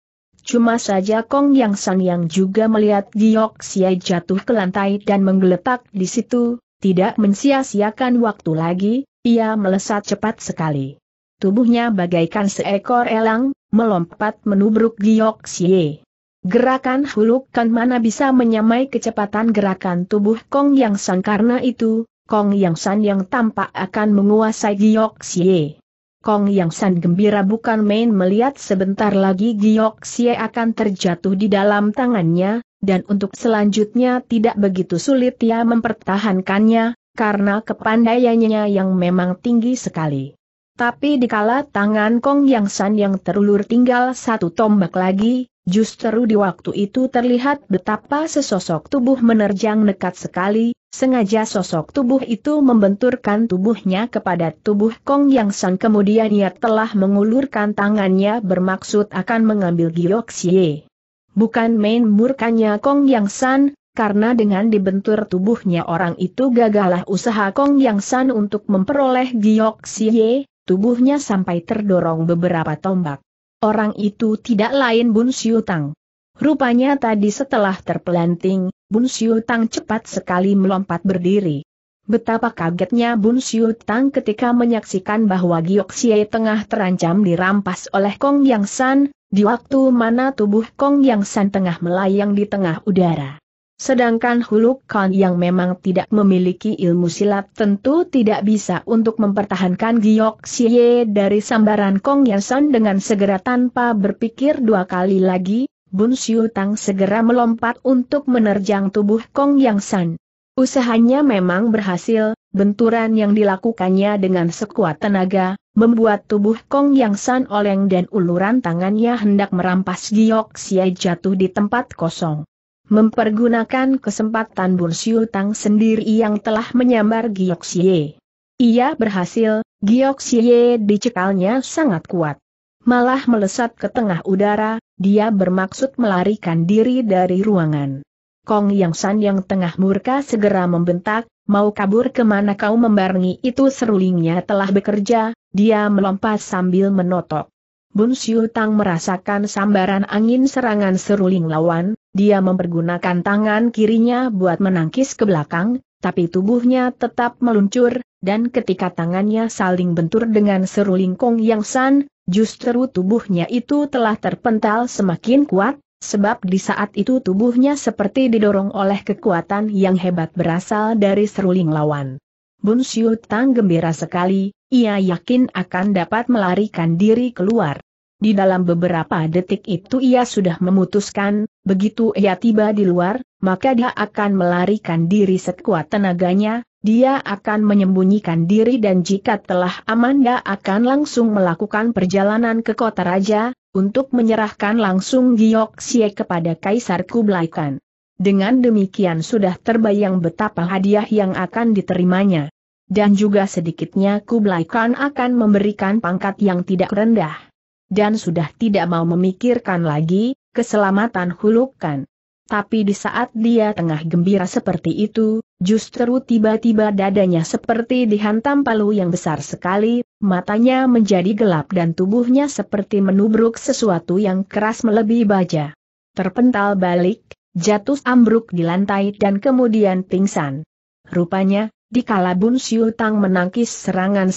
Cuma saja Kong Yang San yang juga melihat Giok jatuh ke lantai dan menggeletak di situ, tidak mensia-siakan waktu lagi, ia melesat cepat sekali. Tubuhnya bagaikan seekor elang, melompat menubruk Giok Xie. Gerakan huluk kan mana bisa menyamai kecepatan gerakan tubuh Kong Yang San karena itu, Kong Yang San yang tampak akan menguasai Giok Xie. Kong Yang San gembira bukan main melihat sebentar lagi Giok Xie akan terjatuh di dalam tangannya, dan untuk selanjutnya tidak begitu sulit ia mempertahankannya, karena kepandaiannya yang memang tinggi sekali. Tapi dikala tangan Kong Yang San yang terulur tinggal satu tombak lagi, Justru di waktu itu terlihat betapa sesosok tubuh menerjang nekat sekali, sengaja sosok tubuh itu membenturkan tubuhnya kepada tubuh Kong Yang San kemudian ia telah mengulurkan tangannya bermaksud akan mengambil Giok Bukan main murkanya Kong Yang San, karena dengan dibentur tubuhnya orang itu gagalah usaha Kong Yang San untuk memperoleh Giok tubuhnya sampai terdorong beberapa tombak. Orang itu tidak lain Bun Siutang. Rupanya tadi setelah terpelanting, Bun Siutang cepat sekali melompat berdiri. Betapa kagetnya Bun Siutang ketika menyaksikan bahwa Giok Siye tengah terancam dirampas oleh Kong Yang San, di waktu mana tubuh Kong Yang San tengah melayang di tengah udara. Sedangkan Huluk Khan yang memang tidak memiliki ilmu silat tentu tidak bisa untuk mempertahankan Giok Xie dari sambaran Kong Yansan dengan segera tanpa berpikir dua kali lagi, Bun Siu Tang segera melompat untuk menerjang tubuh Kong Yansan. Usahanya memang berhasil, benturan yang dilakukannya dengan sekuat tenaga, membuat tubuh Kong Yang oleng dan uluran tangannya hendak merampas Giok Xie jatuh di tempat kosong mempergunakan kesempatan Bun Siu Tang sendiri yang telah menyambar Giok Xie. Ia berhasil, Giok Xie dicekalnya sangat kuat. Malah melesat ke tengah udara, dia bermaksud melarikan diri dari ruangan. Kong Yang San yang tengah murka segera membentak, mau kabur kemana kau membarengi itu serulingnya telah bekerja, dia melompat sambil menotok. Bun Siu Tang merasakan sambaran angin serangan seruling lawan, dia mempergunakan tangan kirinya buat menangkis ke belakang, tapi tubuhnya tetap meluncur, dan ketika tangannya saling bentur dengan seruling Kong Yang San, justru tubuhnya itu telah terpental semakin kuat, sebab di saat itu tubuhnya seperti didorong oleh kekuatan yang hebat berasal dari seruling lawan. Bun Siu Tang gembira sekali, ia yakin akan dapat melarikan diri keluar. Di dalam beberapa detik itu ia sudah memutuskan, begitu ia tiba di luar, maka dia akan melarikan diri sekuat tenaganya, dia akan menyembunyikan diri dan jika telah aman dia akan langsung melakukan perjalanan ke kota raja, untuk menyerahkan langsung Giok Xie kepada Kaisar Kublai dengan demikian sudah terbayang betapa hadiah yang akan diterimanya. Dan juga sedikitnya Kublai Khan akan memberikan pangkat yang tidak rendah. Dan sudah tidak mau memikirkan lagi, keselamatan hulukan. Tapi di saat dia tengah gembira seperti itu, justru tiba-tiba dadanya seperti dihantam palu yang besar sekali, matanya menjadi gelap dan tubuhnya seperti menubruk sesuatu yang keras melebihi baja. Terpental balik, jatuh ambruk di lantai dan kemudian pingsan. Rupanya, dikala Bun Siu Tang menangkis serangan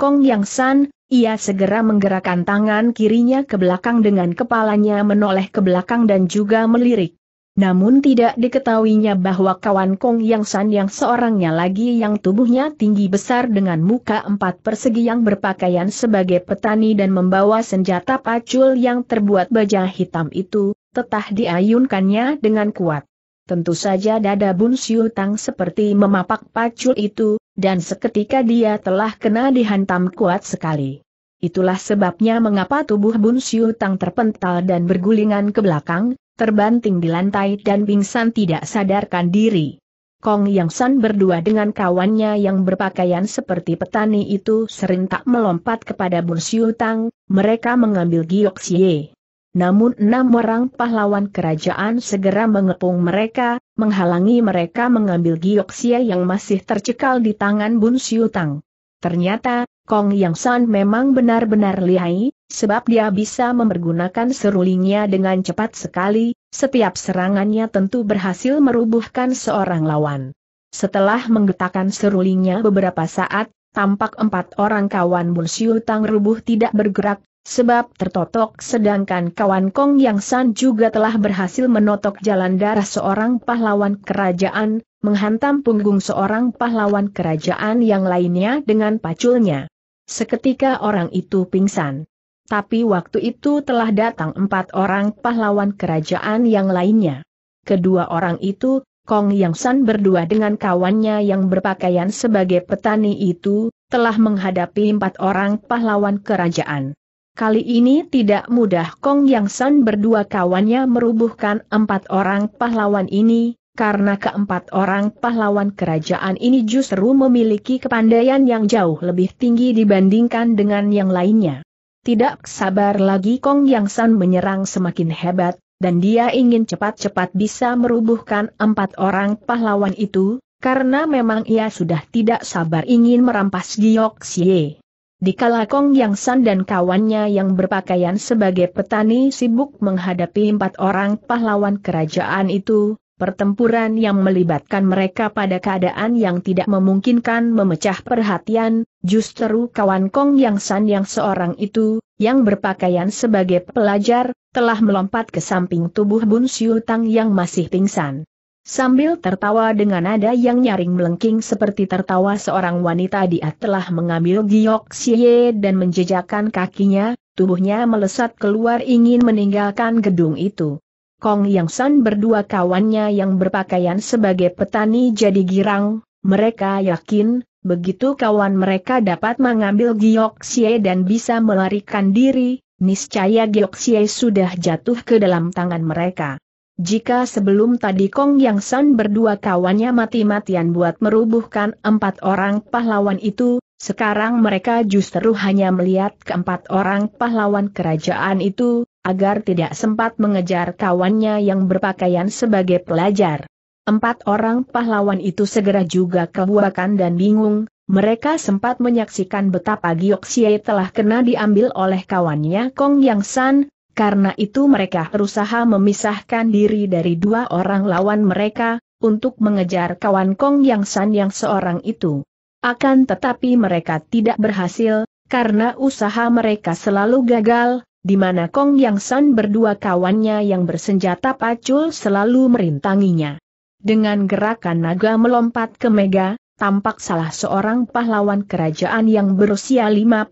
Kong yang san, ia segera menggerakkan tangan kirinya ke belakang dengan kepalanya menoleh ke belakang dan juga melirik. Namun tidak diketahuinya bahwa kawan Kong Yang San yang seorangnya lagi yang tubuhnya tinggi besar dengan muka empat persegi yang berpakaian sebagai petani dan membawa senjata pacul yang terbuat baja hitam itu, Tetah diayunkannya dengan kuat. Tentu saja dada Bun Siu Tang seperti memapak pacul itu, dan seketika dia telah kena dihantam kuat sekali. Itulah sebabnya mengapa tubuh Bun Siu Tang terpental dan bergulingan ke belakang, terbanting di lantai dan pingsan tidak sadarkan diri. Kong Yang San berdua dengan kawannya yang berpakaian seperti petani itu serentak melompat kepada Bun Siu Tang, mereka mengambil Giok Xie. Namun enam orang pahlawan kerajaan segera mengepung mereka, menghalangi mereka mengambil gioksia yang masih tercekal di tangan Bun Siutang. Ternyata, Kong Yang San memang benar-benar lihai, sebab dia bisa mempergunakan serulingnya dengan cepat sekali, setiap serangannya tentu berhasil merubuhkan seorang lawan. Setelah menggetakkan serulingnya beberapa saat, tampak empat orang kawan Bun Siutang rubuh tidak bergerak, Sebab tertotok sedangkan kawan Kong Yang San juga telah berhasil menotok jalan darah seorang pahlawan kerajaan, menghantam punggung seorang pahlawan kerajaan yang lainnya dengan paculnya. Seketika orang itu pingsan. Tapi waktu itu telah datang empat orang pahlawan kerajaan yang lainnya. Kedua orang itu, Kong Yang San berdua dengan kawannya yang berpakaian sebagai petani itu, telah menghadapi empat orang pahlawan kerajaan. Kali ini tidak mudah Kong Yang San berdua kawannya merubuhkan empat orang pahlawan ini, karena keempat orang pahlawan kerajaan ini justru memiliki kepandaian yang jauh lebih tinggi dibandingkan dengan yang lainnya. Tidak sabar lagi Kong Yang San menyerang semakin hebat, dan dia ingin cepat-cepat bisa merubuhkan empat orang pahlawan itu, karena memang ia sudah tidak sabar ingin merampas Giyok Xie. Di kalakong Yang San dan kawannya yang berpakaian sebagai petani sibuk menghadapi empat orang pahlawan kerajaan itu, pertempuran yang melibatkan mereka pada keadaan yang tidak memungkinkan memecah perhatian, justru kawan Kong Yang San yang seorang itu, yang berpakaian sebagai pelajar, telah melompat ke samping tubuh Bun Siu Tang yang masih pingsan. Sambil tertawa dengan nada yang nyaring melengking seperti tertawa seorang wanita dia telah mengambil giok siye dan menjejakkan kakinya, tubuhnya melesat keluar ingin meninggalkan gedung itu. Kong Yang San berdua kawannya yang berpakaian sebagai petani jadi girang, mereka yakin, begitu kawan mereka dapat mengambil giok siye dan bisa melarikan diri, niscaya giok siye sudah jatuh ke dalam tangan mereka. Jika sebelum tadi Kong Yang San berdua kawannya mati-matian buat merubuhkan empat orang pahlawan itu, sekarang mereka justru hanya melihat keempat orang pahlawan kerajaan itu, agar tidak sempat mengejar kawannya yang berpakaian sebagai pelajar. Empat orang pahlawan itu segera juga kebuakan dan bingung, mereka sempat menyaksikan betapa Giok telah kena diambil oleh kawannya Kong Yang San, karena itu mereka berusaha memisahkan diri dari dua orang lawan mereka, untuk mengejar kawan Kong Yang San yang seorang itu. Akan tetapi mereka tidak berhasil, karena usaha mereka selalu gagal, di mana Kong Yang San berdua kawannya yang bersenjata pacul selalu merintanginya. Dengan gerakan naga melompat ke Mega, tampak salah seorang pahlawan kerajaan yang berusia 50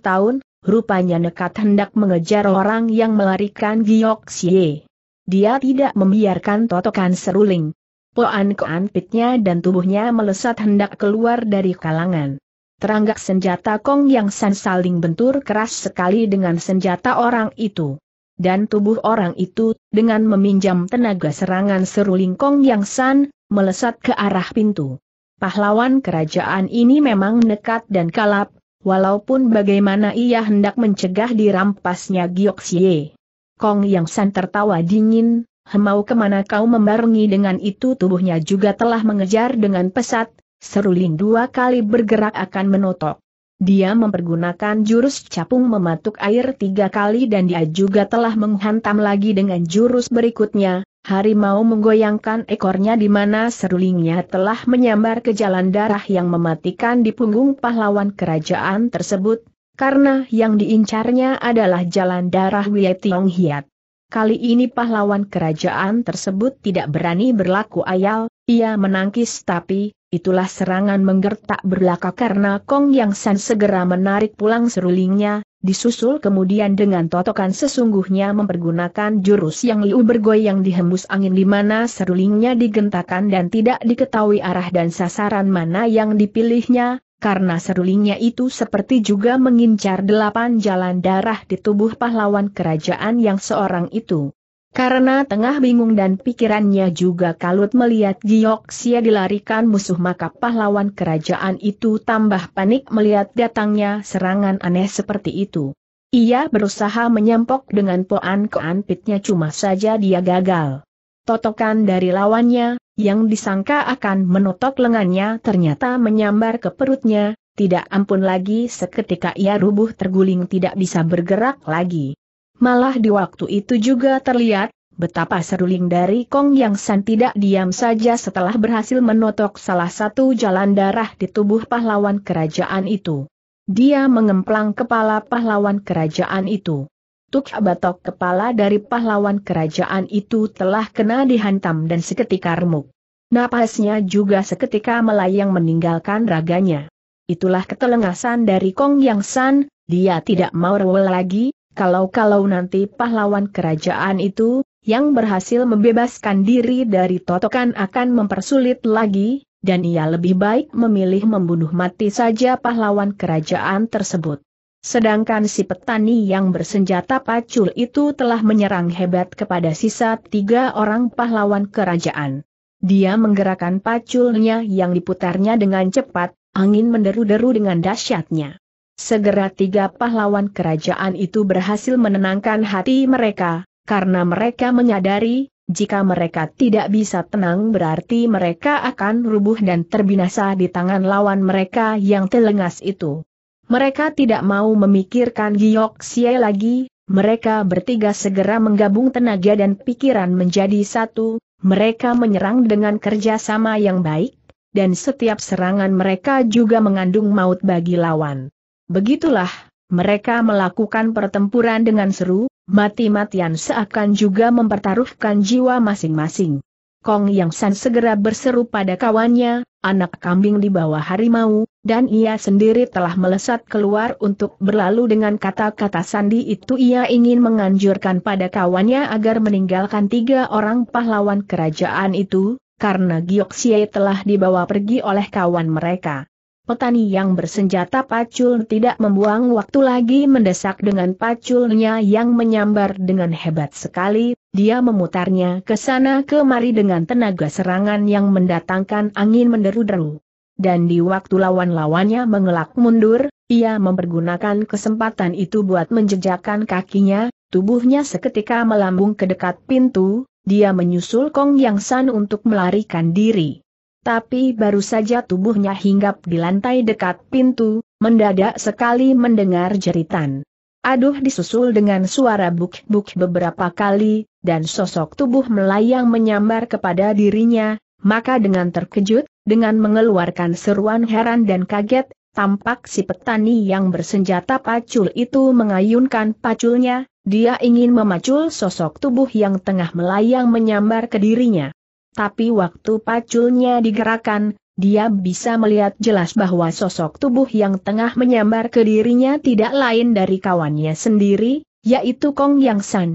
tahun, rupanya nekat hendak mengejar orang yang melarikan Giok Xie. Dia tidak membiarkan totokan seruling. Poan pitnya dan tubuhnya melesat hendak keluar dari kalangan. Teranggak senjata Kong Yang San saling bentur keras sekali dengan senjata orang itu. Dan tubuh orang itu, dengan meminjam tenaga serangan seruling Kong Yang San, melesat ke arah pintu. Pahlawan kerajaan ini memang nekat dan kalap, walaupun bagaimana ia hendak mencegah dirampasnya Gyoxie. Kong Yang San tertawa dingin, mau kemana kau membarungi dengan itu tubuhnya juga telah mengejar dengan pesat, seruling dua kali bergerak akan menotok. Dia mempergunakan jurus capung mematuk air tiga kali dan dia juga telah menghantam lagi dengan jurus berikutnya. Harimau menggoyangkan ekornya di mana serulingnya telah menyambar ke jalan darah yang mematikan di punggung pahlawan kerajaan tersebut, karena yang diincarnya adalah jalan darah Wei Tiong Hiat. Kali ini pahlawan kerajaan tersebut tidak berani berlaku ayal, ia menangkis tapi, itulah serangan menggertak berlaka karena Kong Yang San segera menarik pulang serulingnya, disusul kemudian dengan totokan sesungguhnya mempergunakan jurus yang liu bergoyang dihembus angin di mana serulingnya digentakan dan tidak diketahui arah dan sasaran mana yang dipilihnya, karena serulingnya itu seperti juga mengincar delapan jalan darah di tubuh pahlawan kerajaan yang seorang itu. Karena tengah bingung dan pikirannya juga kalut melihat Giok Sia dilarikan musuh maka pahlawan kerajaan itu tambah panik melihat datangnya serangan aneh seperti itu. Ia berusaha menyempok dengan poan keanpitnya cuma saja dia gagal. Totokan dari lawannya, yang disangka akan menotok lengannya ternyata menyambar ke perutnya, tidak ampun lagi seketika ia rubuh terguling tidak bisa bergerak lagi. Malah di waktu itu juga terlihat, betapa seruling dari Kong Yang San tidak diam saja setelah berhasil menotok salah satu jalan darah di tubuh pahlawan kerajaan itu. Dia mengemplang kepala pahlawan kerajaan itu. Tuk batok kepala dari pahlawan kerajaan itu telah kena dihantam dan seketika remuk. Napasnya juga seketika melayang meninggalkan raganya. Itulah ketelengasan dari Kong Yang San, dia tidak mau rewel lagi, kalau-kalau nanti pahlawan kerajaan itu, yang berhasil membebaskan diri dari totokan akan mempersulit lagi, dan ia lebih baik memilih membunuh mati saja pahlawan kerajaan tersebut. Sedangkan si petani yang bersenjata pacul itu telah menyerang hebat kepada sisa tiga orang pahlawan kerajaan. Dia menggerakkan paculnya yang diputarnya dengan cepat, angin menderu-deru dengan dahsyatnya. Segera tiga pahlawan kerajaan itu berhasil menenangkan hati mereka, karena mereka menyadari, jika mereka tidak bisa tenang berarti mereka akan rubuh dan terbinasa di tangan lawan mereka yang telengas itu. Mereka tidak mau memikirkan Giyok Xie lagi, mereka bertiga segera menggabung tenaga dan pikiran menjadi satu, mereka menyerang dengan kerjasama yang baik, dan setiap serangan mereka juga mengandung maut bagi lawan. Begitulah, mereka melakukan pertempuran dengan seru, mati-matian seakan juga mempertaruhkan jiwa masing-masing. Kong Yang San segera berseru pada kawannya, anak kambing di bawah harimau, dan ia sendiri telah melesat keluar untuk berlalu dengan kata-kata sandi itu ia ingin menganjurkan pada kawannya agar meninggalkan tiga orang pahlawan kerajaan itu, karena Giok Xie telah dibawa pergi oleh kawan mereka. Petani yang bersenjata pacul tidak membuang waktu lagi mendesak dengan paculnya yang menyambar dengan hebat sekali, dia memutarnya ke sana kemari dengan tenaga serangan yang mendatangkan angin menderu-deru. Dan di waktu lawan-lawannya mengelak mundur, ia mempergunakan kesempatan itu buat menjejakkan kakinya, tubuhnya seketika melambung ke dekat pintu, dia menyusul Kong Yang San untuk melarikan diri tapi baru saja tubuhnya hinggap di lantai dekat pintu, mendadak sekali mendengar jeritan. Aduh disusul dengan suara buk-buk beberapa kali, dan sosok tubuh melayang menyambar kepada dirinya, maka dengan terkejut, dengan mengeluarkan seruan heran dan kaget, tampak si petani yang bersenjata pacul itu mengayunkan paculnya, dia ingin memacul sosok tubuh yang tengah melayang menyambar ke dirinya. Tapi waktu paculnya digerakkan, dia bisa melihat jelas bahwa sosok tubuh yang tengah menyambar ke dirinya tidak lain dari kawannya sendiri, yaitu Kong Yang San.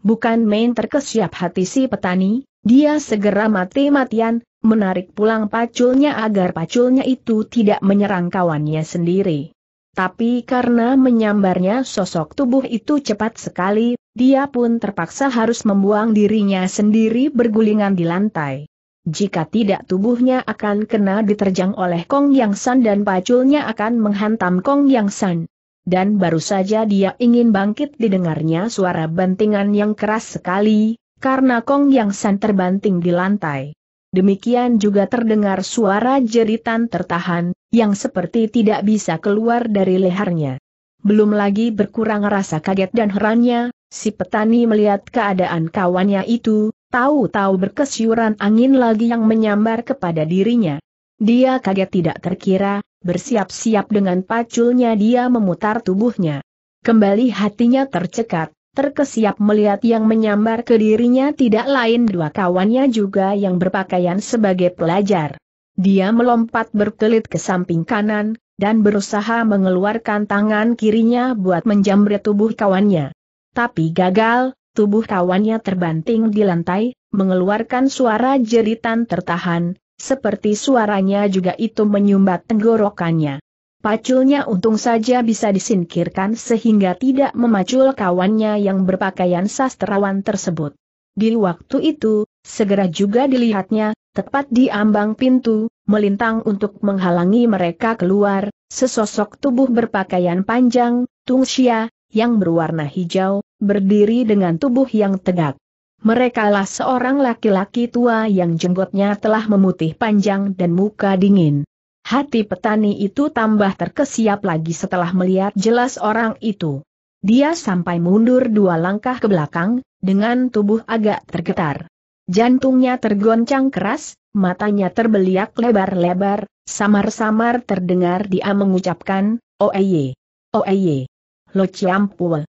Bukan main terkesiap hati si petani, dia segera mati-matian, menarik pulang paculnya agar paculnya itu tidak menyerang kawannya sendiri. Tapi karena menyambarnya sosok tubuh itu cepat sekali, dia pun terpaksa harus membuang dirinya sendiri bergulingan di lantai. Jika tidak tubuhnya akan kena diterjang oleh Kong Yang San dan paculnya akan menghantam Kong Yang San. Dan baru saja dia ingin bangkit didengarnya suara bantingan yang keras sekali, karena Kong Yang San terbanting di lantai. Demikian juga terdengar suara jeritan tertahan, yang seperti tidak bisa keluar dari lehernya. Belum lagi berkurang rasa kaget dan herannya, Si petani melihat keadaan kawannya itu, tahu-tahu berkesyuran angin lagi yang menyambar kepada dirinya. Dia kaget tidak terkira, bersiap-siap dengan paculnya dia memutar tubuhnya. Kembali hatinya tercekat, terkesiap melihat yang menyambar ke dirinya tidak lain dua kawannya juga yang berpakaian sebagai pelajar. Dia melompat berkelit ke samping kanan, dan berusaha mengeluarkan tangan kirinya buat menjamret tubuh kawannya tapi gagal, tubuh kawannya terbanting di lantai, mengeluarkan suara jeritan tertahan, seperti suaranya juga itu menyumbat tenggorokannya. Paculnya untung saja bisa disingkirkan sehingga tidak memacul kawannya yang berpakaian sastrawan tersebut. Di waktu itu, segera juga dilihatnya, tepat di ambang pintu, melintang untuk menghalangi mereka keluar, sesosok tubuh berpakaian panjang, Tungsia, yang berwarna hijau, berdiri dengan tubuh yang tegak. Merekalah seorang laki-laki tua yang jenggotnya telah memutih panjang dan muka dingin. Hati petani itu tambah terkesiap lagi setelah melihat jelas orang itu. Dia sampai mundur dua langkah ke belakang, dengan tubuh agak tergetar. Jantungnya tergoncang keras, matanya terbeliak lebar-lebar, samar-samar terdengar dia mengucapkan, Oeye, Oeye. Lo oh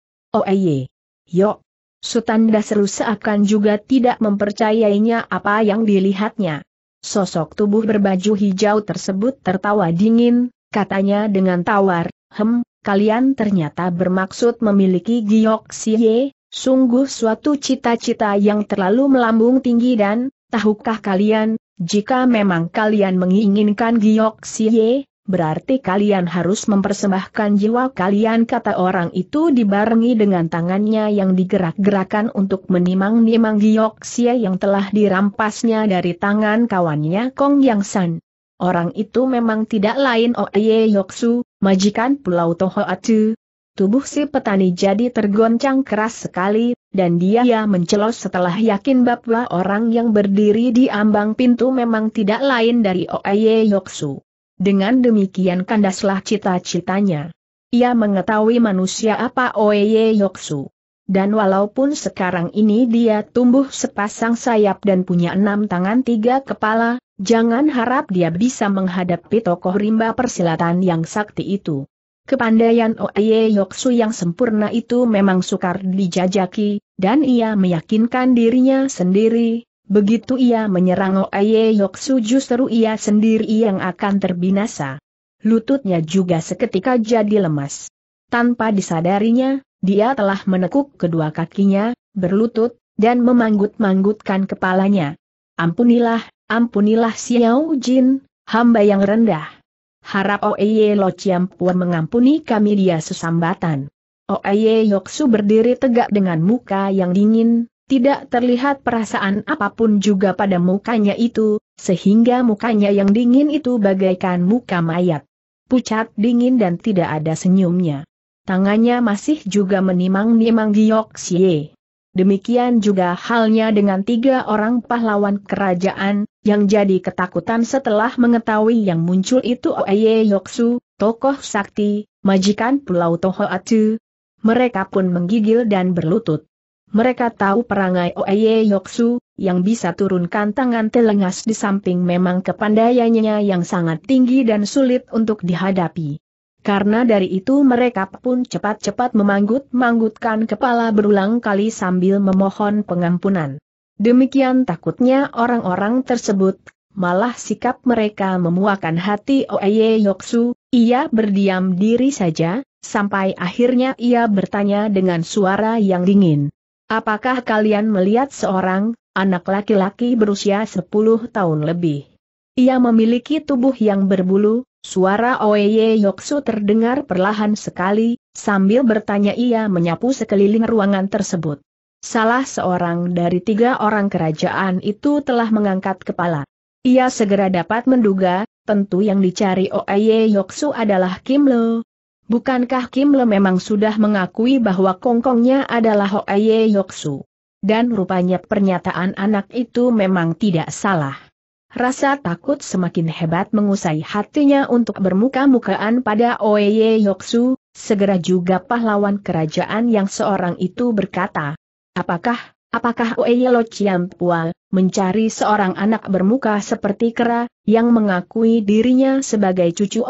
Oeye. Iya. Yok. Sutan Dasru seakan juga tidak mempercayainya apa yang dilihatnya. Sosok tubuh berbaju hijau tersebut tertawa dingin, katanya dengan tawar, Hem, kalian ternyata bermaksud memiliki giok siye, sungguh suatu cita-cita yang terlalu melambung tinggi dan, tahukah kalian, jika memang kalian menginginkan giok siye, berarti kalian harus mempersembahkan jiwa kalian kata orang itu dibarengi dengan tangannya yang digerak-gerakan untuk menimang-nimang sia yang telah dirampasnya dari tangan kawannya Kong Yang San. Orang itu memang tidak lain Oye oh Yoksu, majikan Pulau Toho Tohoatu. Tubuh si petani jadi tergoncang keras sekali, dan dia ya mencelos setelah yakin bahwa orang yang berdiri di ambang pintu memang tidak lain dari Oye oh Yoksu. Dengan demikian kandaslah cita-citanya. Ia mengetahui manusia apa Oeye Yoksu. Dan walaupun sekarang ini dia tumbuh sepasang sayap dan punya enam tangan tiga kepala, jangan harap dia bisa menghadapi tokoh rimba persilatan yang sakti itu. Kepandaian Oeye Yoksu yang sempurna itu memang sukar dijajaki, dan ia meyakinkan dirinya sendiri, Begitu ia menyerang Oye oh Yoksu justru ia sendiri yang akan terbinasa. Lututnya juga seketika jadi lemas. Tanpa disadarinya, dia telah menekuk kedua kakinya, berlutut, dan memanggut-manggutkan kepalanya. Ampunilah, ampunilah Xiao Jin, hamba yang rendah. Harap Oeye oh Lo Puan mengampuni kami dia sesambatan. Oeye oh Yoksu berdiri tegak dengan muka yang dingin, tidak terlihat perasaan apapun juga pada mukanya itu, sehingga mukanya yang dingin itu bagaikan muka mayat. Pucat dingin dan tidak ada senyumnya. Tangannya masih juga menimang-nimang Giok siye. Demikian juga halnya dengan tiga orang pahlawan kerajaan, yang jadi ketakutan setelah mengetahui yang muncul itu Oye Yoksu, tokoh sakti, majikan Pulau Tohoatu. Mereka pun menggigil dan berlutut. Mereka tahu perangai Oeye Yoksu, yang bisa turunkan tangan telengas di samping memang kepandaiannya yang sangat tinggi dan sulit untuk dihadapi. Karena dari itu mereka pun cepat-cepat memanggut-manggutkan kepala berulang kali sambil memohon pengampunan. Demikian takutnya orang-orang tersebut, malah sikap mereka memuakan hati Oeye Yoksu, ia berdiam diri saja, sampai akhirnya ia bertanya dengan suara yang dingin. Apakah kalian melihat seorang anak laki-laki berusia 10 tahun lebih? Ia memiliki tubuh yang berbulu, suara Oeye Yoksu terdengar perlahan sekali, sambil bertanya ia menyapu sekeliling ruangan tersebut. Salah seorang dari tiga orang kerajaan itu telah mengangkat kepala. Ia segera dapat menduga, tentu yang dicari Oeye Yoksu adalah Kim Lo, Bukankah Kim Le memang sudah mengakui bahwa kongkongnya adalah Hoaye Yoksu? Dan rupanya pernyataan anak itu memang tidak salah. Rasa takut semakin hebat mengusai hatinya untuk bermuka-mukaan pada Oeye Yoksu, segera juga pahlawan kerajaan yang seorang itu berkata, Apakah Apakah Chiam Pual mencari seorang anak bermuka seperti kera, yang mengakui dirinya sebagai cucu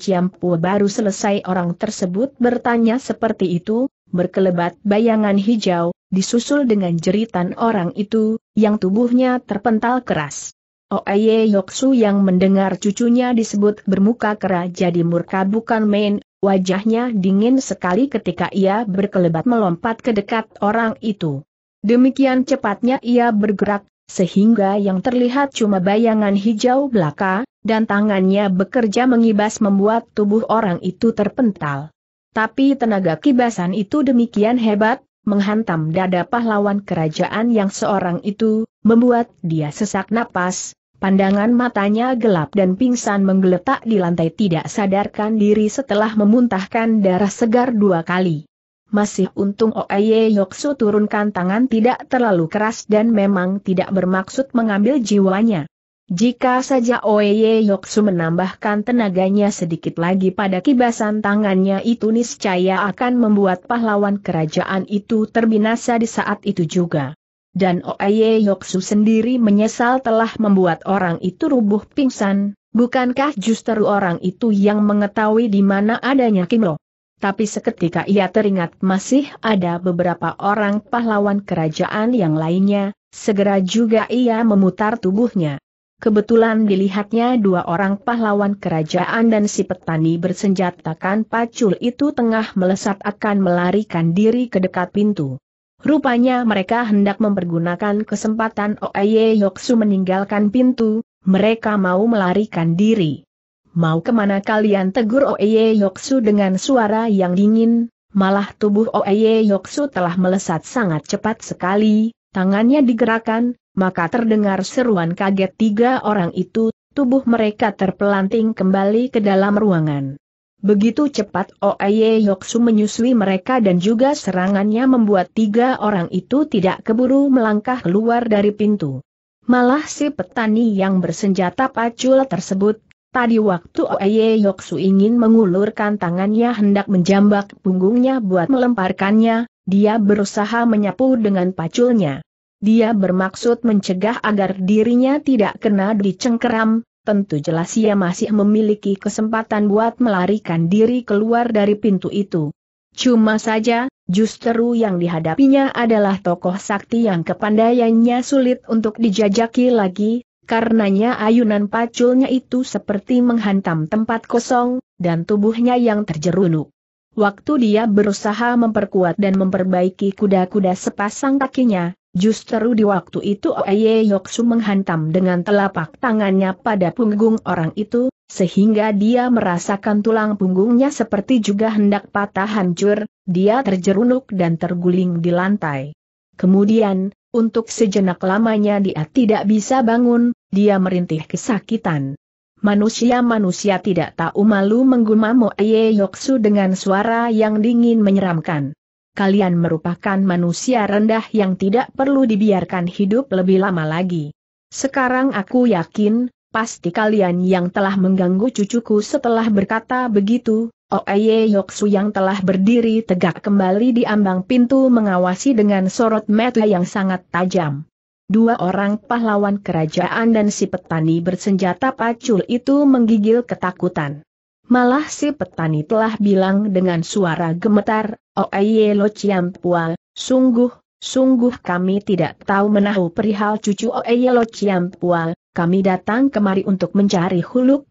Chiam Pual baru selesai orang tersebut bertanya seperti itu, berkelebat bayangan hijau, disusul dengan jeritan orang itu, yang tubuhnya terpental keras. Oeye Yoksu yang mendengar cucunya disebut bermuka kera jadi murka bukan main, wajahnya dingin sekali ketika ia berkelebat melompat ke dekat orang itu. Demikian cepatnya ia bergerak, sehingga yang terlihat cuma bayangan hijau belaka, dan tangannya bekerja mengibas membuat tubuh orang itu terpental. Tapi tenaga kibasan itu demikian hebat, menghantam dada pahlawan kerajaan yang seorang itu, membuat dia sesak napas, pandangan matanya gelap dan pingsan menggeletak di lantai tidak sadarkan diri setelah memuntahkan darah segar dua kali. Masih untung Oye Yoksu turunkan tangan tidak terlalu keras dan memang tidak bermaksud mengambil jiwanya. Jika saja Oye Yoksu menambahkan tenaganya sedikit lagi pada kibasan tangannya itu niscaya akan membuat pahlawan kerajaan itu terbinasa di saat itu juga. Dan Oye Yoksu sendiri menyesal telah membuat orang itu rubuh pingsan, bukankah justru orang itu yang mengetahui di mana adanya Kimlo? Tapi seketika ia teringat masih ada beberapa orang pahlawan kerajaan yang lainnya, segera juga ia memutar tubuhnya. Kebetulan dilihatnya dua orang pahlawan kerajaan dan si petani bersenjatakan pacul itu tengah melesat akan melarikan diri ke dekat pintu. Rupanya mereka hendak mempergunakan kesempatan Oye Yoksu meninggalkan pintu, mereka mau melarikan diri. Mau kemana kalian tegur Oeye Yoksu dengan suara yang dingin, malah tubuh Oeye Yoksu telah melesat sangat cepat sekali, tangannya digerakkan, maka terdengar seruan kaget tiga orang itu, tubuh mereka terpelanting kembali ke dalam ruangan. Begitu cepat Oeye Yoksu menyusui mereka dan juga serangannya membuat tiga orang itu tidak keburu melangkah keluar dari pintu. Malah si petani yang bersenjata pacul tersebut Tadi waktu Oye Yoksu ingin mengulurkan tangannya hendak menjambak punggungnya buat melemparkannya, dia berusaha menyapu dengan paculnya. Dia bermaksud mencegah agar dirinya tidak kena dicengkeram, tentu jelas ia masih memiliki kesempatan buat melarikan diri keluar dari pintu itu. Cuma saja, justru yang dihadapinya adalah tokoh sakti yang kepandaiannya sulit untuk dijajaki lagi, Karenanya ayunan paculnya itu seperti menghantam tempat kosong, dan tubuhnya yang terjerunuk. Waktu dia berusaha memperkuat dan memperbaiki kuda-kuda sepasang kakinya, justru di waktu itu Oye Yoksu menghantam dengan telapak tangannya pada punggung orang itu, sehingga dia merasakan tulang punggungnya seperti juga hendak patah hancur, dia terjerunuk dan terguling di lantai. Kemudian, untuk sejenak lamanya dia tidak bisa bangun, dia merintih kesakitan. Manusia-manusia tidak tahu malu menggumam Moe Yoksu dengan suara yang dingin menyeramkan. Kalian merupakan manusia rendah yang tidak perlu dibiarkan hidup lebih lama lagi. Sekarang aku yakin, pasti kalian yang telah mengganggu cucuku setelah berkata begitu, Oeye oh, Yoksu yang telah berdiri tegak kembali di ambang pintu mengawasi dengan sorot mata yang sangat tajam. Dua orang pahlawan kerajaan dan si petani bersenjata pacul itu menggigil ketakutan. Malah si petani telah bilang dengan suara gemetar, Oeye oh, Lo Chiampua, sungguh, sungguh kami tidak tahu menahu perihal cucu Oeye oh, Lo Chiampua, kami datang kemari untuk mencari Huluk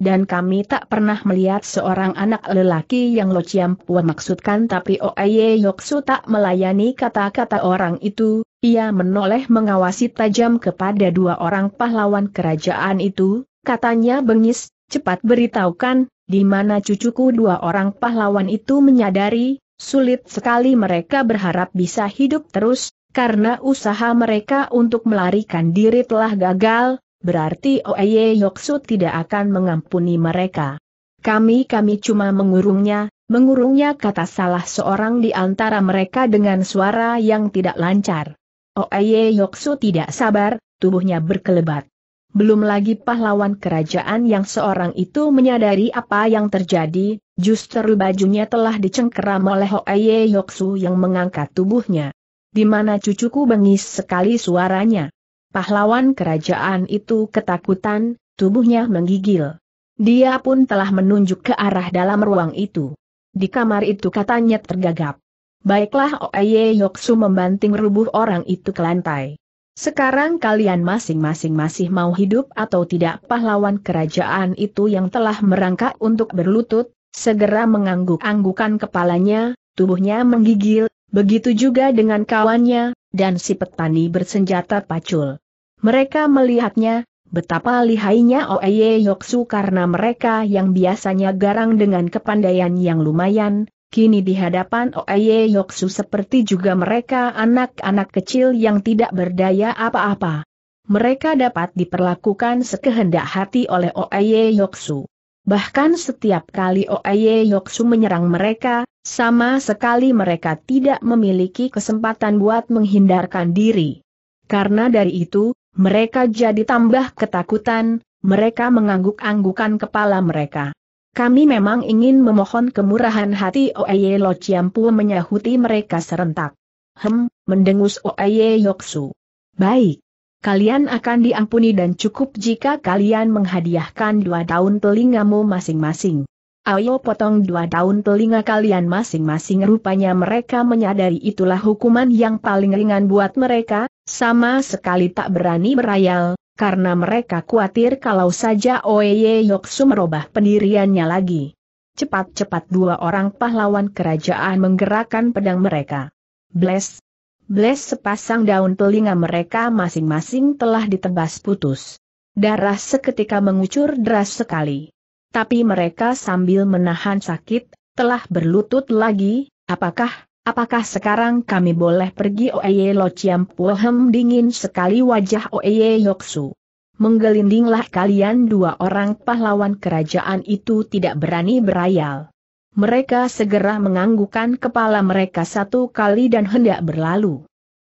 dan kami tak pernah melihat seorang anak lelaki yang Lo Chiam maksudkan tapi Oye Yoksu tak melayani kata-kata orang itu, ia menoleh mengawasi tajam kepada dua orang pahlawan kerajaan itu, katanya bengis, cepat beritahukan, di mana cucuku dua orang pahlawan itu menyadari, sulit sekali mereka berharap bisa hidup terus, karena usaha mereka untuk melarikan diri telah gagal, berarti Oeye Yoksu tidak akan mengampuni mereka. Kami-kami cuma mengurungnya, mengurungnya kata salah seorang di antara mereka dengan suara yang tidak lancar. Oeye Yoksu tidak sabar, tubuhnya berkelebat. Belum lagi pahlawan kerajaan yang seorang itu menyadari apa yang terjadi, justru bajunya telah dicengkeram oleh Hoeye Yoksu yang mengangkat tubuhnya. Di mana cucuku bengis sekali suaranya. Pahlawan kerajaan itu ketakutan, tubuhnya menggigil. Dia pun telah menunjuk ke arah dalam ruang itu. Di kamar itu katanya tergagap. Baiklah Oye Yoksu membanting rubuh orang itu ke lantai. Sekarang kalian masing-masing masih mau hidup atau tidak pahlawan kerajaan itu yang telah merangkak untuk berlutut, segera mengangguk-anggukan kepalanya, tubuhnya menggigil, Begitu juga dengan kawannya, dan si petani bersenjata pacul. Mereka melihatnya, betapa lihainya Oeye Yoksu karena mereka yang biasanya garang dengan kepandaian yang lumayan, kini di hadapan Oeye Yoksu seperti juga mereka anak-anak kecil yang tidak berdaya apa-apa. Mereka dapat diperlakukan sekehendak hati oleh Oeye Yoksu. Bahkan setiap kali Oeye Yoksu menyerang mereka, sama sekali mereka tidak memiliki kesempatan buat menghindarkan diri. Karena dari itu, mereka jadi tambah ketakutan, mereka mengangguk-anggukan kepala mereka. Kami memang ingin memohon kemurahan hati Oeye Lo Chiampu menyahuti mereka serentak. Hem, mendengus Oeye Yoksu. Baik. Kalian akan diampuni dan cukup jika kalian menghadiahkan dua tahun telingamu masing-masing. Ayo potong dua daun telinga kalian masing-masing rupanya mereka menyadari itulah hukuman yang paling ringan buat mereka, sama sekali tak berani berayal, karena mereka khawatir kalau saja Oeye Yoksu merubah pendiriannya lagi. Cepat-cepat dua orang pahlawan kerajaan menggerakkan pedang mereka. Bless! Bless sepasang daun telinga mereka masing-masing telah ditebas putus. Darah seketika mengucur deras sekali tapi mereka sambil menahan sakit, telah berlutut lagi, apakah, apakah sekarang kami boleh pergi Oeye Lo Ciampuohem dingin sekali wajah Oeye Yoksu. Menggelindinglah kalian dua orang pahlawan kerajaan itu tidak berani berayal. Mereka segera menganggukkan kepala mereka satu kali dan hendak berlalu.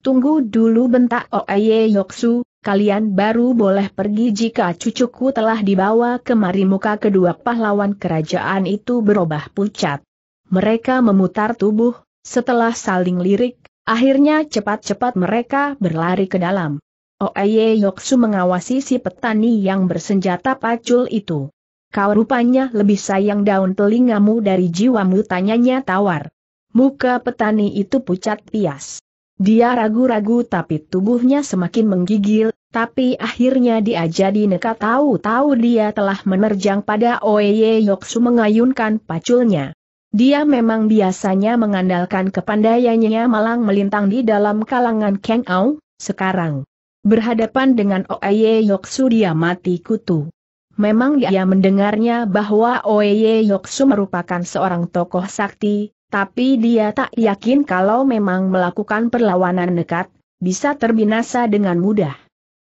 Tunggu dulu bentak Oeye oh, Yoksu, kalian baru boleh pergi jika cucuku telah dibawa kemari muka kedua pahlawan kerajaan itu berubah pucat. Mereka memutar tubuh, setelah saling lirik, akhirnya cepat-cepat mereka berlari ke dalam. Oeye oh, Yoksu mengawasi si petani yang bersenjata pacul itu. Kau rupanya lebih sayang daun telingamu dari jiwamu tanyanya tawar. Muka petani itu pucat pias. Dia ragu-ragu tapi tubuhnya semakin menggigil, tapi akhirnya dia jadi nekat tahu-tahu dia telah menerjang pada Oye Yoksu mengayunkan paculnya. Dia memang biasanya mengandalkan kepandaiannya malang melintang di dalam kalangan Kang Au, sekarang. Berhadapan dengan Oye Yoksu dia mati kutu. Memang dia mendengarnya bahwa Oye Yoksu merupakan seorang tokoh sakti, tapi dia tak yakin kalau memang melakukan perlawanan dekat, bisa terbinasa dengan mudah.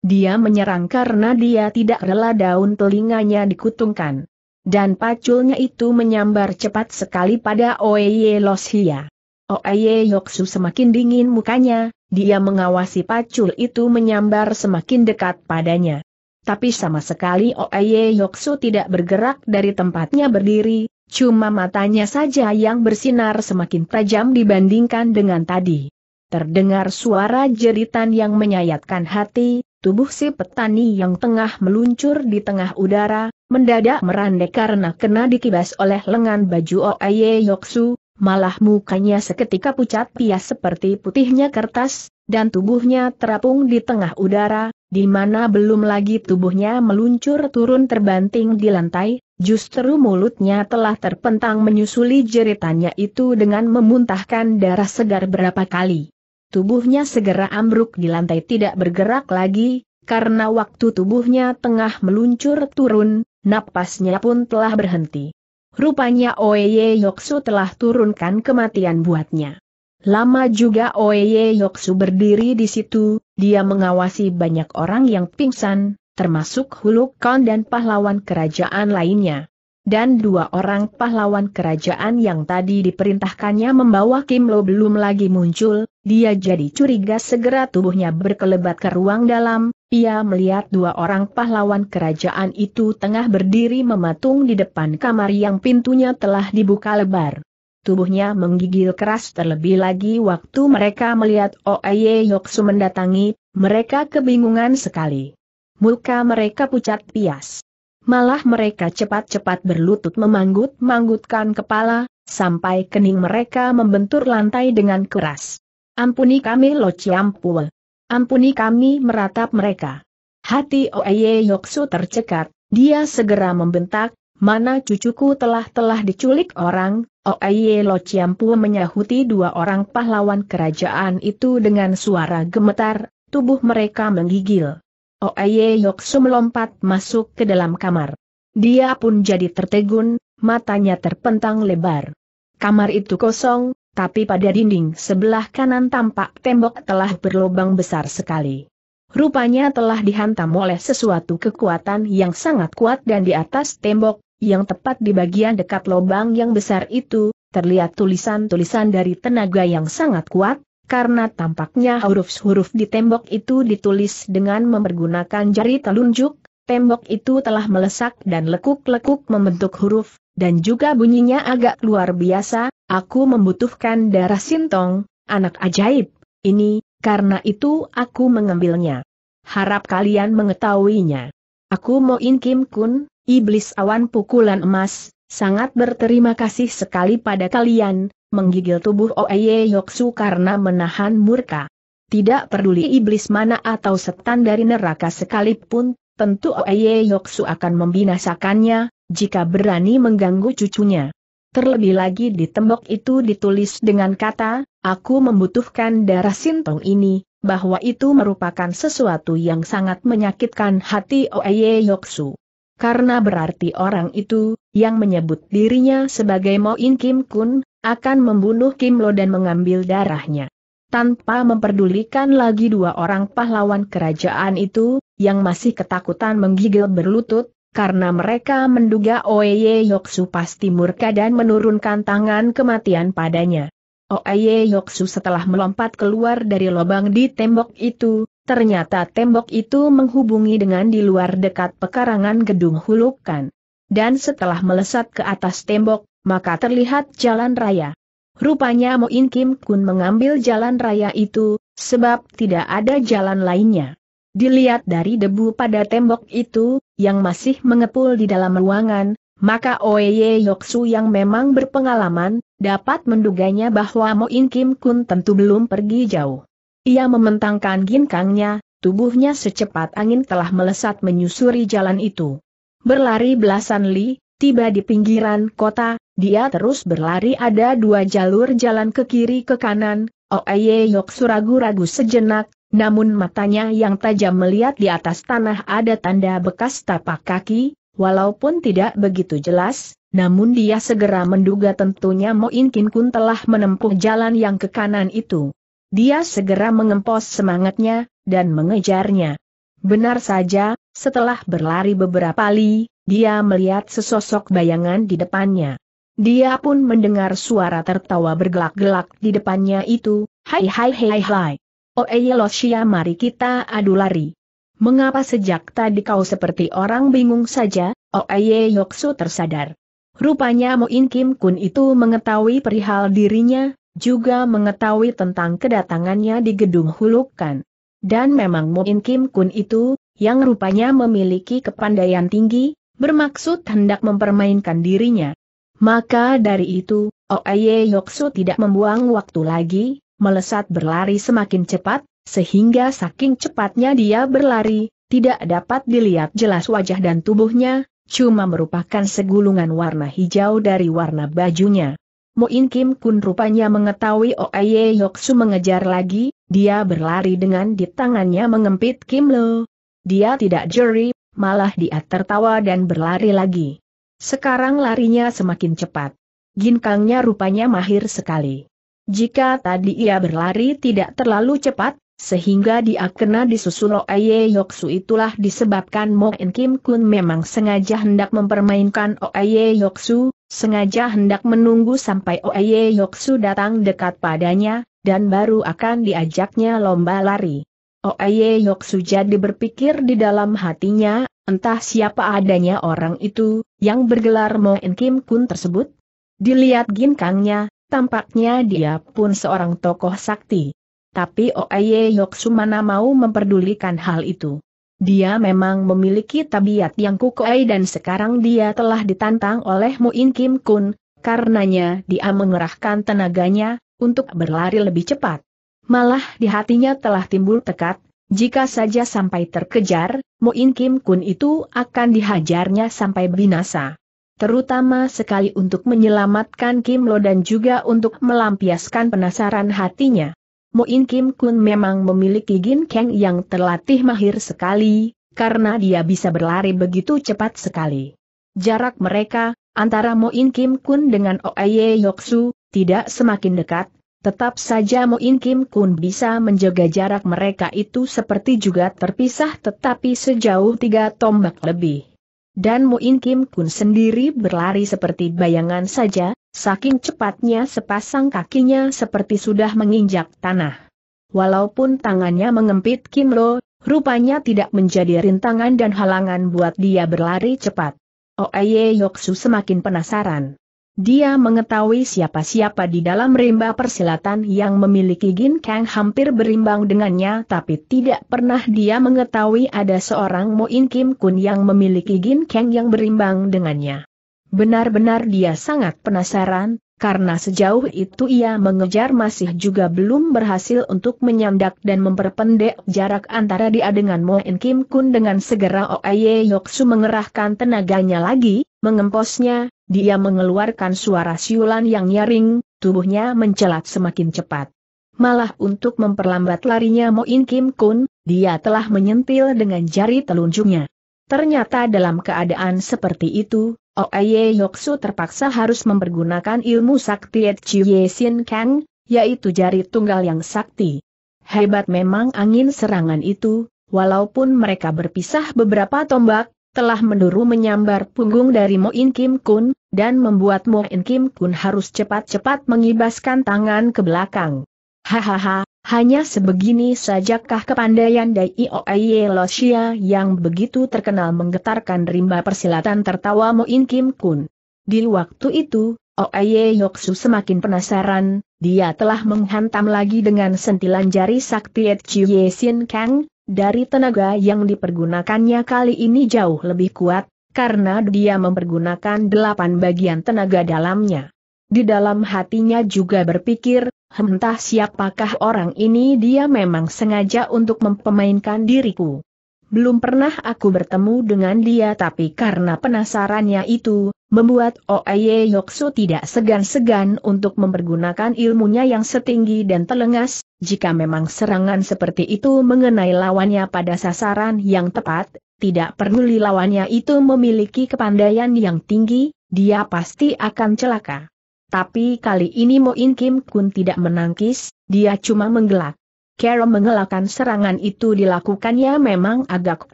Dia menyerang karena dia tidak rela daun telinganya dikutungkan. Dan paculnya itu menyambar cepat sekali pada Oeye Loshia. Oeye Yoksu semakin dingin mukanya, dia mengawasi pacul itu menyambar semakin dekat padanya. Tapi sama sekali Oeye Yoksu tidak bergerak dari tempatnya berdiri, Cuma matanya saja yang bersinar semakin tajam dibandingkan dengan tadi. Terdengar suara jeritan yang menyayatkan hati, tubuh si petani yang tengah meluncur di tengah udara, mendadak merandek karena kena dikibas oleh lengan baju Oaye Yoksu, malah mukanya seketika pucat pias seperti putihnya kertas, dan tubuhnya terapung di tengah udara, di mana belum lagi tubuhnya meluncur turun terbanting di lantai, justru mulutnya telah terpentang menyusuli jeritannya itu dengan memuntahkan darah segar berapa kali. Tubuhnya segera ambruk di lantai tidak bergerak lagi, karena waktu tubuhnya tengah meluncur turun, napasnya pun telah berhenti. Rupanya Oye Yoksu telah turunkan kematian buatnya. Lama juga Oye Yoksu berdiri di situ, dia mengawasi banyak orang yang pingsan, termasuk Hulukon dan pahlawan kerajaan lainnya. Dan dua orang pahlawan kerajaan yang tadi diperintahkannya membawa Kim Lo belum lagi muncul, dia jadi curiga segera tubuhnya berkelebat ke ruang dalam, ia melihat dua orang pahlawan kerajaan itu tengah berdiri mematung di depan kamar yang pintunya telah dibuka lebar tubuhnya menggigil keras terlebih lagi waktu mereka melihat Oeye Yoksu mendatangi, mereka kebingungan sekali. Muka mereka pucat pias. Malah mereka cepat-cepat berlutut memanggut-manggutkan kepala, sampai kening mereka membentur lantai dengan keras. Ampuni kami Lo ciampul. Ampuni kami meratap mereka. Hati Oeye Yoksu tercekat, dia segera membentak, mana cucuku telah-telah diculik orang, Oaye oh, Lo Ciampu menyahuti dua orang pahlawan kerajaan itu dengan suara gemetar, tubuh mereka menggigil. Oaye oh, Yoksu melompat masuk ke dalam kamar. Dia pun jadi tertegun, matanya terpentang lebar. Kamar itu kosong, tapi pada dinding sebelah kanan tampak tembok telah berlubang besar sekali. Rupanya telah dihantam oleh sesuatu kekuatan yang sangat kuat dan di atas tembok yang tepat di bagian dekat lubang yang besar itu, terlihat tulisan-tulisan dari tenaga yang sangat kuat, karena tampaknya huruf-huruf di tembok itu ditulis dengan mempergunakan jari telunjuk, tembok itu telah melesak dan lekuk-lekuk membentuk huruf, dan juga bunyinya agak luar biasa, aku membutuhkan darah sintong, anak ajaib, ini, karena itu aku mengambilnya. Harap kalian mengetahuinya. Aku mau In Kim Kun, Iblis awan pukulan emas, sangat berterima kasih sekali pada kalian, menggigil tubuh Oeye Yoksu karena menahan murka. Tidak peduli iblis mana atau setan dari neraka sekalipun, tentu Oeye Yoksu akan membinasakannya, jika berani mengganggu cucunya. Terlebih lagi di tembok itu ditulis dengan kata, aku membutuhkan darah sintong ini, bahwa itu merupakan sesuatu yang sangat menyakitkan hati Oeye Yoksu karena berarti orang itu, yang menyebut dirinya sebagai Moin Kim Kun, akan membunuh Kim Lo dan mengambil darahnya. Tanpa memperdulikan lagi dua orang pahlawan kerajaan itu, yang masih ketakutan menggigil berlutut, karena mereka menduga Oeye Yoksu pasti murka dan menurunkan tangan kematian padanya. Oeye Yoksu setelah melompat keluar dari lubang di tembok itu, Ternyata tembok itu menghubungi dengan di luar dekat pekarangan gedung hulukan. Dan setelah melesat ke atas tembok, maka terlihat jalan raya. Rupanya Moin Kim Kun mengambil jalan raya itu, sebab tidak ada jalan lainnya. Dilihat dari debu pada tembok itu, yang masih mengepul di dalam ruangan, maka Oye Yoksu yang memang berpengalaman, dapat menduganya bahwa Moin Kim Kun tentu belum pergi jauh. Ia mementangkan ginkangnya, tubuhnya secepat angin telah melesat menyusuri jalan itu. Berlari belasan li, tiba di pinggiran kota, dia terus berlari ada dua jalur jalan ke kiri ke kanan, Oeye oh Yok suragu-ragu sejenak, namun matanya yang tajam melihat di atas tanah ada tanda bekas tapak kaki, walaupun tidak begitu jelas, namun dia segera menduga tentunya Moin Kin Kun telah menempuh jalan yang ke kanan itu. Dia segera mengempos semangatnya, dan mengejarnya. Benar saja, setelah berlari beberapa li, dia melihat sesosok bayangan di depannya. Dia pun mendengar suara tertawa bergelak-gelak di depannya itu, hai hai hai hai. Oeye oh, eh, iya, Losia mari kita adu lari. Mengapa sejak tadi kau seperti orang bingung saja, Oeye oh, eh, iya, Yoksu tersadar. Rupanya Moin Kim Kun itu mengetahui perihal dirinya, juga mengetahui tentang kedatangannya di gedung hulukan. Dan memang Moin Kim Kun itu, yang rupanya memiliki kepandaian tinggi, bermaksud hendak mempermainkan dirinya. Maka dari itu, Oaye Yoksu tidak membuang waktu lagi, melesat berlari semakin cepat, sehingga saking cepatnya dia berlari, tidak dapat dilihat jelas wajah dan tubuhnya, cuma merupakan segulungan warna hijau dari warna bajunya. Moin Kim Kun rupanya mengetahui Oye Yoksu mengejar lagi, dia berlari dengan di tangannya mengempit Kim Lo. Dia tidak jeri, malah dia tertawa dan berlari lagi. Sekarang larinya semakin cepat. Ginkangnya rupanya mahir sekali. Jika tadi ia berlari tidak terlalu cepat, sehingga dia kena disusul Oye Yoksu itulah disebabkan Moin Kim Kun memang sengaja hendak mempermainkan Oye Yoksu, sengaja hendak menunggu sampai Oye Yoksu datang dekat padanya, dan baru akan diajaknya lomba lari. Oye Yoksu jadi berpikir di dalam hatinya, entah siapa adanya orang itu, yang bergelar Moen Kim Kun tersebut. Dilihat ginkangnya, tampaknya dia pun seorang tokoh sakti. Tapi Oye Yoksu mana mau memperdulikan hal itu. Dia memang memiliki tabiat yang kukuai dan sekarang dia telah ditantang oleh Muin Kim Kun, karenanya dia mengerahkan tenaganya, untuk berlari lebih cepat. Malah di hatinya telah timbul tekad, jika saja sampai terkejar, Muin Kim Kun itu akan dihajarnya sampai binasa. Terutama sekali untuk menyelamatkan Kim Lo dan juga untuk melampiaskan penasaran hatinya. Moin Kim Kun memang memiliki Gin Kang yang terlatih mahir sekali, karena dia bisa berlari begitu cepat sekali. Jarak mereka, antara Moin Kim Kun dengan Oeye Yoksu, tidak semakin dekat, tetap saja Moin Kim Kun bisa menjaga jarak mereka itu seperti juga terpisah tetapi sejauh tiga tombak lebih. Dan Moin Kim Kun sendiri berlari seperti bayangan saja, Saking cepatnya sepasang kakinya seperti sudah menginjak tanah. Walaupun tangannya mengempit Kim Lo, rupanya tidak menjadi rintangan dan halangan buat dia berlari cepat. Oeye Yoksu semakin penasaran. Dia mengetahui siapa-siapa di dalam rimba persilatan yang memiliki Gin Kang hampir berimbang dengannya tapi tidak pernah dia mengetahui ada seorang Moin Kim Kun yang memiliki Gin Kang yang berimbang dengannya. Benar-benar dia sangat penasaran, karena sejauh itu ia mengejar masih juga belum berhasil untuk menyandak dan memperpendek jarak antara dia dengan Moen Kim Kun dengan segera Oye Yoksu mengerahkan tenaganya lagi, mengemposnya, dia mengeluarkan suara siulan yang nyaring, tubuhnya mencelat semakin cepat. Malah untuk memperlambat larinya Moin Kim Kun, dia telah menyentil dengan jari telunjuknya. Ternyata dalam keadaan seperti itu, Oye oh, Yoksu terpaksa harus mempergunakan ilmu sakti Etchiye Sin Kang, yaitu jari tunggal yang sakti. Hebat memang angin serangan itu, walaupun mereka berpisah beberapa tombak, telah menduru menyambar punggung dari Mo In Kim Kun, dan membuat Mo In Kim Kun harus cepat-cepat mengibaskan tangan ke belakang. Hahaha, hanya sebegini sajakah kepandaian Dai Ioye Losia yang begitu terkenal menggetarkan rimba persilatan tertawa Moin Kim Kun. Di waktu itu, Oye Yoksu semakin penasaran, dia telah menghantam lagi dengan sentilan jari sakti Et Ye Sin Kang, dari tenaga yang dipergunakannya kali ini jauh lebih kuat, karena dia mempergunakan delapan bagian tenaga dalamnya. Di dalam hatinya juga berpikir, Entah siapakah orang ini dia memang sengaja untuk mempemainkan diriku. Belum pernah aku bertemu dengan dia tapi karena penasarannya itu, membuat Oeye Yoksu tidak segan-segan untuk mempergunakan ilmunya yang setinggi dan telengas, jika memang serangan seperti itu mengenai lawannya pada sasaran yang tepat, tidak peduli lawannya itu memiliki kepandaian yang tinggi, dia pasti akan celaka. Tapi kali ini Moin Kim Kun tidak menangkis, dia cuma menggelak. Kero mengelakkan serangan itu dilakukannya memang agak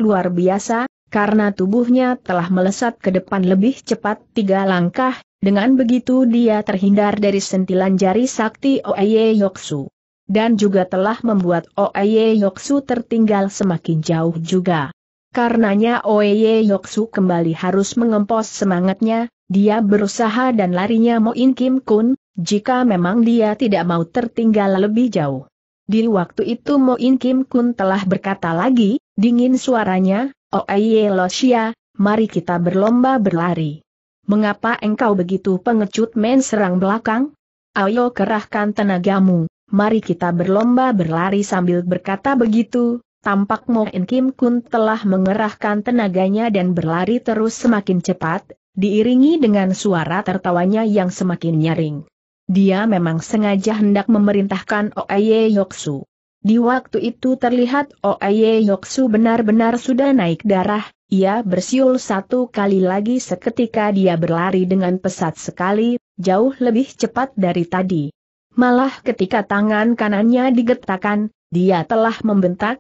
luar biasa, karena tubuhnya telah melesat ke depan lebih cepat tiga langkah, dengan begitu dia terhindar dari sentilan jari sakti Oeye Yoksu. Dan juga telah membuat Oeye Yoksu tertinggal semakin jauh juga. Karenanya Oeye Yoksu kembali harus mengempos semangatnya, dia berusaha dan larinya Moin Kim Kun, jika memang dia tidak mau tertinggal lebih jauh. Di waktu itu Moin Kim Kun telah berkata lagi, dingin suaranya, Oeye oh, eh, Shia, mari kita berlomba berlari. Mengapa engkau begitu pengecut men serang belakang? Ayo kerahkan tenagamu, mari kita berlomba berlari sambil berkata begitu, tampak Moin Kim Kun telah mengerahkan tenaganya dan berlari terus semakin cepat, diiringi dengan suara tertawanya yang semakin nyaring. Dia memang sengaja hendak memerintahkan Oeye Yoksu. Di waktu itu terlihat Oeye Yoksu benar-benar sudah naik darah, ia bersiul satu kali lagi seketika dia berlari dengan pesat sekali, jauh lebih cepat dari tadi. Malah ketika tangan kanannya digetakan, dia telah membentak,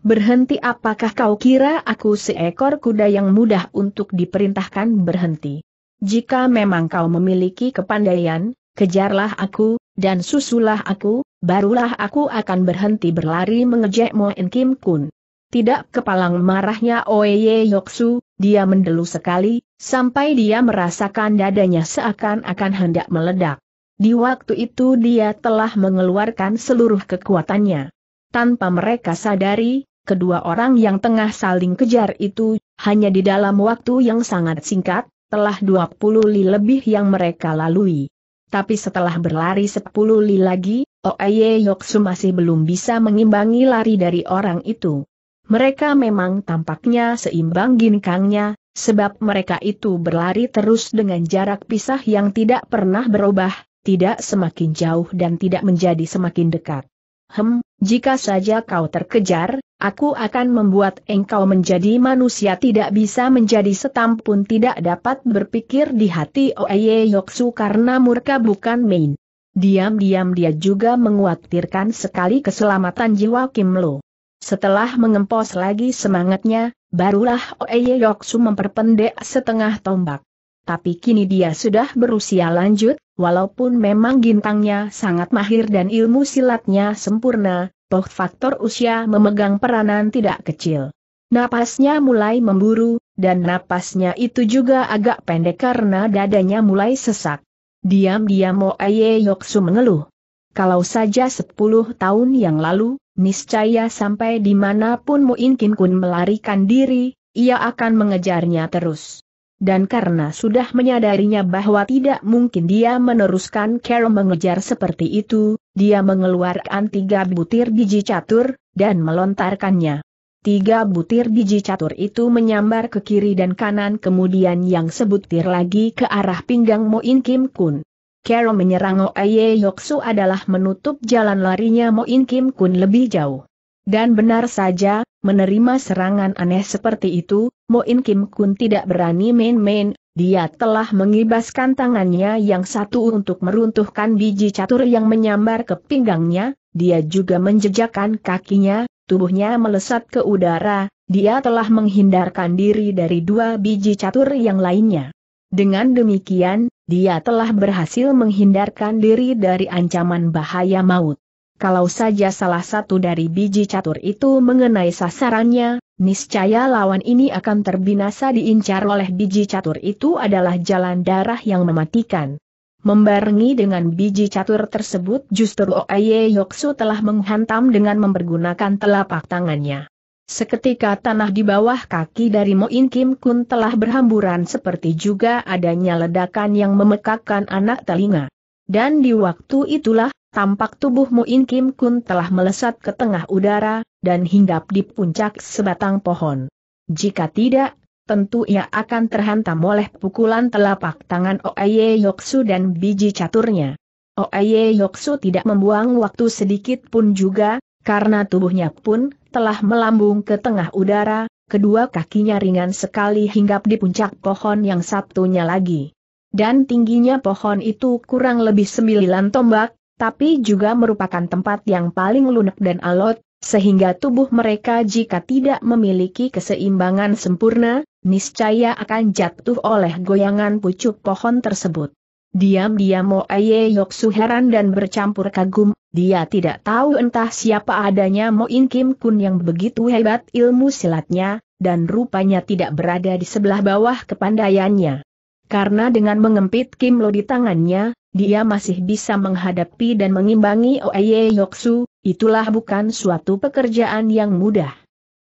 Berhenti apakah kau kira aku seekor kuda yang mudah untuk diperintahkan berhenti? Jika memang kau memiliki kepandaian, kejarlah aku, dan susulah aku, barulah aku akan berhenti berlari mengejek Moen Kim Kun. Tidak kepalang marahnya Oye Yoksu, dia mendelu sekali, sampai dia merasakan dadanya seakan-akan hendak meledak. Di waktu itu dia telah mengeluarkan seluruh kekuatannya. Tanpa mereka sadari, kedua orang yang tengah saling kejar itu, hanya di dalam waktu yang sangat singkat, telah 20 li lebih yang mereka lalui. Tapi setelah berlari 10 li lagi, Oeye Yoksu masih belum bisa mengimbangi lari dari orang itu. Mereka memang tampaknya seimbang ginkangnya, sebab mereka itu berlari terus dengan jarak pisah yang tidak pernah berubah, tidak semakin jauh dan tidak menjadi semakin dekat. Hem, jika saja kau terkejar, Aku akan membuat engkau menjadi manusia tidak bisa menjadi setam pun tidak dapat berpikir di hati Oeye Yoksu karena murka bukan main. Diam-diam dia juga menguatirkan sekali keselamatan jiwa Kim Lo. Setelah mengempos lagi semangatnya, barulah Oeye Yoksu memperpendek setengah tombak. Tapi kini dia sudah berusia lanjut, walaupun memang gintangnya sangat mahir dan ilmu silatnya sempurna, toh faktor usia memegang peranan tidak kecil. Napasnya mulai memburu, dan napasnya itu juga agak pendek karena dadanya mulai sesak. Diam-diam Aye Yoksu mengeluh. Kalau saja 10 tahun yang lalu, niscaya sampai dimanapun Muinkin Kun melarikan diri, ia akan mengejarnya terus dan karena sudah menyadarinya bahwa tidak mungkin dia meneruskan cara mengejar seperti itu, dia mengeluarkan tiga butir biji catur, dan melontarkannya. Tiga butir biji catur itu menyambar ke kiri dan kanan kemudian yang sebutir lagi ke arah pinggang Moin Kim Kun. Carol menyerang Oye Yoksu adalah menutup jalan larinya Moin Kim Kun lebih jauh. Dan benar saja, menerima serangan aneh seperti itu, Moin Kim Kun tidak berani main-main, dia telah mengibaskan tangannya yang satu untuk meruntuhkan biji catur yang menyambar ke pinggangnya, dia juga menjejakkan kakinya, tubuhnya melesat ke udara, dia telah menghindarkan diri dari dua biji catur yang lainnya. Dengan demikian, dia telah berhasil menghindarkan diri dari ancaman bahaya maut. Kalau saja salah satu dari biji catur itu mengenai sasarannya, niscaya lawan ini akan terbinasa diincar oleh biji catur itu adalah jalan darah yang mematikan. Membarengi dengan biji catur tersebut justru Oye Yoksu telah menghantam dengan mempergunakan telapak tangannya. Seketika tanah di bawah kaki dari Moin Kim Kun telah berhamburan seperti juga adanya ledakan yang memekakkan anak telinga. Dan di waktu itulah, tampak tubuh Muin Kim Kun telah melesat ke tengah udara, dan hinggap di puncak sebatang pohon. Jika tidak, tentu ia akan terhantam oleh pukulan telapak tangan Oeye Yoksu dan biji caturnya. Oeye Yoksu tidak membuang waktu sedikit pun juga, karena tubuhnya pun telah melambung ke tengah udara, kedua kakinya ringan sekali hinggap di puncak pohon yang satunya lagi. Dan tingginya pohon itu kurang lebih sembilan tombak, tapi juga merupakan tempat yang paling lunak dan alot, sehingga tubuh mereka jika tidak memiliki keseimbangan sempurna, niscaya akan jatuh oleh goyangan pucuk pohon tersebut. Diam-diam Moaye Yoksu suheran dan bercampur kagum, dia tidak tahu entah siapa adanya Mo In Kim Kun yang begitu hebat ilmu silatnya, dan rupanya tidak berada di sebelah bawah kepandaiannya. Karena dengan mengempit Kim Lo di tangannya, dia masih bisa menghadapi dan mengimbangi Oeye Yoksu, itulah bukan suatu pekerjaan yang mudah.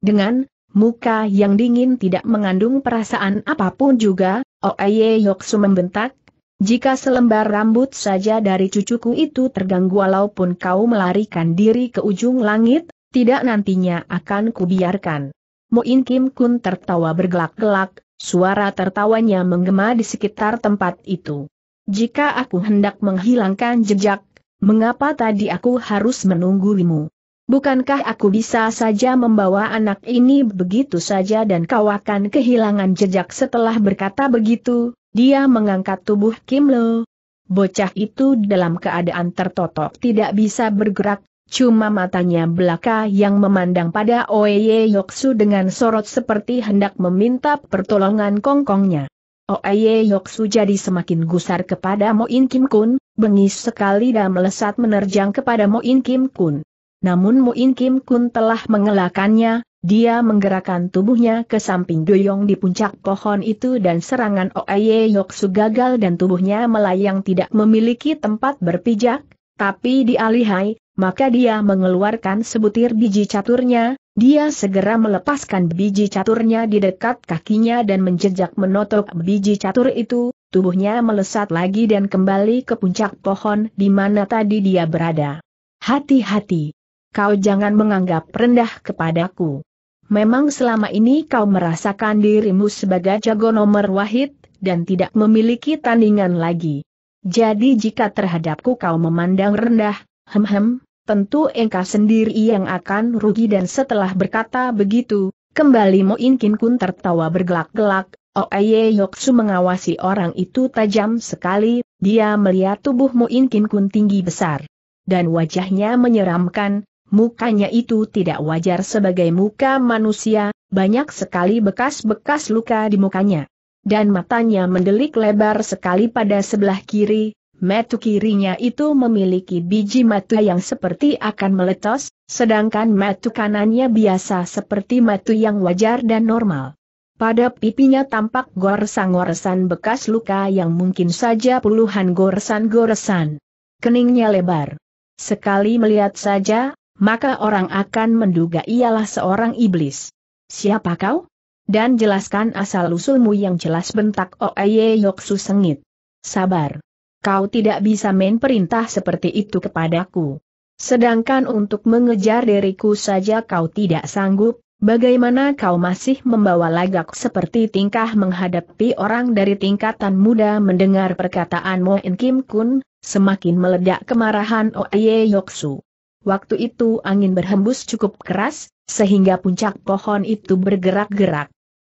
Dengan muka yang dingin tidak mengandung perasaan apapun juga, Oeye Yoksu membentak, jika selembar rambut saja dari cucuku itu terganggu walaupun kau melarikan diri ke ujung langit, tidak nantinya akan kubiarkan. Moin Kim Kun tertawa bergelak-gelak, Suara tertawanya menggema di sekitar tempat itu. Jika aku hendak menghilangkan jejak, mengapa tadi aku harus menungguimu? Bukankah aku bisa saja membawa anak ini begitu saja dan kau akan kehilangan jejak setelah berkata begitu? Dia mengangkat tubuh Kim Lo. Bocah itu dalam keadaan tertotok tidak bisa bergerak, Cuma matanya belaka yang memandang pada Oeye Yoksu dengan sorot seperti hendak meminta pertolongan kongkongnya. Oeye Yoksu jadi semakin gusar kepada Moin Kim Kun, bengis sekali dan melesat menerjang kepada Moin Kim Kun. Namun Moin Kim Kun telah mengelakannya, dia menggerakkan tubuhnya ke samping doyong di puncak pohon itu dan serangan Oeye Yoksu gagal dan tubuhnya melayang tidak memiliki tempat berpijak, tapi dialihai, maka dia mengeluarkan sebutir biji caturnya, dia segera melepaskan biji caturnya di dekat kakinya dan menjejak menotok biji catur itu, tubuhnya melesat lagi dan kembali ke puncak pohon di mana tadi dia berada. Hati-hati! Kau jangan menganggap rendah kepadaku. Memang selama ini kau merasakan dirimu sebagai jago nomor wahid, dan tidak memiliki tandingan lagi. Jadi jika terhadapku kau memandang rendah, hem-hem, tentu engkau sendiri yang akan rugi dan setelah berkata begitu, kembali Moin Kin Kun tertawa bergelak-gelak, Oeye oh, Yoksu mengawasi orang itu tajam sekali, dia melihat tubuh Moin Kin Kun tinggi besar. Dan wajahnya menyeramkan, mukanya itu tidak wajar sebagai muka manusia, banyak sekali bekas-bekas luka di mukanya. Dan matanya mendelik lebar sekali pada sebelah kiri, Metu kirinya itu memiliki biji matu yang seperti akan meletos, sedangkan matu kanannya biasa seperti matu yang wajar dan normal. Pada pipinya tampak goresan-goresan bekas luka yang mungkin saja puluhan goresan-goresan. Keningnya lebar. Sekali melihat saja, maka orang akan menduga ialah seorang iblis. Siapa kau? Dan jelaskan asal-usulmu yang jelas bentak Oeye Yoksu sengit. Sabar kau tidak bisa main perintah seperti itu kepadaku. Sedangkan untuk mengejar diriku saja kau tidak sanggup, bagaimana kau masih membawa lagak seperti tingkah menghadapi orang dari tingkatan muda mendengar perkataan In Kim Kun, semakin meledak kemarahan Oye Yoksu. Waktu itu angin berhembus cukup keras, sehingga puncak pohon itu bergerak-gerak.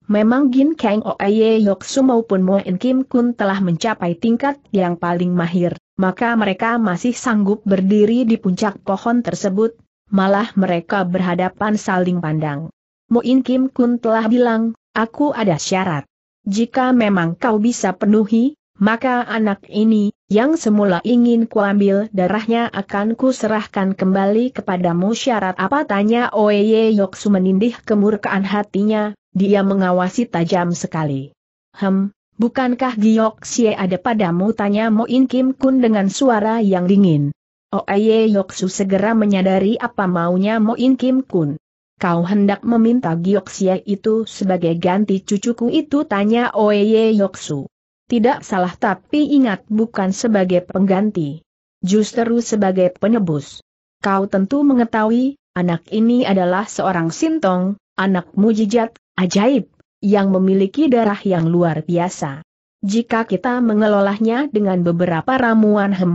Memang Gin Kang Oye Yoksu maupun Moen Kim Kun telah mencapai tingkat yang paling mahir, maka mereka masih sanggup berdiri di puncak pohon tersebut, malah mereka berhadapan saling pandang. Moin Kim Kun telah bilang, aku ada syarat. Jika memang kau bisa penuhi, maka anak ini, yang semula ingin kuambil darahnya akan kuserahkan kembali kepadamu syarat apa tanya Oye Yoksu menindih kemurkaan hatinya, dia mengawasi tajam sekali. Hem, bukankah Giok Xie ada padamu? Tanya Mo In Kim Kun dengan suara yang dingin. Oh Yok Su segera menyadari apa maunya Mo In Kim Kun. Kau hendak meminta Giok Xie itu sebagai ganti cucuku itu? Tanya Oye Su. Tidak salah tapi ingat bukan sebagai pengganti. Justru sebagai penebus. Kau tentu mengetahui, anak ini adalah seorang sintong, anak mujijat, ajaib, yang memiliki darah yang luar biasa. Jika kita mengelolahnya dengan beberapa ramuan hem,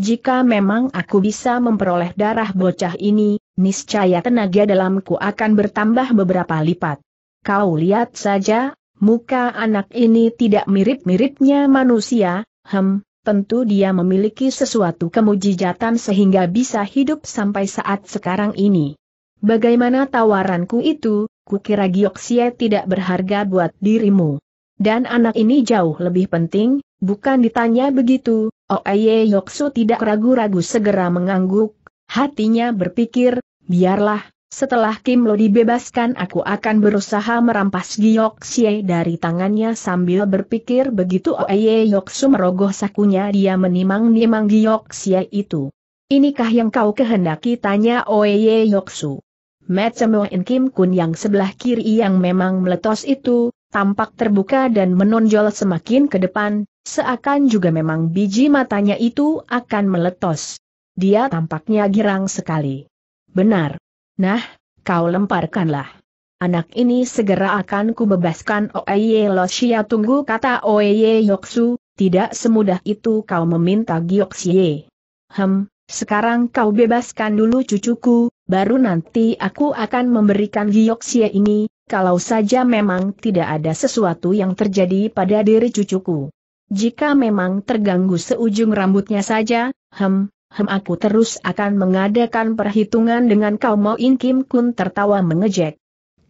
jika memang aku bisa memperoleh darah bocah ini, niscaya tenaga dalamku akan bertambah beberapa lipat. Kau lihat saja, muka anak ini tidak mirip-miripnya manusia, hem, tentu dia memiliki sesuatu kemujijatan sehingga bisa hidup sampai saat sekarang ini. Bagaimana tawaranku itu, kukira Gioksie tidak berharga buat dirimu. Dan anak ini jauh lebih penting, bukan ditanya begitu, Oeye oh, Yoksu tidak ragu-ragu segera mengangguk, hatinya berpikir, biarlah, setelah Kim Lo dibebaskan aku akan berusaha merampas Gioksie dari tangannya sambil berpikir begitu Oeye oh, Yoksu merogoh sakunya dia menimang-nimang Gioksie itu. Inikah yang kau kehendaki tanya Oeye Yoksu. In Kim Kun yang sebelah kiri yang memang meletos itu, tampak terbuka dan menonjol semakin ke depan, seakan juga memang biji matanya itu akan meletos. Dia tampaknya girang sekali. Benar. Nah, kau lemparkanlah. Anak ini segera akan kubebaskan Oeye Losia tunggu kata Oeye Yoksu, tidak semudah itu kau meminta Gyoksye. Hem, sekarang kau bebaskan dulu cucuku, baru nanti aku akan memberikan gioksia ini, kalau saja memang tidak ada sesuatu yang terjadi pada diri cucuku. Jika memang terganggu seujung rambutnya saja, hem, hem aku terus akan mengadakan perhitungan dengan kau mau In Kim Kun tertawa mengejek.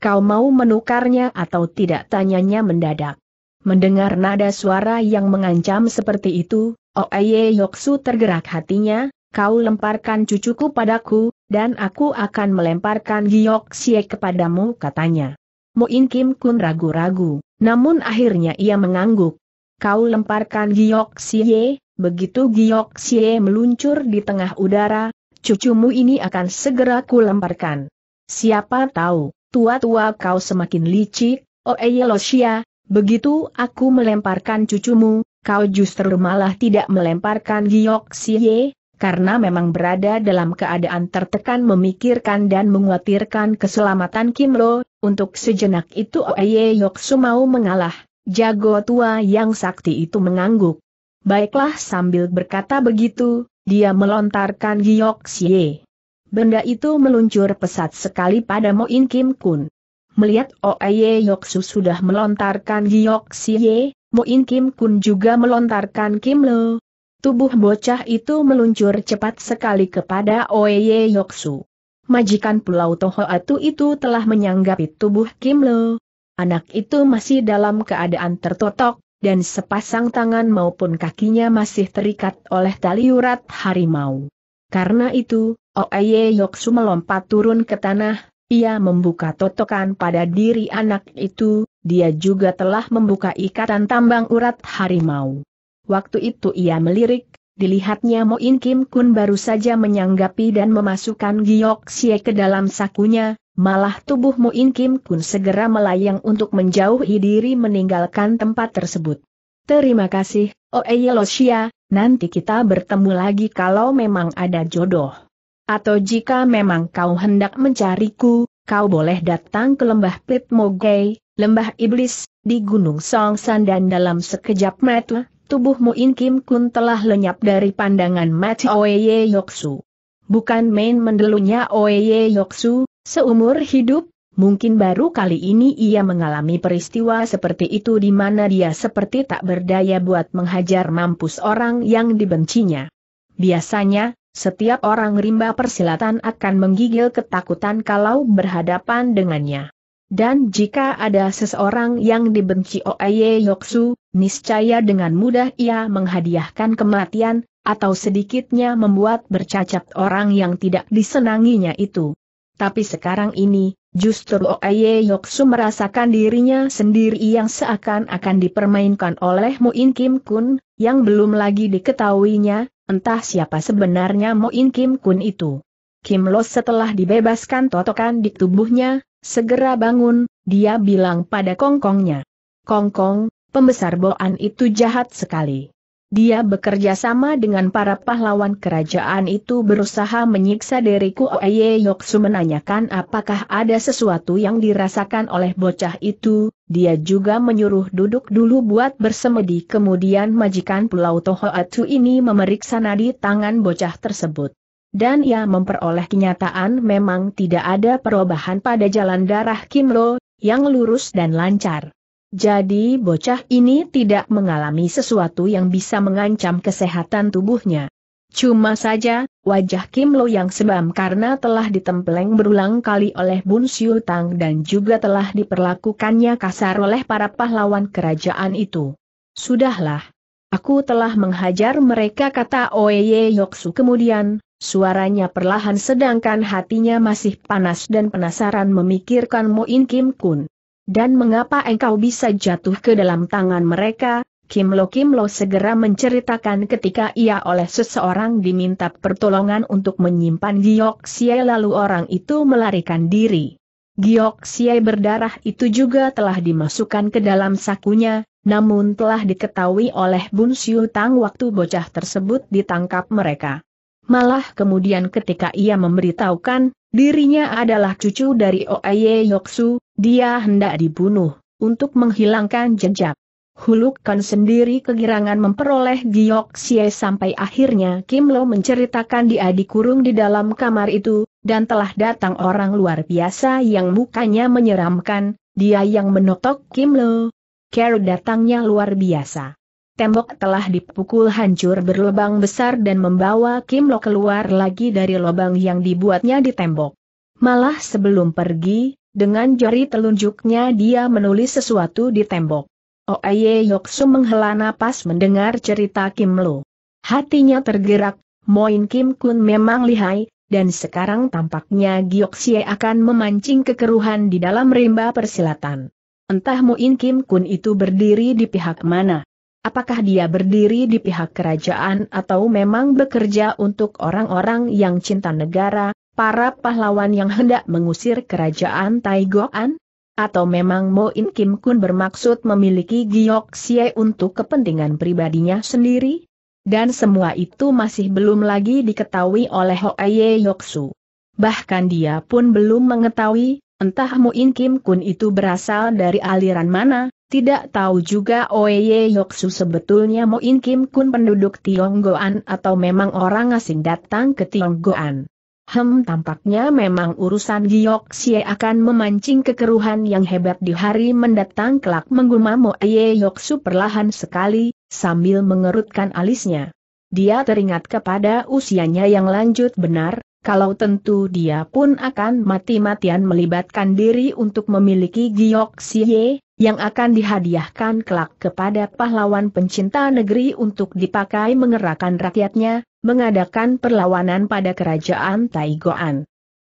Kau mau menukarnya atau tidak tanyanya mendadak. Mendengar nada suara yang mengancam seperti itu, Oeye Yoksu tergerak hatinya, kau lemparkan cucuku padaku, dan aku akan melemparkan giok sie kepadamu katanya. Muin Kim Kun ragu-ragu, namun akhirnya ia mengangguk. Kau lemparkan giok sie, begitu giok sie meluncur di tengah udara, cucumu ini akan segera kulemparkan. Siapa tahu, tua-tua kau semakin licik, Sia, oh, eh, ya, begitu aku melemparkan cucumu, kau justru malah tidak melemparkan giok sie, karena memang berada dalam keadaan tertekan memikirkan dan menguatirkan keselamatan Kim Lo, untuk sejenak itu Oye Yoksu mau mengalah, jago tua yang sakti itu mengangguk. Baiklah sambil berkata begitu, dia melontarkan Giyok Xie. Benda itu meluncur pesat sekali pada Moin Kim Kun. Melihat Oye Yoksu sudah melontarkan Giyok Xie, Moin Kim Kun juga melontarkan Kim Lo, Tubuh bocah itu meluncur cepat sekali kepada Oye Yoksu. Majikan Pulau Toho Atu itu telah menyanggapi tubuh Kim Lo. Anak itu masih dalam keadaan tertotok, dan sepasang tangan maupun kakinya masih terikat oleh tali urat harimau. Karena itu, Oye Yoksu melompat turun ke tanah, ia membuka totokan pada diri anak itu, dia juga telah membuka ikatan tambang urat harimau. Waktu itu ia melirik, dilihatnya Moin Kim Kun baru saja menyanggapi dan memasukkan Giok Xie ke dalam sakunya, malah tubuh Moin Kim Kun segera melayang untuk menjauhi diri meninggalkan tempat tersebut. Terima kasih, Oeye Losia, nanti kita bertemu lagi kalau memang ada jodoh. Atau jika memang kau hendak mencariku, kau boleh datang ke lembah Pit Mogei, lembah iblis, di Gunung Songsan dan dalam sekejap mata, tubuh Muin Kim Kun telah lenyap dari pandangan mata Oeye Yoksu. Bukan main mendelunya Oeye Yoksu, seumur hidup, mungkin baru kali ini ia mengalami peristiwa seperti itu di mana dia seperti tak berdaya buat menghajar mampus orang yang dibencinya. Biasanya, setiap orang rimba persilatan akan menggigil ketakutan kalau berhadapan dengannya. Dan jika ada seseorang yang dibenci Oeye Yoksu, niscaya dengan mudah ia menghadiahkan kematian, atau sedikitnya membuat bercacat orang yang tidak disenanginya itu. Tapi sekarang ini, justru Oye Yoksu merasakan dirinya sendiri yang seakan-akan dipermainkan oleh In Kim Kun, yang belum lagi diketahuinya, entah siapa sebenarnya Muin Kim Kun itu. Kim Los setelah dibebaskan totokan di tubuhnya, segera bangun, dia bilang pada Kongkongnya. Kongkong, Pembesar Boan itu jahat sekali. Dia bekerja sama dengan para pahlawan kerajaan itu berusaha menyiksa diriku Oye Yoksu menanyakan apakah ada sesuatu yang dirasakan oleh bocah itu, dia juga menyuruh duduk dulu buat bersemedi kemudian majikan Pulau Toho Tohoatu ini memeriksa nadi tangan bocah tersebut. Dan ia memperoleh kenyataan memang tidak ada perubahan pada jalan darah Kimlo, yang lurus dan lancar. Jadi bocah ini tidak mengalami sesuatu yang bisa mengancam kesehatan tubuhnya. Cuma saja, wajah Kim Lo yang sebam karena telah ditempeleng berulang kali oleh Bun Siu Tang dan juga telah diperlakukannya kasar oleh para pahlawan kerajaan itu. Sudahlah. Aku telah menghajar mereka kata Oye Yoksu kemudian, suaranya perlahan sedangkan hatinya masih panas dan penasaran memikirkan Moin Kim Kun. Dan mengapa engkau bisa jatuh ke dalam tangan mereka? Kim Lo Kim Lo segera menceritakan ketika ia oleh seseorang diminta pertolongan untuk menyimpan Giok Xie lalu orang itu melarikan diri. Giok Xie berdarah itu juga telah dimasukkan ke dalam sakunya, namun telah diketahui oleh Bun Siu Tang waktu bocah tersebut ditangkap mereka. Malah kemudian ketika ia memberitahukan, dirinya adalah cucu dari Oye Yoksu, dia hendak dibunuh, untuk menghilangkan jejak. Hulukkan sendiri kegirangan memperoleh Giyok sampai akhirnya Kim Lo menceritakan dia dikurung di dalam kamar itu, dan telah datang orang luar biasa yang mukanya menyeramkan, dia yang menotok Kim Lo. Care datangnya luar biasa. Tembok telah dipukul hancur berlubang besar dan membawa Kim Lo keluar lagi dari lubang yang dibuatnya di tembok. Malah sebelum pergi, dengan jari telunjuknya dia menulis sesuatu di tembok. Oye oh, Yoksu menghela napas mendengar cerita Kim Lo. Hatinya tergerak, Moin Kim Kun memang lihai, dan sekarang tampaknya Giyoksie akan memancing kekeruhan di dalam rimba persilatan. Entah Moin Kim Kun itu berdiri di pihak mana. Apakah dia berdiri di pihak kerajaan atau memang bekerja untuk orang-orang yang cinta negara, para pahlawan yang hendak mengusir kerajaan Taigoan? Atau memang Mo In Kim Kun bermaksud memiliki Giok Xie untuk kepentingan pribadinya sendiri? Dan semua itu masih belum lagi diketahui oleh Hoaye Yoksu. Bahkan dia pun belum mengetahui, entah Mo In Kim Kun itu berasal dari aliran mana, tidak tahu juga Oye Yoksu sebetulnya Mo In Kim Kun penduduk Tionggoan atau memang orang asing datang ke Tionggoan. Hem tampaknya memang urusan Giok Xie akan memancing kekeruhan yang hebat di hari mendatang kelak menggumam Ye Yoksu perlahan sekali, sambil mengerutkan alisnya. Dia teringat kepada usianya yang lanjut benar, kalau tentu dia pun akan mati-matian melibatkan diri untuk memiliki Giok Xie, yang akan dihadiahkan kelak kepada pahlawan pencinta negeri untuk dipakai mengerahkan rakyatnya, mengadakan perlawanan pada kerajaan Taigoan.